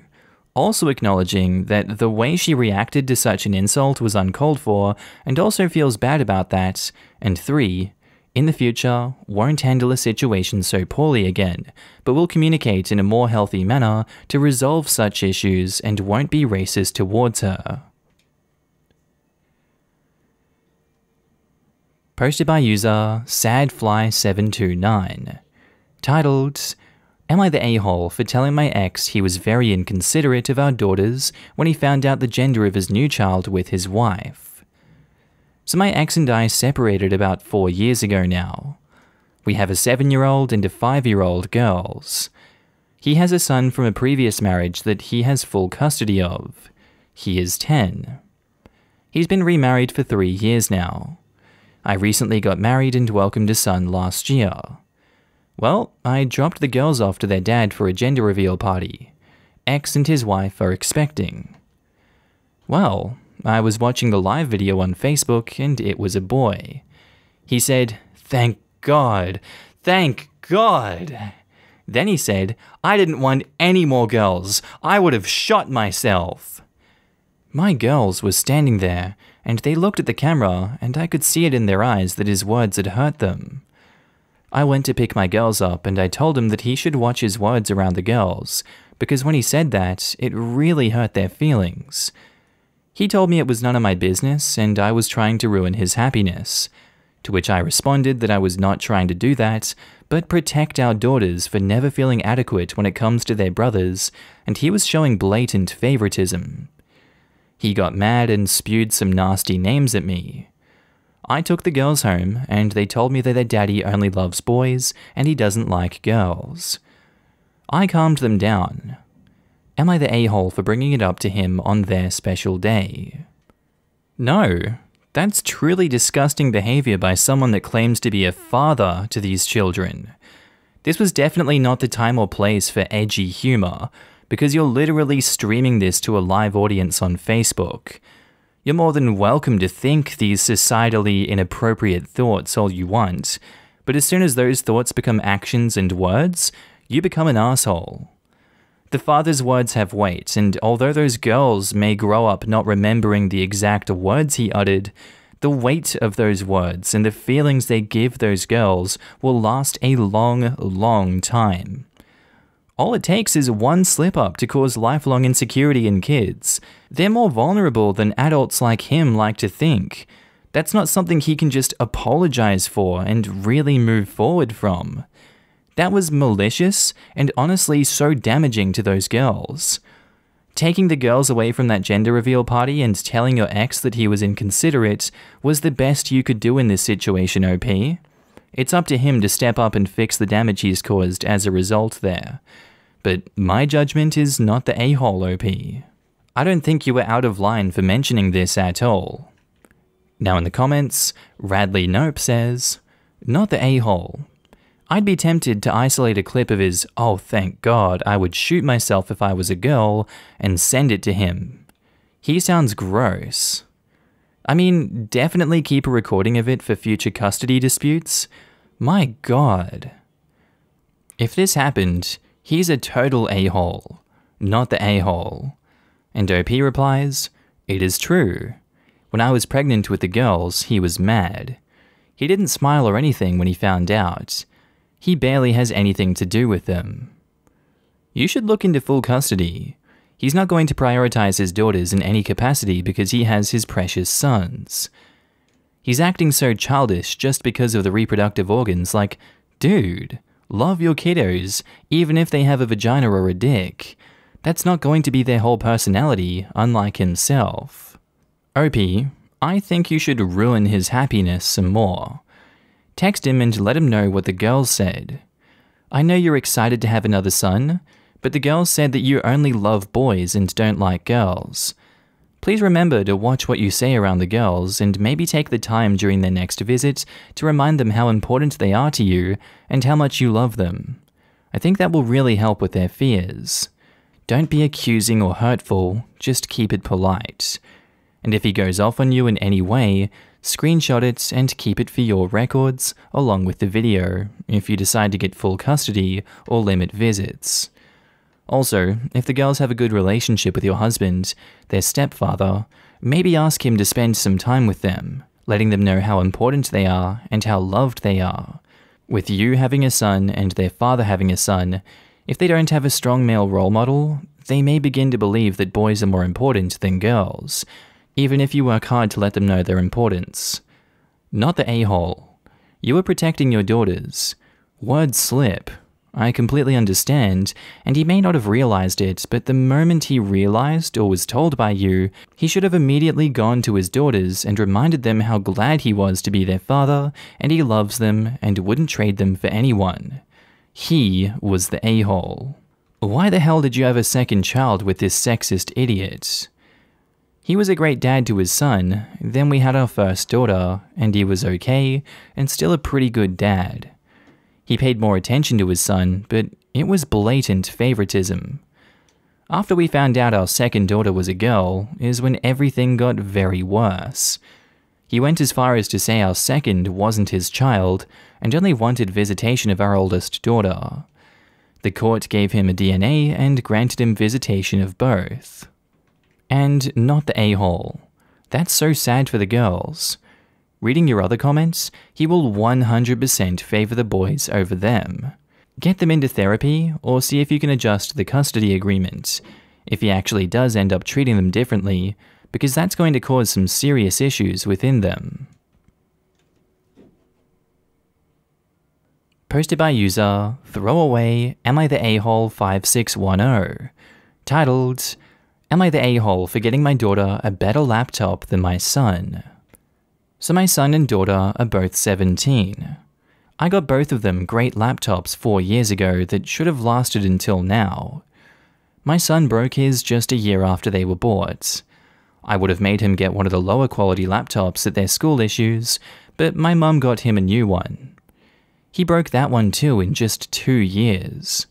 Also acknowledging that the way she reacted to such an insult was uncalled for and also feels bad about that. And 3 in the future, won't handle a situation so poorly again, but will communicate in a more healthy manner to resolve such issues and won't be racist towards her. posted by user sadfly729, titled, Am I the a hole for telling my ex he was very inconsiderate of our daughters when he found out the gender of his new child with his wife? So, my ex and I separated about four years ago now. We have a seven year old and a five year old girls. He has a son from a previous marriage that he has full custody of. He is 10. He's been remarried for three years now. I recently got married and welcomed a son last year. Well, I dropped the girls off to their dad for a gender reveal party. X and his wife are expecting. Well, I was watching the live video on Facebook and it was a boy. He said, Thank God! Thank God! Then he said, I didn't want any more girls. I would have shot myself. My girls were standing there, and they looked at the camera, and I could see it in their eyes that his words had hurt them. I went to pick my girls up, and I told him that he should watch his words around the girls, because when he said that, it really hurt their feelings. He told me it was none of my business, and I was trying to ruin his happiness. To which I responded that I was not trying to do that, but protect our daughters for never feeling adequate when it comes to their brothers, and he was showing blatant favoritism. He got mad and spewed some nasty names at me. I took the girls home, and they told me that their daddy only loves boys and he doesn't like girls. I calmed them down. Am I the a hole for bringing it up to him on their special day? No, that's truly disgusting behaviour by someone that claims to be a father to these children. This was definitely not the time or place for edgy humour, because you're literally streaming this to a live audience on Facebook. You're more than welcome to think these societally inappropriate thoughts all you want, but as soon as those thoughts become actions and words, you become an asshole. The father's words have weight, and although those girls may grow up not remembering the exact words he uttered, the weight of those words and the feelings they give those girls will last a long, long time. All it takes is one slip up to cause lifelong insecurity in kids. They're more vulnerable than adults like him like to think. That's not something he can just apologize for and really move forward from. That was malicious and honestly so damaging to those girls. Taking the girls away from that gender reveal party and telling your ex that he was inconsiderate was the best you could do in this situation, OP. It's up to him to step up and fix the damage he's caused as a result there. But my judgment is not the a-hole OP. I don't think you were out of line for mentioning this at all. Now in the comments, Radley Nope says, Not the a-hole. I'd be tempted to isolate a clip of his, oh thank god, I would shoot myself if I was a girl, and send it to him. He sounds gross. I mean, definitely keep a recording of it for future custody disputes. My god. If this happened, he's a total a hole, not the a hole. And OP replies, It is true. When I was pregnant with the girls, he was mad. He didn't smile or anything when he found out. He barely has anything to do with them. You should look into full custody. He's not going to prioritize his daughters in any capacity because he has his precious sons. He's acting so childish just because of the reproductive organs, like, dude, love your kiddos, even if they have a vagina or a dick. That's not going to be their whole personality, unlike himself. Opie, I think you should ruin his happiness some more. Text him and let him know what the girl said. I know you're excited to have another son, but the girls said that you only love boys and don't like girls. Please remember to watch what you say around the girls and maybe take the time during their next visit to remind them how important they are to you and how much you love them. I think that will really help with their fears. Don't be accusing or hurtful, just keep it polite. And if he goes off on you in any way, screenshot it and keep it for your records along with the video if you decide to get full custody or limit visits. Also, if the girls have a good relationship with your husband, their stepfather, maybe ask him to spend some time with them, letting them know how important they are and how loved they are. With you having a son and their father having a son, if they don't have a strong male role model, they may begin to believe that boys are more important than girls, even if you work hard to let them know their importance. Not the a hole. You are protecting your daughters. Words slip, I completely understand, and he may not have realized it, but the moment he realized or was told by you, he should have immediately gone to his daughters and reminded them how glad he was to be their father, and he loves them and wouldn't trade them for anyone. He was the a hole. Why the hell did you have a second child with this sexist idiot? He was a great dad to his son, then we had our first daughter, and he was okay, and still a pretty good dad. He paid more attention to his son, but it was blatant favoritism. After we found out our second daughter was a girl, is when everything got very worse. He went as far as to say our second wasn't his child and only wanted visitation of our oldest daughter. The court gave him a DNA and granted him visitation of both. And not the a hole. That's so sad for the girls. Reading your other comments, he will 100% favour the boys over them. Get them into therapy, or see if you can adjust the custody agreement, if he actually does end up treating them differently, because that's going to cause some serious issues within them. Posted by user Throwaway Am I the A-hole 5610, titled Am I the A-hole for getting my daughter a better laptop than my son? So my son and daughter are both 17. I got both of them great laptops four years ago that should have lasted until now. My son broke his just a year after they were bought. I would have made him get one of the lower quality laptops at their school issues, but my mum got him a new one. He broke that one too in just two years.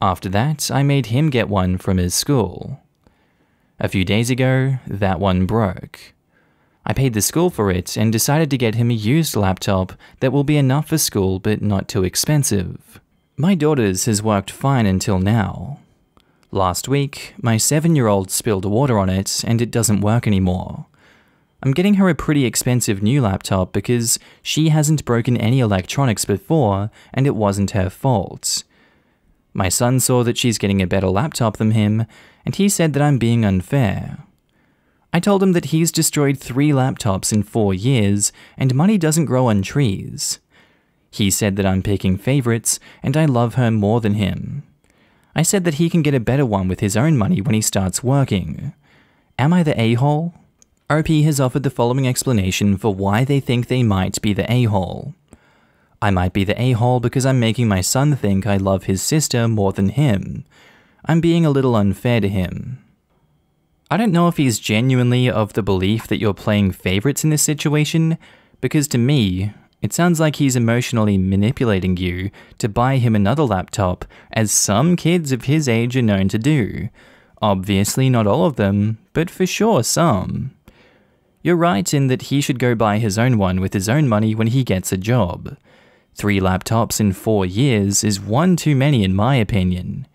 After that, I made him get one from his school. A few days ago, that one broke. I paid the school for it and decided to get him a used laptop that will be enough for school but not too expensive. My daughter's has worked fine until now. Last week, my 7-year-old spilled water on it and it doesn't work anymore. I'm getting her a pretty expensive new laptop because she hasn't broken any electronics before and it wasn't her fault. My son saw that she's getting a better laptop than him and he said that I'm being unfair. I told him that he's destroyed three laptops in four years, and money doesn't grow on trees. He said that I'm picking favourites, and I love her more than him. I said that he can get a better one with his own money when he starts working. Am I the a-hole? OP has offered the following explanation for why they think they might be the a-hole. I might be the a-hole because I'm making my son think I love his sister more than him. I'm being a little unfair to him. I don't know if he's genuinely of the belief that you're playing favorites in this situation, because to me, it sounds like he's emotionally manipulating you to buy him another laptop, as some kids of his age are known to do. Obviously, not all of them, but for sure some. You're right in that he should go buy his own one with his own money when he gets a job. Three laptops in four years is one too many, in my opinion.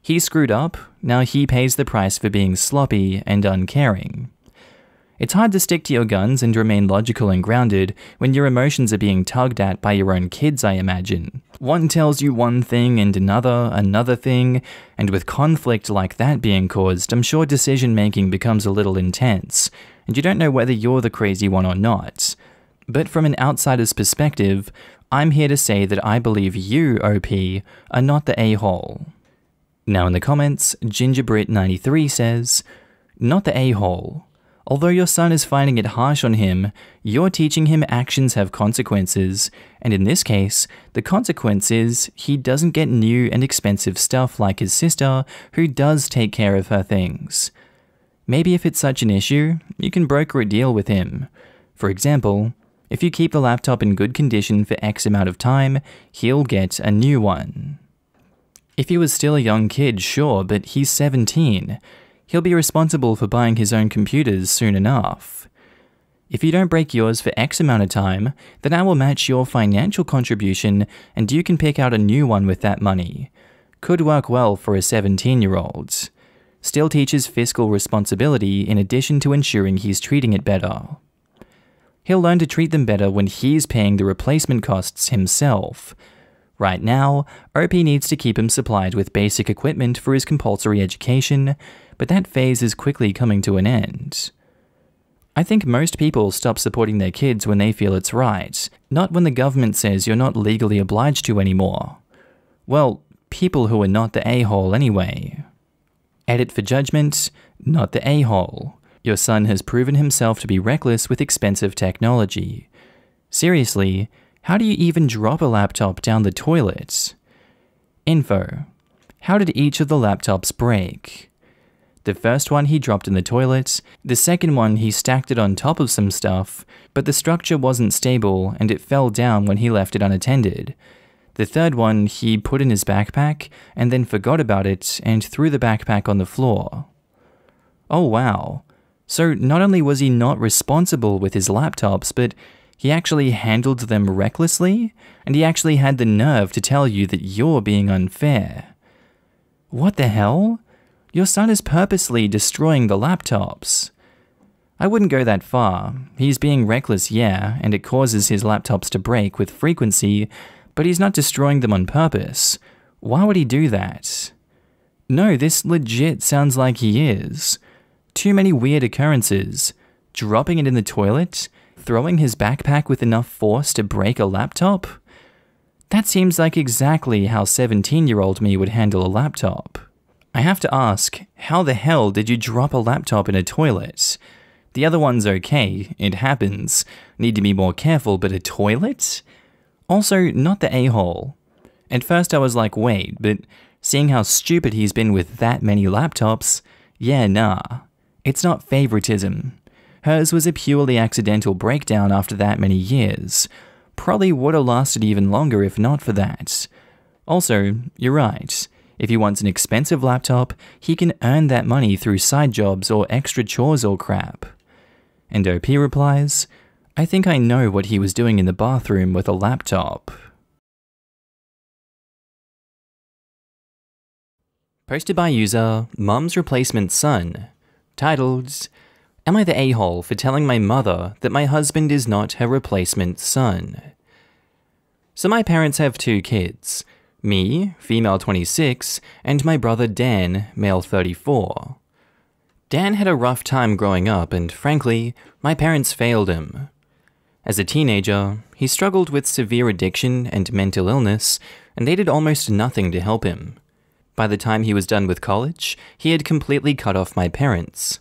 He screwed up, now he pays the price for being sloppy and uncaring. It's hard to stick to your guns and remain logical and grounded when your emotions are being tugged at by your own kids, I imagine. One tells you one thing and another, another thing, and with conflict like that being caused, I'm sure decision making becomes a little intense, and you don't know whether you're the crazy one or not. But from an outsider's perspective, I'm here to say that I believe you, OP, are not the a hole. Now in the comments, Gingerbrit93 says, Not the a-hole. Although your son is finding it harsh on him, you're teaching him actions have consequences, and in this case, the consequence is he doesn't get new and expensive stuff like his sister, who does take care of her things. Maybe if it's such an issue, you can broker a deal with him. For example, if you keep the laptop in good condition for X amount of time, he'll get a new one. If he was still a young kid, sure, but he's 17. He'll be responsible for buying his own computers soon enough. If you don't break yours for X amount of time, then I will match your financial contribution and you can pick out a new one with that money. Could work well for a 17 year old. Still teaches fiscal responsibility in addition to ensuring he's treating it better. He'll learn to treat them better when he's paying the replacement costs himself, Right now, OP needs to keep him supplied with basic equipment for his compulsory education, but that phase is quickly coming to an end. I think most people stop supporting their kids when they feel it's right, not when the government says you're not legally obliged to anymore. Well, people who are not the a-hole anyway. Edit for judgment, not the a-hole. Your son has proven himself to be reckless with expensive technology. Seriously, how do you even drop a laptop down the toilet? Info. How did each of the laptops break? The first one he dropped in the toilet, the second one he stacked it on top of some stuff, but the structure wasn't stable and it fell down when he left it unattended. The third one he put in his backpack and then forgot about it and threw the backpack on the floor. Oh wow. So not only was he not responsible with his laptops, but he actually handled them recklessly, and he actually had the nerve to tell you that you're being unfair. What the hell? Your son is purposely destroying the laptops. I wouldn't go that far. He's being reckless, yeah, and it causes his laptops to break with frequency, but he's not destroying them on purpose. Why would he do that? No, this legit sounds like he is. Too many weird occurrences. Dropping it in the toilet, throwing his backpack with enough force to break a laptop? That seems like exactly how 17 year old me would handle a laptop. I have to ask, how the hell did you drop a laptop in a toilet? The other one's okay, it happens. Need to be more careful, but a toilet? Also, not the a hole. At first, I was like, wait, but seeing how stupid he's been with that many laptops, yeah, nah. It's not favoritism. Hers was a purely accidental breakdown after that many years. Probably would have lasted even longer if not for that. Also, you're right. If he wants an expensive laptop, he can earn that money through side jobs or extra chores or crap. And OP replies, I think I know what he was doing in the bathroom with a laptop. Posted by user Mum's Replacement Son, titled Am I the a hole for telling my mother that my husband is not her replacement son? So, my parents have two kids me, female 26, and my brother Dan, male 34. Dan had a rough time growing up, and frankly, my parents failed him. As a teenager, he struggled with severe addiction and mental illness, and they did almost nothing to help him. By the time he was done with college, he had completely cut off my parents.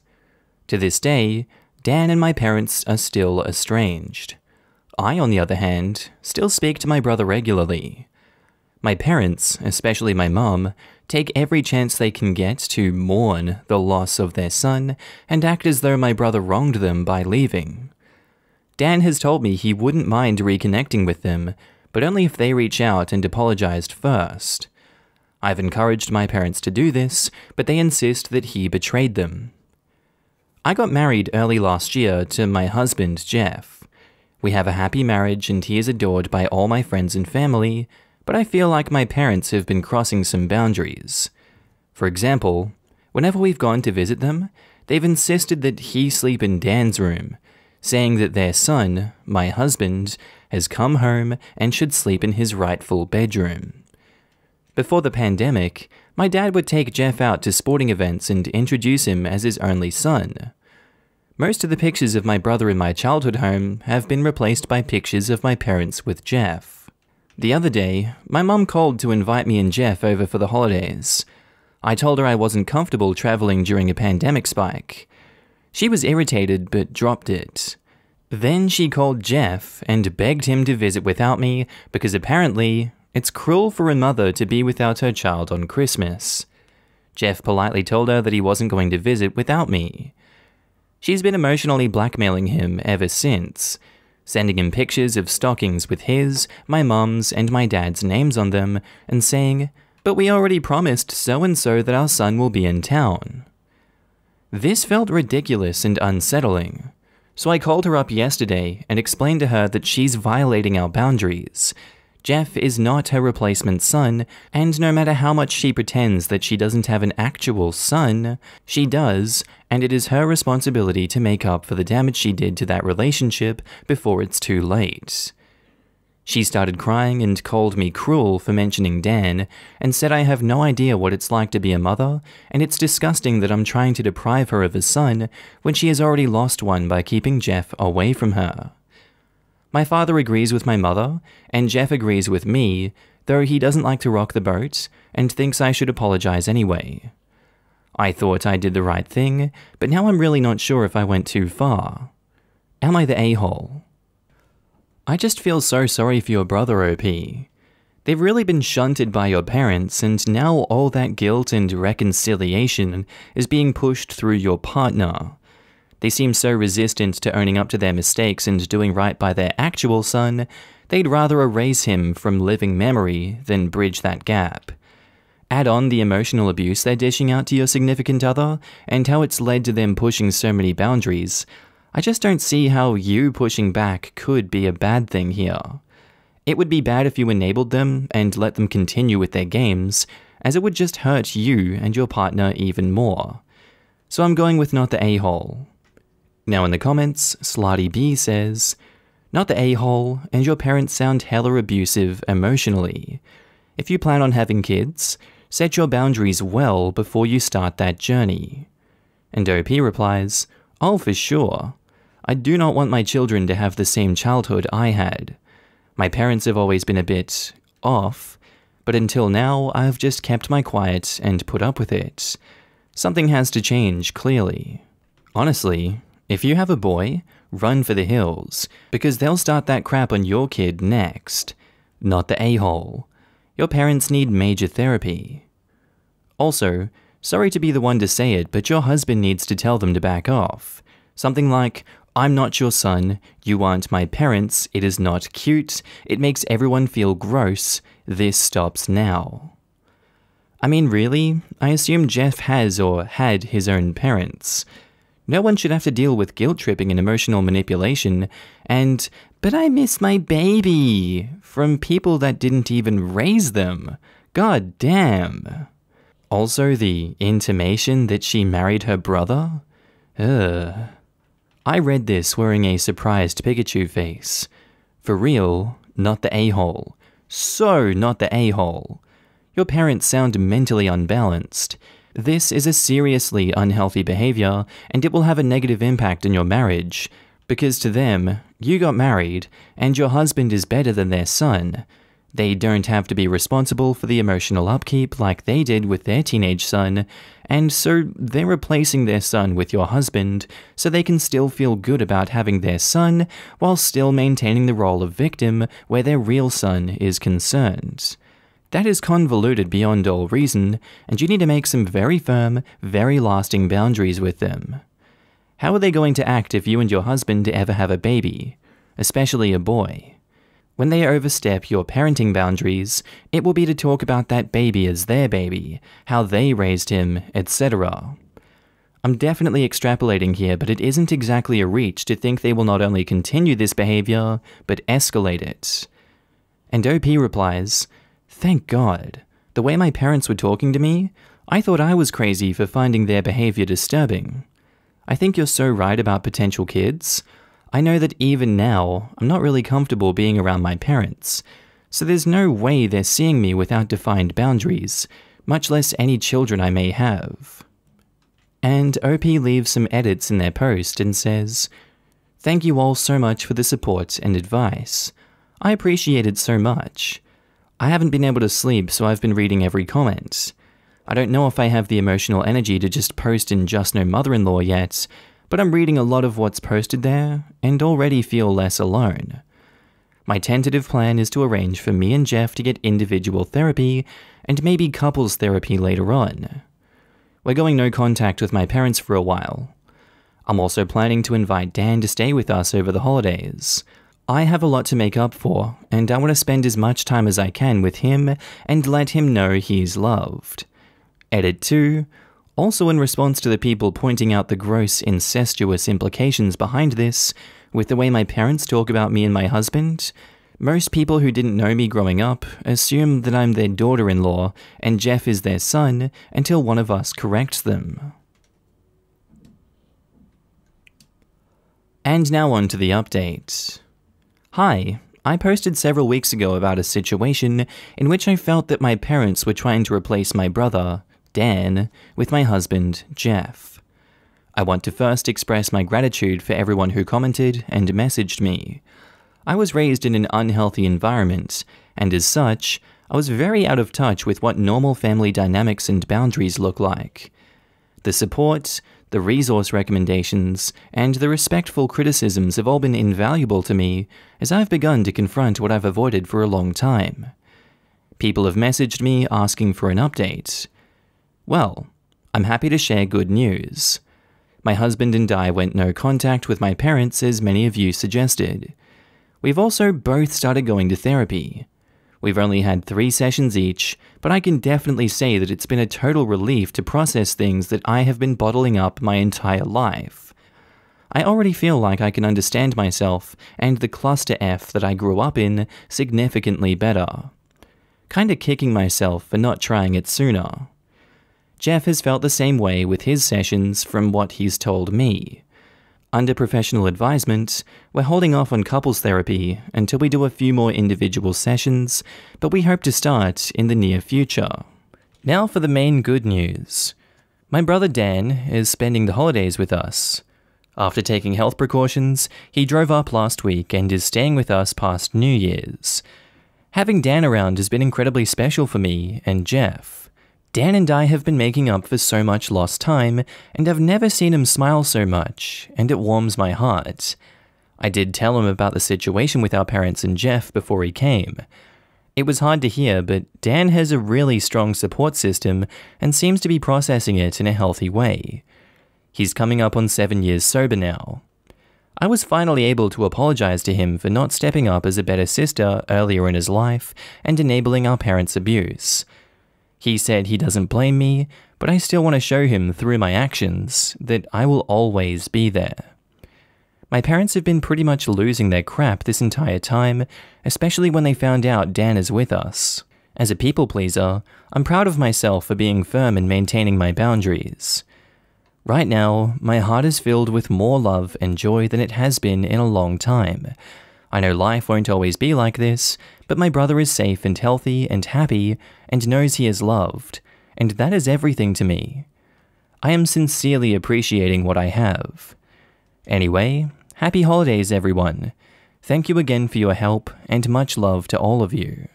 To this day, Dan and my parents are still estranged. I, on the other hand, still speak to my brother regularly. My parents, especially my mum, take every chance they can get to mourn the loss of their son and act as though my brother wronged them by leaving. Dan has told me he wouldn't mind reconnecting with them, but only if they reach out and apologized first. I've encouraged my parents to do this, but they insist that he betrayed them, I got married early last year to my husband, Jeff. We have a happy marriage and he is adored by all my friends and family, but I feel like my parents have been crossing some boundaries. For example, whenever we've gone to visit them, they've insisted that he sleep in Dan's room, saying that their son, my husband, has come home and should sleep in his rightful bedroom. Before the pandemic, my dad would take Jeff out to sporting events and introduce him as his only son. Most of the pictures of my brother in my childhood home have been replaced by pictures of my parents with Jeff. The other day, my mum called to invite me and Jeff over for the holidays. I told her I wasn't comfortable travelling during a pandemic spike. She was irritated but dropped it. Then she called Jeff and begged him to visit without me because apparently it's cruel for a mother to be without her child on Christmas. Jeff politely told her that he wasn't going to visit without me. She's been emotionally blackmailing him ever since, sending him pictures of stockings with his, my mum's, and my dad's names on them, and saying, But we already promised so and so that our son will be in town. This felt ridiculous and unsettling, so I called her up yesterday and explained to her that she's violating our boundaries Jeff is not her replacement son, and no matter how much she pretends that she doesn't have an actual son, she does, and it is her responsibility to make up for the damage she did to that relationship before it's too late. She started crying and called me cruel for mentioning Dan, and said I have no idea what it's like to be a mother, and it's disgusting that I'm trying to deprive her of a son when she has already lost one by keeping Jeff away from her. My father agrees with my mother, and Jeff agrees with me, though he doesn't like to rock the boat and thinks I should apologize anyway. I thought I did the right thing, but now I'm really not sure if I went too far. Am I the a hole? I just feel so sorry for your brother, OP. They've really been shunted by your parents, and now all that guilt and reconciliation is being pushed through your partner. They seem so resistant to owning up to their mistakes and doing right by their actual son, they'd rather erase him from living memory than bridge that gap. Add on the emotional abuse they're dishing out to your significant other and how it's led to them pushing so many boundaries. I just don't see how you pushing back could be a bad thing here. It would be bad if you enabled them and let them continue with their games, as it would just hurt you and your partner even more. So I'm going with not the a-hole. Now in the comments, Slotty B says, Not the a-hole, and your parents sound hella abusive emotionally. If you plan on having kids, set your boundaries well before you start that journey. And OP replies, Oh, for sure. I do not want my children to have the same childhood I had. My parents have always been a bit off, but until now I've just kept my quiet and put up with it. Something has to change, clearly. Honestly, if you have a boy, run for the hills, because they'll start that crap on your kid next. Not the a hole. Your parents need major therapy. Also, sorry to be the one to say it, but your husband needs to tell them to back off. Something like, I'm not your son, you aren't my parents, it is not cute, it makes everyone feel gross, this stops now. I mean, really? I assume Jeff has or had his own parents. No one should have to deal with guilt tripping and emotional manipulation, and, but I miss my baby, from people that didn't even raise them. God damn. Also, the intimation that she married her brother? Ugh. I read this wearing a surprised Pikachu face. For real, not the a hole. So, not the a hole. Your parents sound mentally unbalanced. This is a seriously unhealthy behavior, and it will have a negative impact in your marriage, because to them, you got married, and your husband is better than their son. They don't have to be responsible for the emotional upkeep like they did with their teenage son, and so they're replacing their son with your husband so they can still feel good about having their son while still maintaining the role of victim where their real son is concerned. That is convoluted beyond all reason, and you need to make some very firm, very lasting boundaries with them. How are they going to act if you and your husband ever have a baby, especially a boy? When they overstep your parenting boundaries, it will be to talk about that baby as their baby, how they raised him, etc. I'm definitely extrapolating here, but it isn't exactly a reach to think they will not only continue this behavior, but escalate it. And OP replies, Thank God. The way my parents were talking to me, I thought I was crazy for finding their behavior disturbing. I think you're so right about potential kids. I know that even now, I'm not really comfortable being around my parents, so there's no way they're seeing me without defined boundaries, much less any children I may have. And OP leaves some edits in their post and says, Thank you all so much for the support and advice. I appreciate it so much. I haven't been able to sleep, so I've been reading every comment. I don't know if I have the emotional energy to just post in Just No Mother in Law yet, but I'm reading a lot of what's posted there and already feel less alone. My tentative plan is to arrange for me and Jeff to get individual therapy and maybe couples therapy later on. We're going no contact with my parents for a while. I'm also planning to invite Dan to stay with us over the holidays. I have a lot to make up for, and I want to spend as much time as I can with him and let him know he is loved. Edit 2. Also, in response to the people pointing out the gross, incestuous implications behind this, with the way my parents talk about me and my husband, most people who didn't know me growing up assume that I'm their daughter in law and Jeff is their son until one of us corrects them. And now on to the update. Hi, I posted several weeks ago about a situation in which I felt that my parents were trying to replace my brother, Dan, with my husband, Jeff. I want to first express my gratitude for everyone who commented and messaged me. I was raised in an unhealthy environment, and as such, I was very out of touch with what normal family dynamics and boundaries look like. The support, the resource recommendations and the respectful criticisms have all been invaluable to me as I've begun to confront what I've avoided for a long time. People have messaged me asking for an update. Well, I'm happy to share good news. My husband and I went no contact with my parents as many of you suggested. We've also both started going to therapy. We've only had three sessions each, but I can definitely say that it's been a total relief to process things that I have been bottling up my entire life. I already feel like I can understand myself and the cluster F that I grew up in significantly better. Kinda kicking myself for not trying it sooner. Jeff has felt the same way with his sessions from what he's told me. Under professional advisement, we're holding off on couples therapy until we do a few more individual sessions, but we hope to start in the near future. Now for the main good news. My brother Dan is spending the holidays with us. After taking health precautions, he drove up last week and is staying with us past New Year's. Having Dan around has been incredibly special for me and Jeff. Dan and I have been making up for so much lost time, and I've never seen him smile so much, and it warms my heart. I did tell him about the situation with our parents and Jeff before he came. It was hard to hear, but Dan has a really strong support system and seems to be processing it in a healthy way. He's coming up on seven years sober now. I was finally able to apologize to him for not stepping up as a better sister earlier in his life and enabling our parents' abuse. He said he doesn't blame me, but I still want to show him through my actions that I will always be there. My parents have been pretty much losing their crap this entire time, especially when they found out Dan is with us. As a people pleaser, I'm proud of myself for being firm and maintaining my boundaries. Right now, my heart is filled with more love and joy than it has been in a long time, I know life won't always be like this, but my brother is safe and healthy and happy and knows he is loved, and that is everything to me. I am sincerely appreciating what I have. Anyway, happy holidays, everyone. Thank you again for your help, and much love to all of you.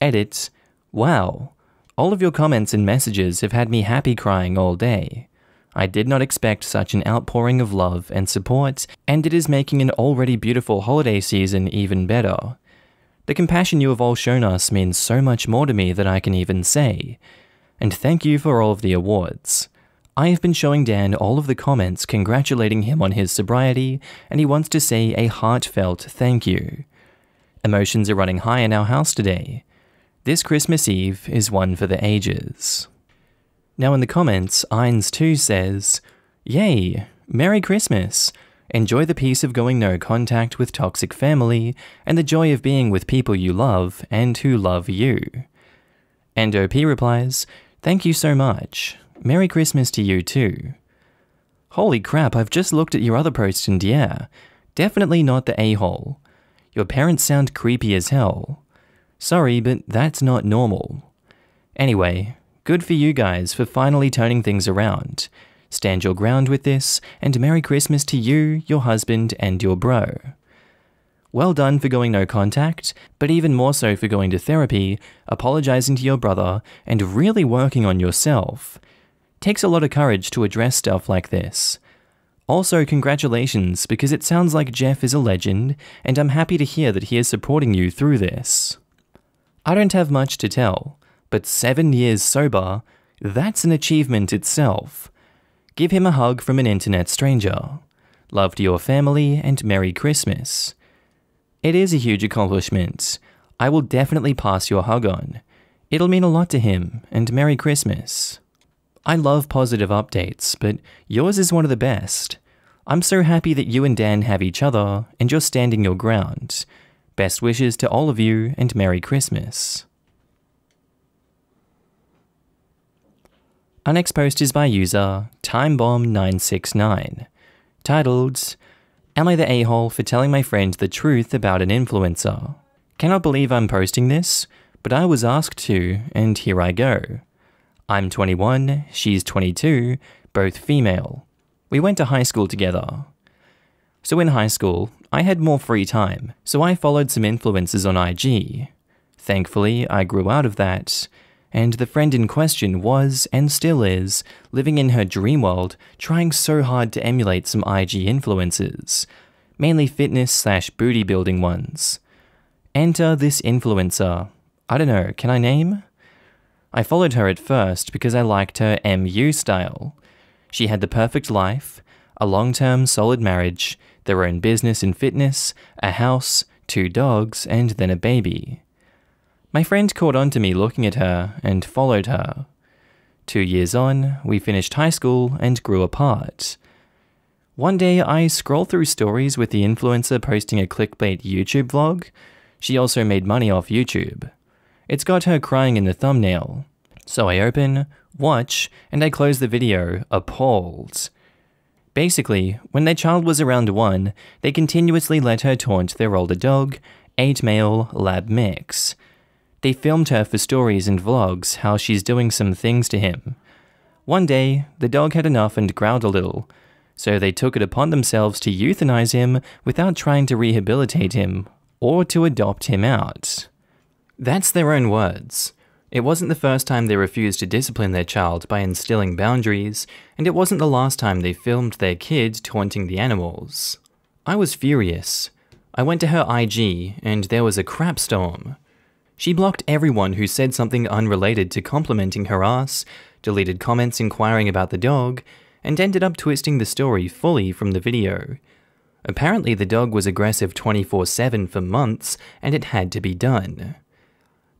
Edit Wow, all of your comments and messages have had me happy crying all day. I did not expect such an outpouring of love and support, and it is making an already beautiful holiday season even better. The compassion you have all shown us means so much more to me that I can even say. And thank you for all of the awards. I have been showing Dan all of the comments congratulating him on his sobriety, and he wants to say a heartfelt thank you. Emotions are running high in our house today. This Christmas Eve is one for the ages. Now, in the comments, Eines 2 says, Yay! Merry Christmas! Enjoy the peace of going no contact with toxic family and the joy of being with people you love and who love you. And OP replies, Thank you so much. Merry Christmas to you too. Holy crap, I've just looked at your other post and yeah, definitely not the a hole. Your parents sound creepy as hell. Sorry, but that's not normal. Anyway, Good for you guys for finally turning things around. Stand your ground with this, and Merry Christmas to you, your husband, and your bro. Well done for going no contact, but even more so for going to therapy, apologizing to your brother, and really working on yourself. Takes a lot of courage to address stuff like this. Also, congratulations, because it sounds like Jeff is a legend, and I'm happy to hear that he is supporting you through this. I don't have much to tell but seven years sober, that's an achievement itself. Give him a hug from an internet stranger. Love to your family and Merry Christmas. It is a huge accomplishment. I will definitely pass your hug on. It'll mean a lot to him, and Merry Christmas. I love positive updates, but yours is one of the best. I'm so happy that you and Dan have each other, and you're standing your ground. Best wishes to all of you, and Merry Christmas. Unexposed is by user TimeBomb969, titled, Am I the a hole for telling my friend the truth about an influencer? Cannot believe I'm posting this, but I was asked to, and here I go. I'm 21, she's 22, both female. We went to high school together. So in high school, I had more free time, so I followed some influencers on IG. Thankfully, I grew out of that and the friend in question was, and still is, living in her dream world, trying so hard to emulate some IG influencers, mainly fitness slash booty building ones. Enter this influencer. I don't know, can I name? I followed her at first because I liked her MU style. She had the perfect life, a long term solid marriage, their own business in fitness, a house, two dogs, and then a baby. My friend caught on to me looking at her and followed her. Two years on, we finished high school and grew apart. One day, I scrolled through stories with the influencer posting a clickbait YouTube vlog. She also made money off YouTube. It's got her crying in the thumbnail. So I open, watch, and I close the video, appalled. Basically, when their child was around one, they continuously let her taunt their older dog, 8 male lab mix. They filmed her for stories and vlogs how she's doing some things to him. One day, the dog had enough and growled a little, so they took it upon themselves to euthanize him without trying to rehabilitate him or to adopt him out. That's their own words. It wasn't the first time they refused to discipline their child by instilling boundaries, and it wasn't the last time they filmed their kid taunting the animals. I was furious. I went to her IG, and there was a crap storm. She blocked everyone who said something unrelated to complimenting her ass, deleted comments inquiring about the dog, and ended up twisting the story fully from the video. Apparently, the dog was aggressive 24 7 for months and it had to be done.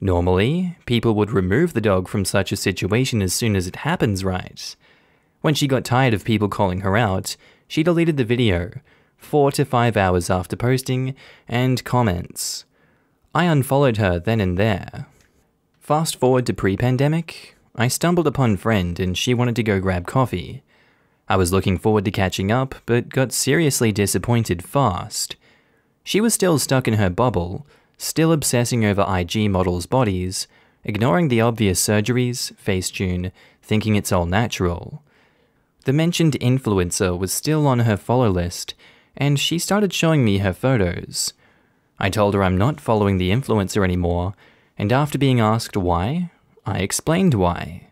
Normally, people would remove the dog from such a situation as soon as it happens, right? When she got tired of people calling her out, she deleted the video, 4 to 5 hours after posting, and comments. I unfollowed her then and there. Fast forward to pre-pandemic, I stumbled upon friend and she wanted to go grab coffee. I was looking forward to catching up, but got seriously disappointed fast. She was still stuck in her bubble, still obsessing over IG models' bodies, ignoring the obvious surgeries, Facetune, thinking it's all natural. The mentioned influencer was still on her follow list, and she started showing me her photos – I told her I'm not following the influencer anymore, and after being asked why, I explained why.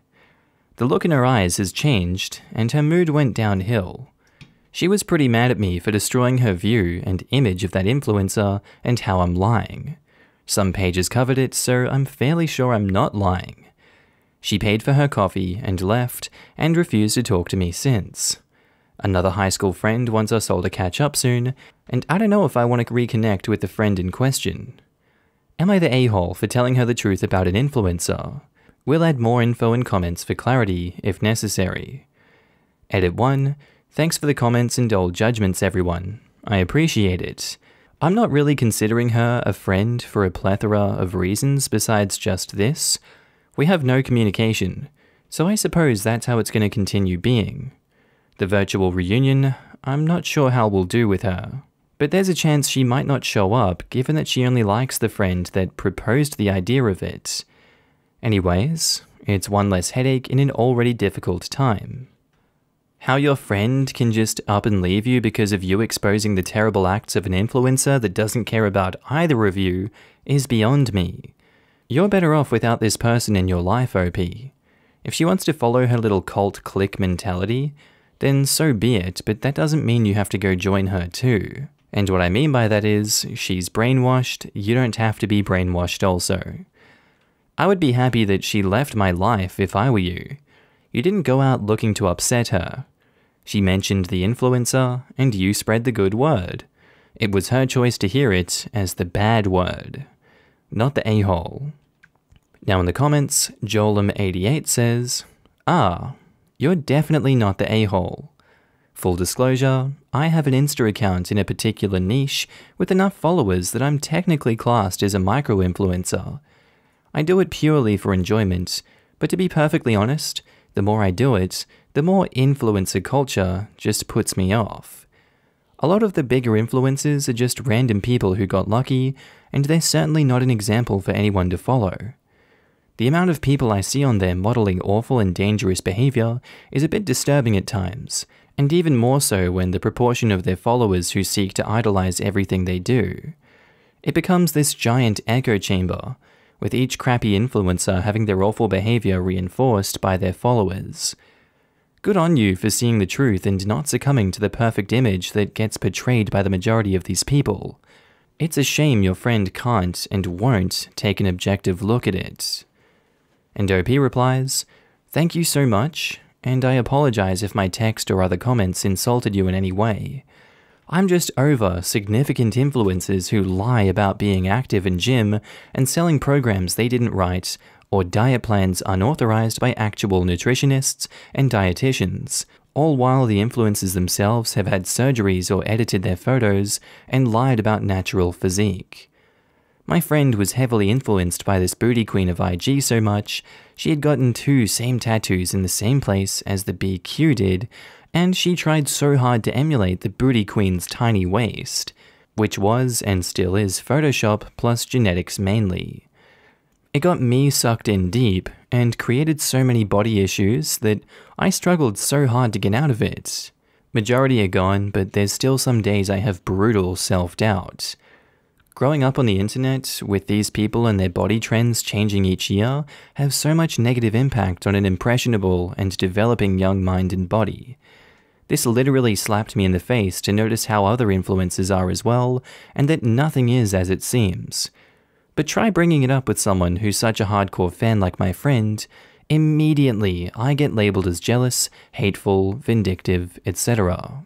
The look in her eyes has changed, and her mood went downhill. She was pretty mad at me for destroying her view and image of that influencer and how I'm lying. Some pages covered it, so I'm fairly sure I'm not lying. She paid for her coffee and left, and refused to talk to me since. Another high school friend wants us all to catch up soon, and I don't know if I want to reconnect with the friend in question. Am I the a-hole for telling her the truth about an influencer? We'll add more info and comments for clarity if necessary. Edit 1. Thanks for the comments and old judgments, everyone. I appreciate it. I'm not really considering her a friend for a plethora of reasons besides just this. We have no communication, so I suppose that's how it's going to continue being. The virtual reunion, I'm not sure how we'll do with her. But there's a chance she might not show up given that she only likes the friend that proposed the idea of it. Anyways, it's one less headache in an already difficult time. How your friend can just up and leave you because of you exposing the terrible acts of an influencer that doesn't care about either of you is beyond me. You're better off without this person in your life, OP. If she wants to follow her little cult clique mentality, then so be it, but that doesn't mean you have to go join her too. And what I mean by that is, she's brainwashed, you don't have to be brainwashed also. I would be happy that she left my life if I were you. You didn't go out looking to upset her. She mentioned the influencer, and you spread the good word. It was her choice to hear it as the bad word, not the a hole. Now, in the comments, Jolum88 says, Ah, you're definitely not the a hole. Full disclosure, I have an Insta account in a particular niche with enough followers that I'm technically classed as a micro influencer. I do it purely for enjoyment, but to be perfectly honest, the more I do it, the more influencer culture just puts me off. A lot of the bigger influencers are just random people who got lucky, and they're certainly not an example for anyone to follow. The amount of people I see on there modeling awful and dangerous behavior is a bit disturbing at times, and even more so when the proportion of their followers who seek to idolize everything they do. It becomes this giant echo chamber, with each crappy influencer having their awful behavior reinforced by their followers. Good on you for seeing the truth and not succumbing to the perfect image that gets portrayed by the majority of these people. It's a shame your friend can't and won't take an objective look at it. And OP replies, Thank you so much, and I apologize if my text or other comments insulted you in any way. I'm just over significant influencers who lie about being active in gym and selling programs they didn't write or diet plans unauthorized by actual nutritionists and dietitians, all while the influencers themselves have had surgeries or edited their photos and lied about natural physique. My friend was heavily influenced by this booty queen of IG so much, she had gotten two same tattoos in the same place as the BQ did, and she tried so hard to emulate the booty queen's tiny waist, which was and still is Photoshop plus genetics mainly. It got me sucked in deep and created so many body issues that I struggled so hard to get out of it. Majority are gone, but there's still some days I have brutal self doubt. Growing up on the internet, with these people and their body trends changing each year, have so much negative impact on an impressionable and developing young mind and body. This literally slapped me in the face to notice how other influences are as well, and that nothing is as it seems. But try bringing it up with someone who's such a hardcore fan like my friend, immediately I get labeled as jealous, hateful, vindictive, etc.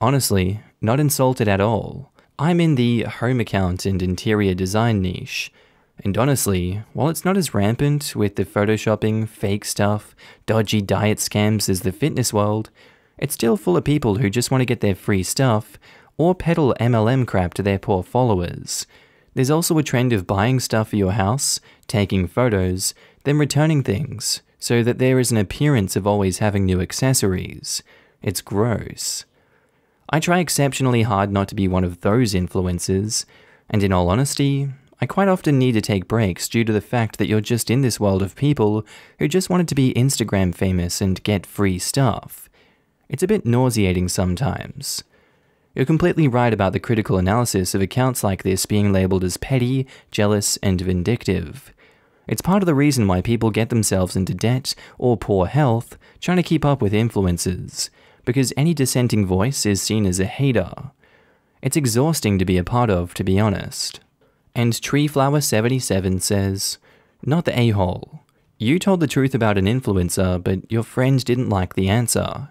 Honestly, not insulted at all. I'm in the home account and interior design niche. And honestly, while it's not as rampant with the photoshopping, fake stuff, dodgy diet scams as the fitness world, it's still full of people who just want to get their free stuff or peddle MLM crap to their poor followers. There's also a trend of buying stuff for your house, taking photos, then returning things, so that there is an appearance of always having new accessories. It's gross. I try exceptionally hard not to be one of those influencers, and in all honesty, I quite often need to take breaks due to the fact that you're just in this world of people who just wanted to be Instagram famous and get free stuff. It's a bit nauseating sometimes. You're completely right about the critical analysis of accounts like this being labelled as petty, jealous, and vindictive. It's part of the reason why people get themselves into debt or poor health trying to keep up with influencers because any dissenting voice is seen as a hater. It's exhausting to be a part of, to be honest. And Treeflower77 says, Not the a hole. You told the truth about an influencer, but your friend didn't like the answer.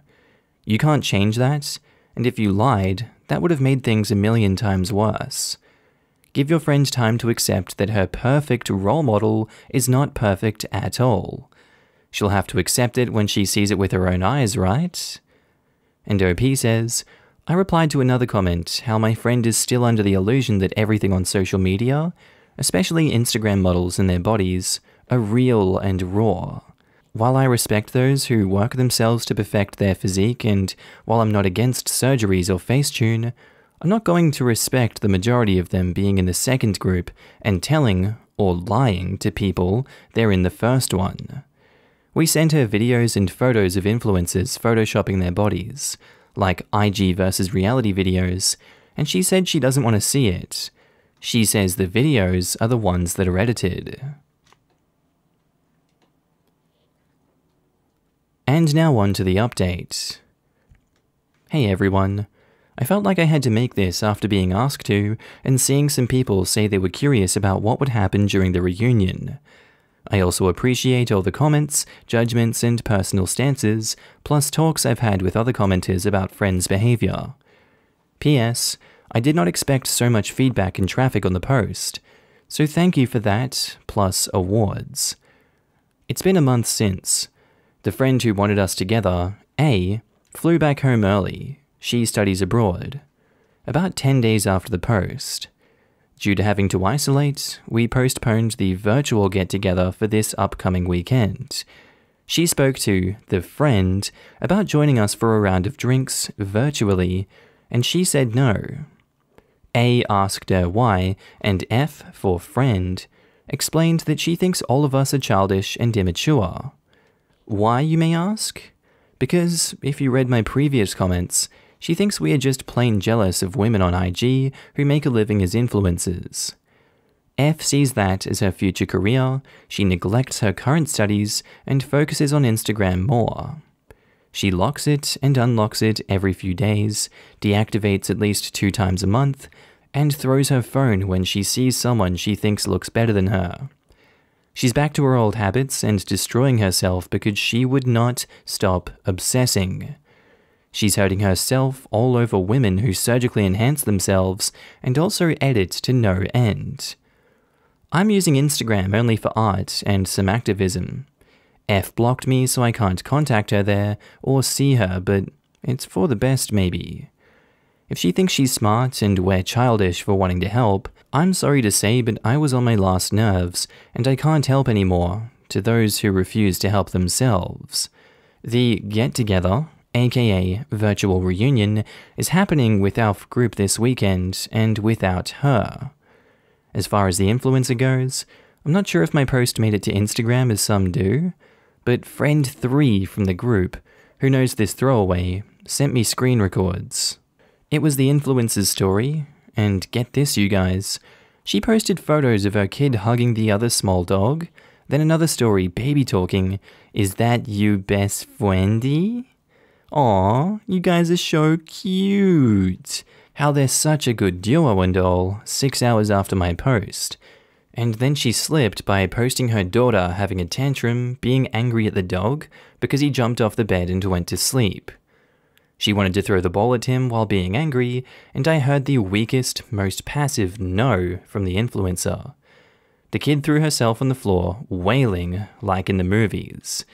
You can't change that, and if you lied, that would have made things a million times worse. Give your friend time to accept that her perfect role model is not perfect at all. She'll have to accept it when she sees it with her own eyes, right? And OP says, I replied to another comment how my friend is still under the illusion that everything on social media, especially Instagram models and their bodies, are real and raw. While I respect those who work themselves to perfect their physique, and while I'm not against surgeries or Facetune, I'm not going to respect the majority of them being in the second group and telling, or lying to people, they're in the first one. We sent her videos and photos of influencers photoshopping their bodies, like IG versus reality videos, and she said she doesn't want to see it. She says the videos are the ones that are edited. And now on to the update. Hey everyone. I felt like I had to make this after being asked to, and seeing some people say they were curious about what would happen during the reunion, I also appreciate all the comments, judgments, and personal stances, plus talks I've had with other commenters about friends' behavior. P.S. I did not expect so much feedback and traffic on the post, so thank you for that, plus awards. It's been a month since. The friend who wanted us together, A, flew back home early. She studies abroad. About 10 days after the post, Due to having to isolate, we postponed the virtual get together for this upcoming weekend. She spoke to the friend about joining us for a round of drinks virtually, and she said no. A asked her why, and F, for friend, explained that she thinks all of us are childish and immature. Why, you may ask? Because, if you read my previous comments, she thinks we are just plain jealous of women on IG who make a living as influencers. F sees that as her future career, she neglects her current studies and focuses on Instagram more. She locks it and unlocks it every few days, deactivates at least two times a month, and throws her phone when she sees someone she thinks looks better than her. She's back to her old habits and destroying herself because she would not stop obsessing. She's hurting herself all over women who surgically enhance themselves and also edit to no end. I'm using Instagram only for art and some activism. F blocked me so I can't contact her there or see her, but it's for the best maybe. If she thinks she's smart and we're childish for wanting to help, I'm sorry to say but I was on my last nerves and I can't help anymore to those who refuse to help themselves. The get together aka Virtual Reunion, is happening with Alf Group this weekend and without her. As far as the influencer goes, I'm not sure if my post made it to Instagram as some do, but friend 3 from the group, who knows this throwaway, sent me screen records. It was the influencer's story, and get this, you guys. She posted photos of her kid hugging the other small dog, then another story, baby talking, is that you best friendie? Aw, you guys are so cute. How they're such a good duo and all, six hours after my post. And then she slipped by posting her daughter having a tantrum, being angry at the dog because he jumped off the bed and went to sleep. She wanted to throw the ball at him while being angry, and I heard the weakest, most passive no from the influencer. The kid threw herself on the floor, wailing like in the movies.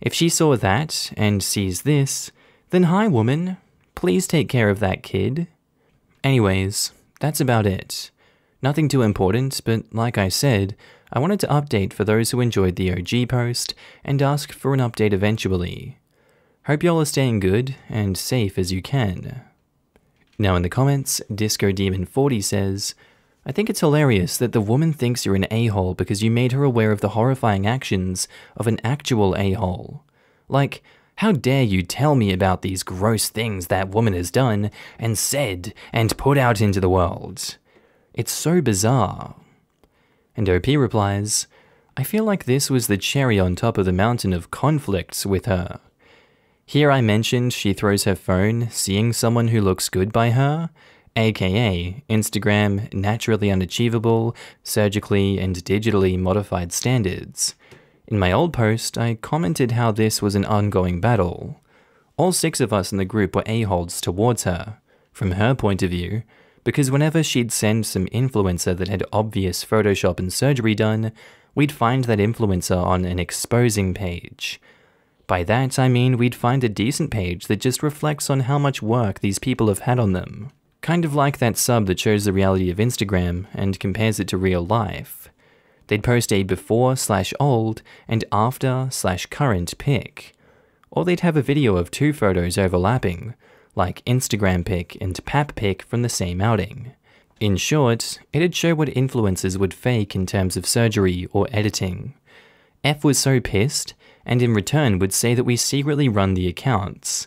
If she saw that and sees this, then hi, woman. Please take care of that kid. Anyways, that's about it. Nothing too important, but like I said, I wanted to update for those who enjoyed the OG post and ask for an update eventually. Hope y'all are staying good and safe as you can. Now in the comments, Disco Demon 40 says, I think it's hilarious that the woman thinks you're an a-hole because you made her aware of the horrifying actions of an actual a-hole. Like, how dare you tell me about these gross things that woman has done and said and put out into the world? It's so bizarre. And OP replies, I feel like this was the cherry on top of the mountain of conflicts with her. Here I mentioned she throws her phone, seeing someone who looks good by her, aka Instagram naturally unachievable, surgically and digitally modified standards. In my old post, I commented how this was an ongoing battle. All six of us in the group were a holds towards her, from her point of view, because whenever she'd send some influencer that had obvious Photoshop and surgery done, we'd find that influencer on an exposing page. By that I mean we'd find a decent page that just reflects on how much work these people have had on them. Kind of like that sub that shows the reality of Instagram and compares it to real life. They'd post a before slash old and after slash current pic. Or they'd have a video of two photos overlapping, like Instagram pic and pap pic from the same outing. In short, it'd show what influencers would fake in terms of surgery or editing. F was so pissed, and in return would say that we secretly run the accounts.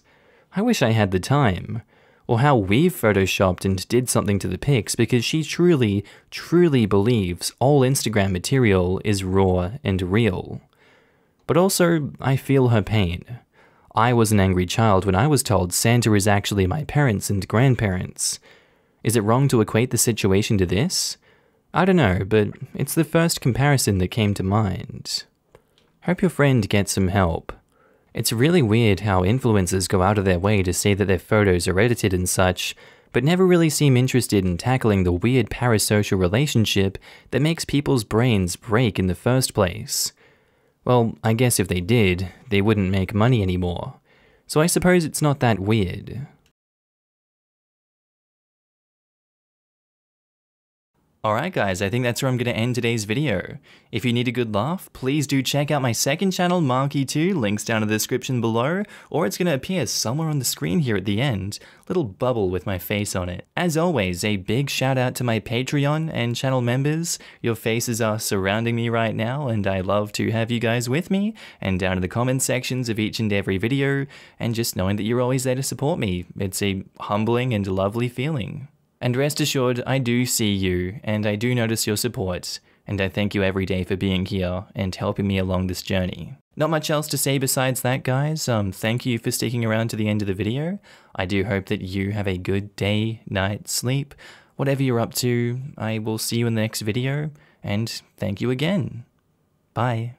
I wish I had the time or how we've photoshopped and did something to the pics because she truly, truly believes all Instagram material is raw and real. But also, I feel her pain. I was an angry child when I was told Santa is actually my parents and grandparents. Is it wrong to equate the situation to this? I don't know, but it's the first comparison that came to mind. Hope your friend gets some help. It's really weird how influencers go out of their way to say that their photos are edited and such, but never really seem interested in tackling the weird parasocial relationship that makes people's brains break in the first place. Well, I guess if they did, they wouldn't make money anymore. So I suppose it's not that weird. Alright guys, I think that's where I'm going to end today's video. If you need a good laugh, please do check out my second channel, Marky2, links down in the description below, or it's going to appear somewhere on the screen here at the end, little bubble with my face on it. As always, a big shout out to my Patreon and channel members, your faces are surrounding me right now and I love to have you guys with me, and down in the comment sections of each and every video, and just knowing that you're always there to support me, it's a humbling and lovely feeling. And rest assured, I do see you, and I do notice your support, and I thank you every day for being here and helping me along this journey. Not much else to say besides that, guys. Um, thank you for sticking around to the end of the video. I do hope that you have a good day, night, sleep, whatever you're up to. I will see you in the next video, and thank you again. Bye.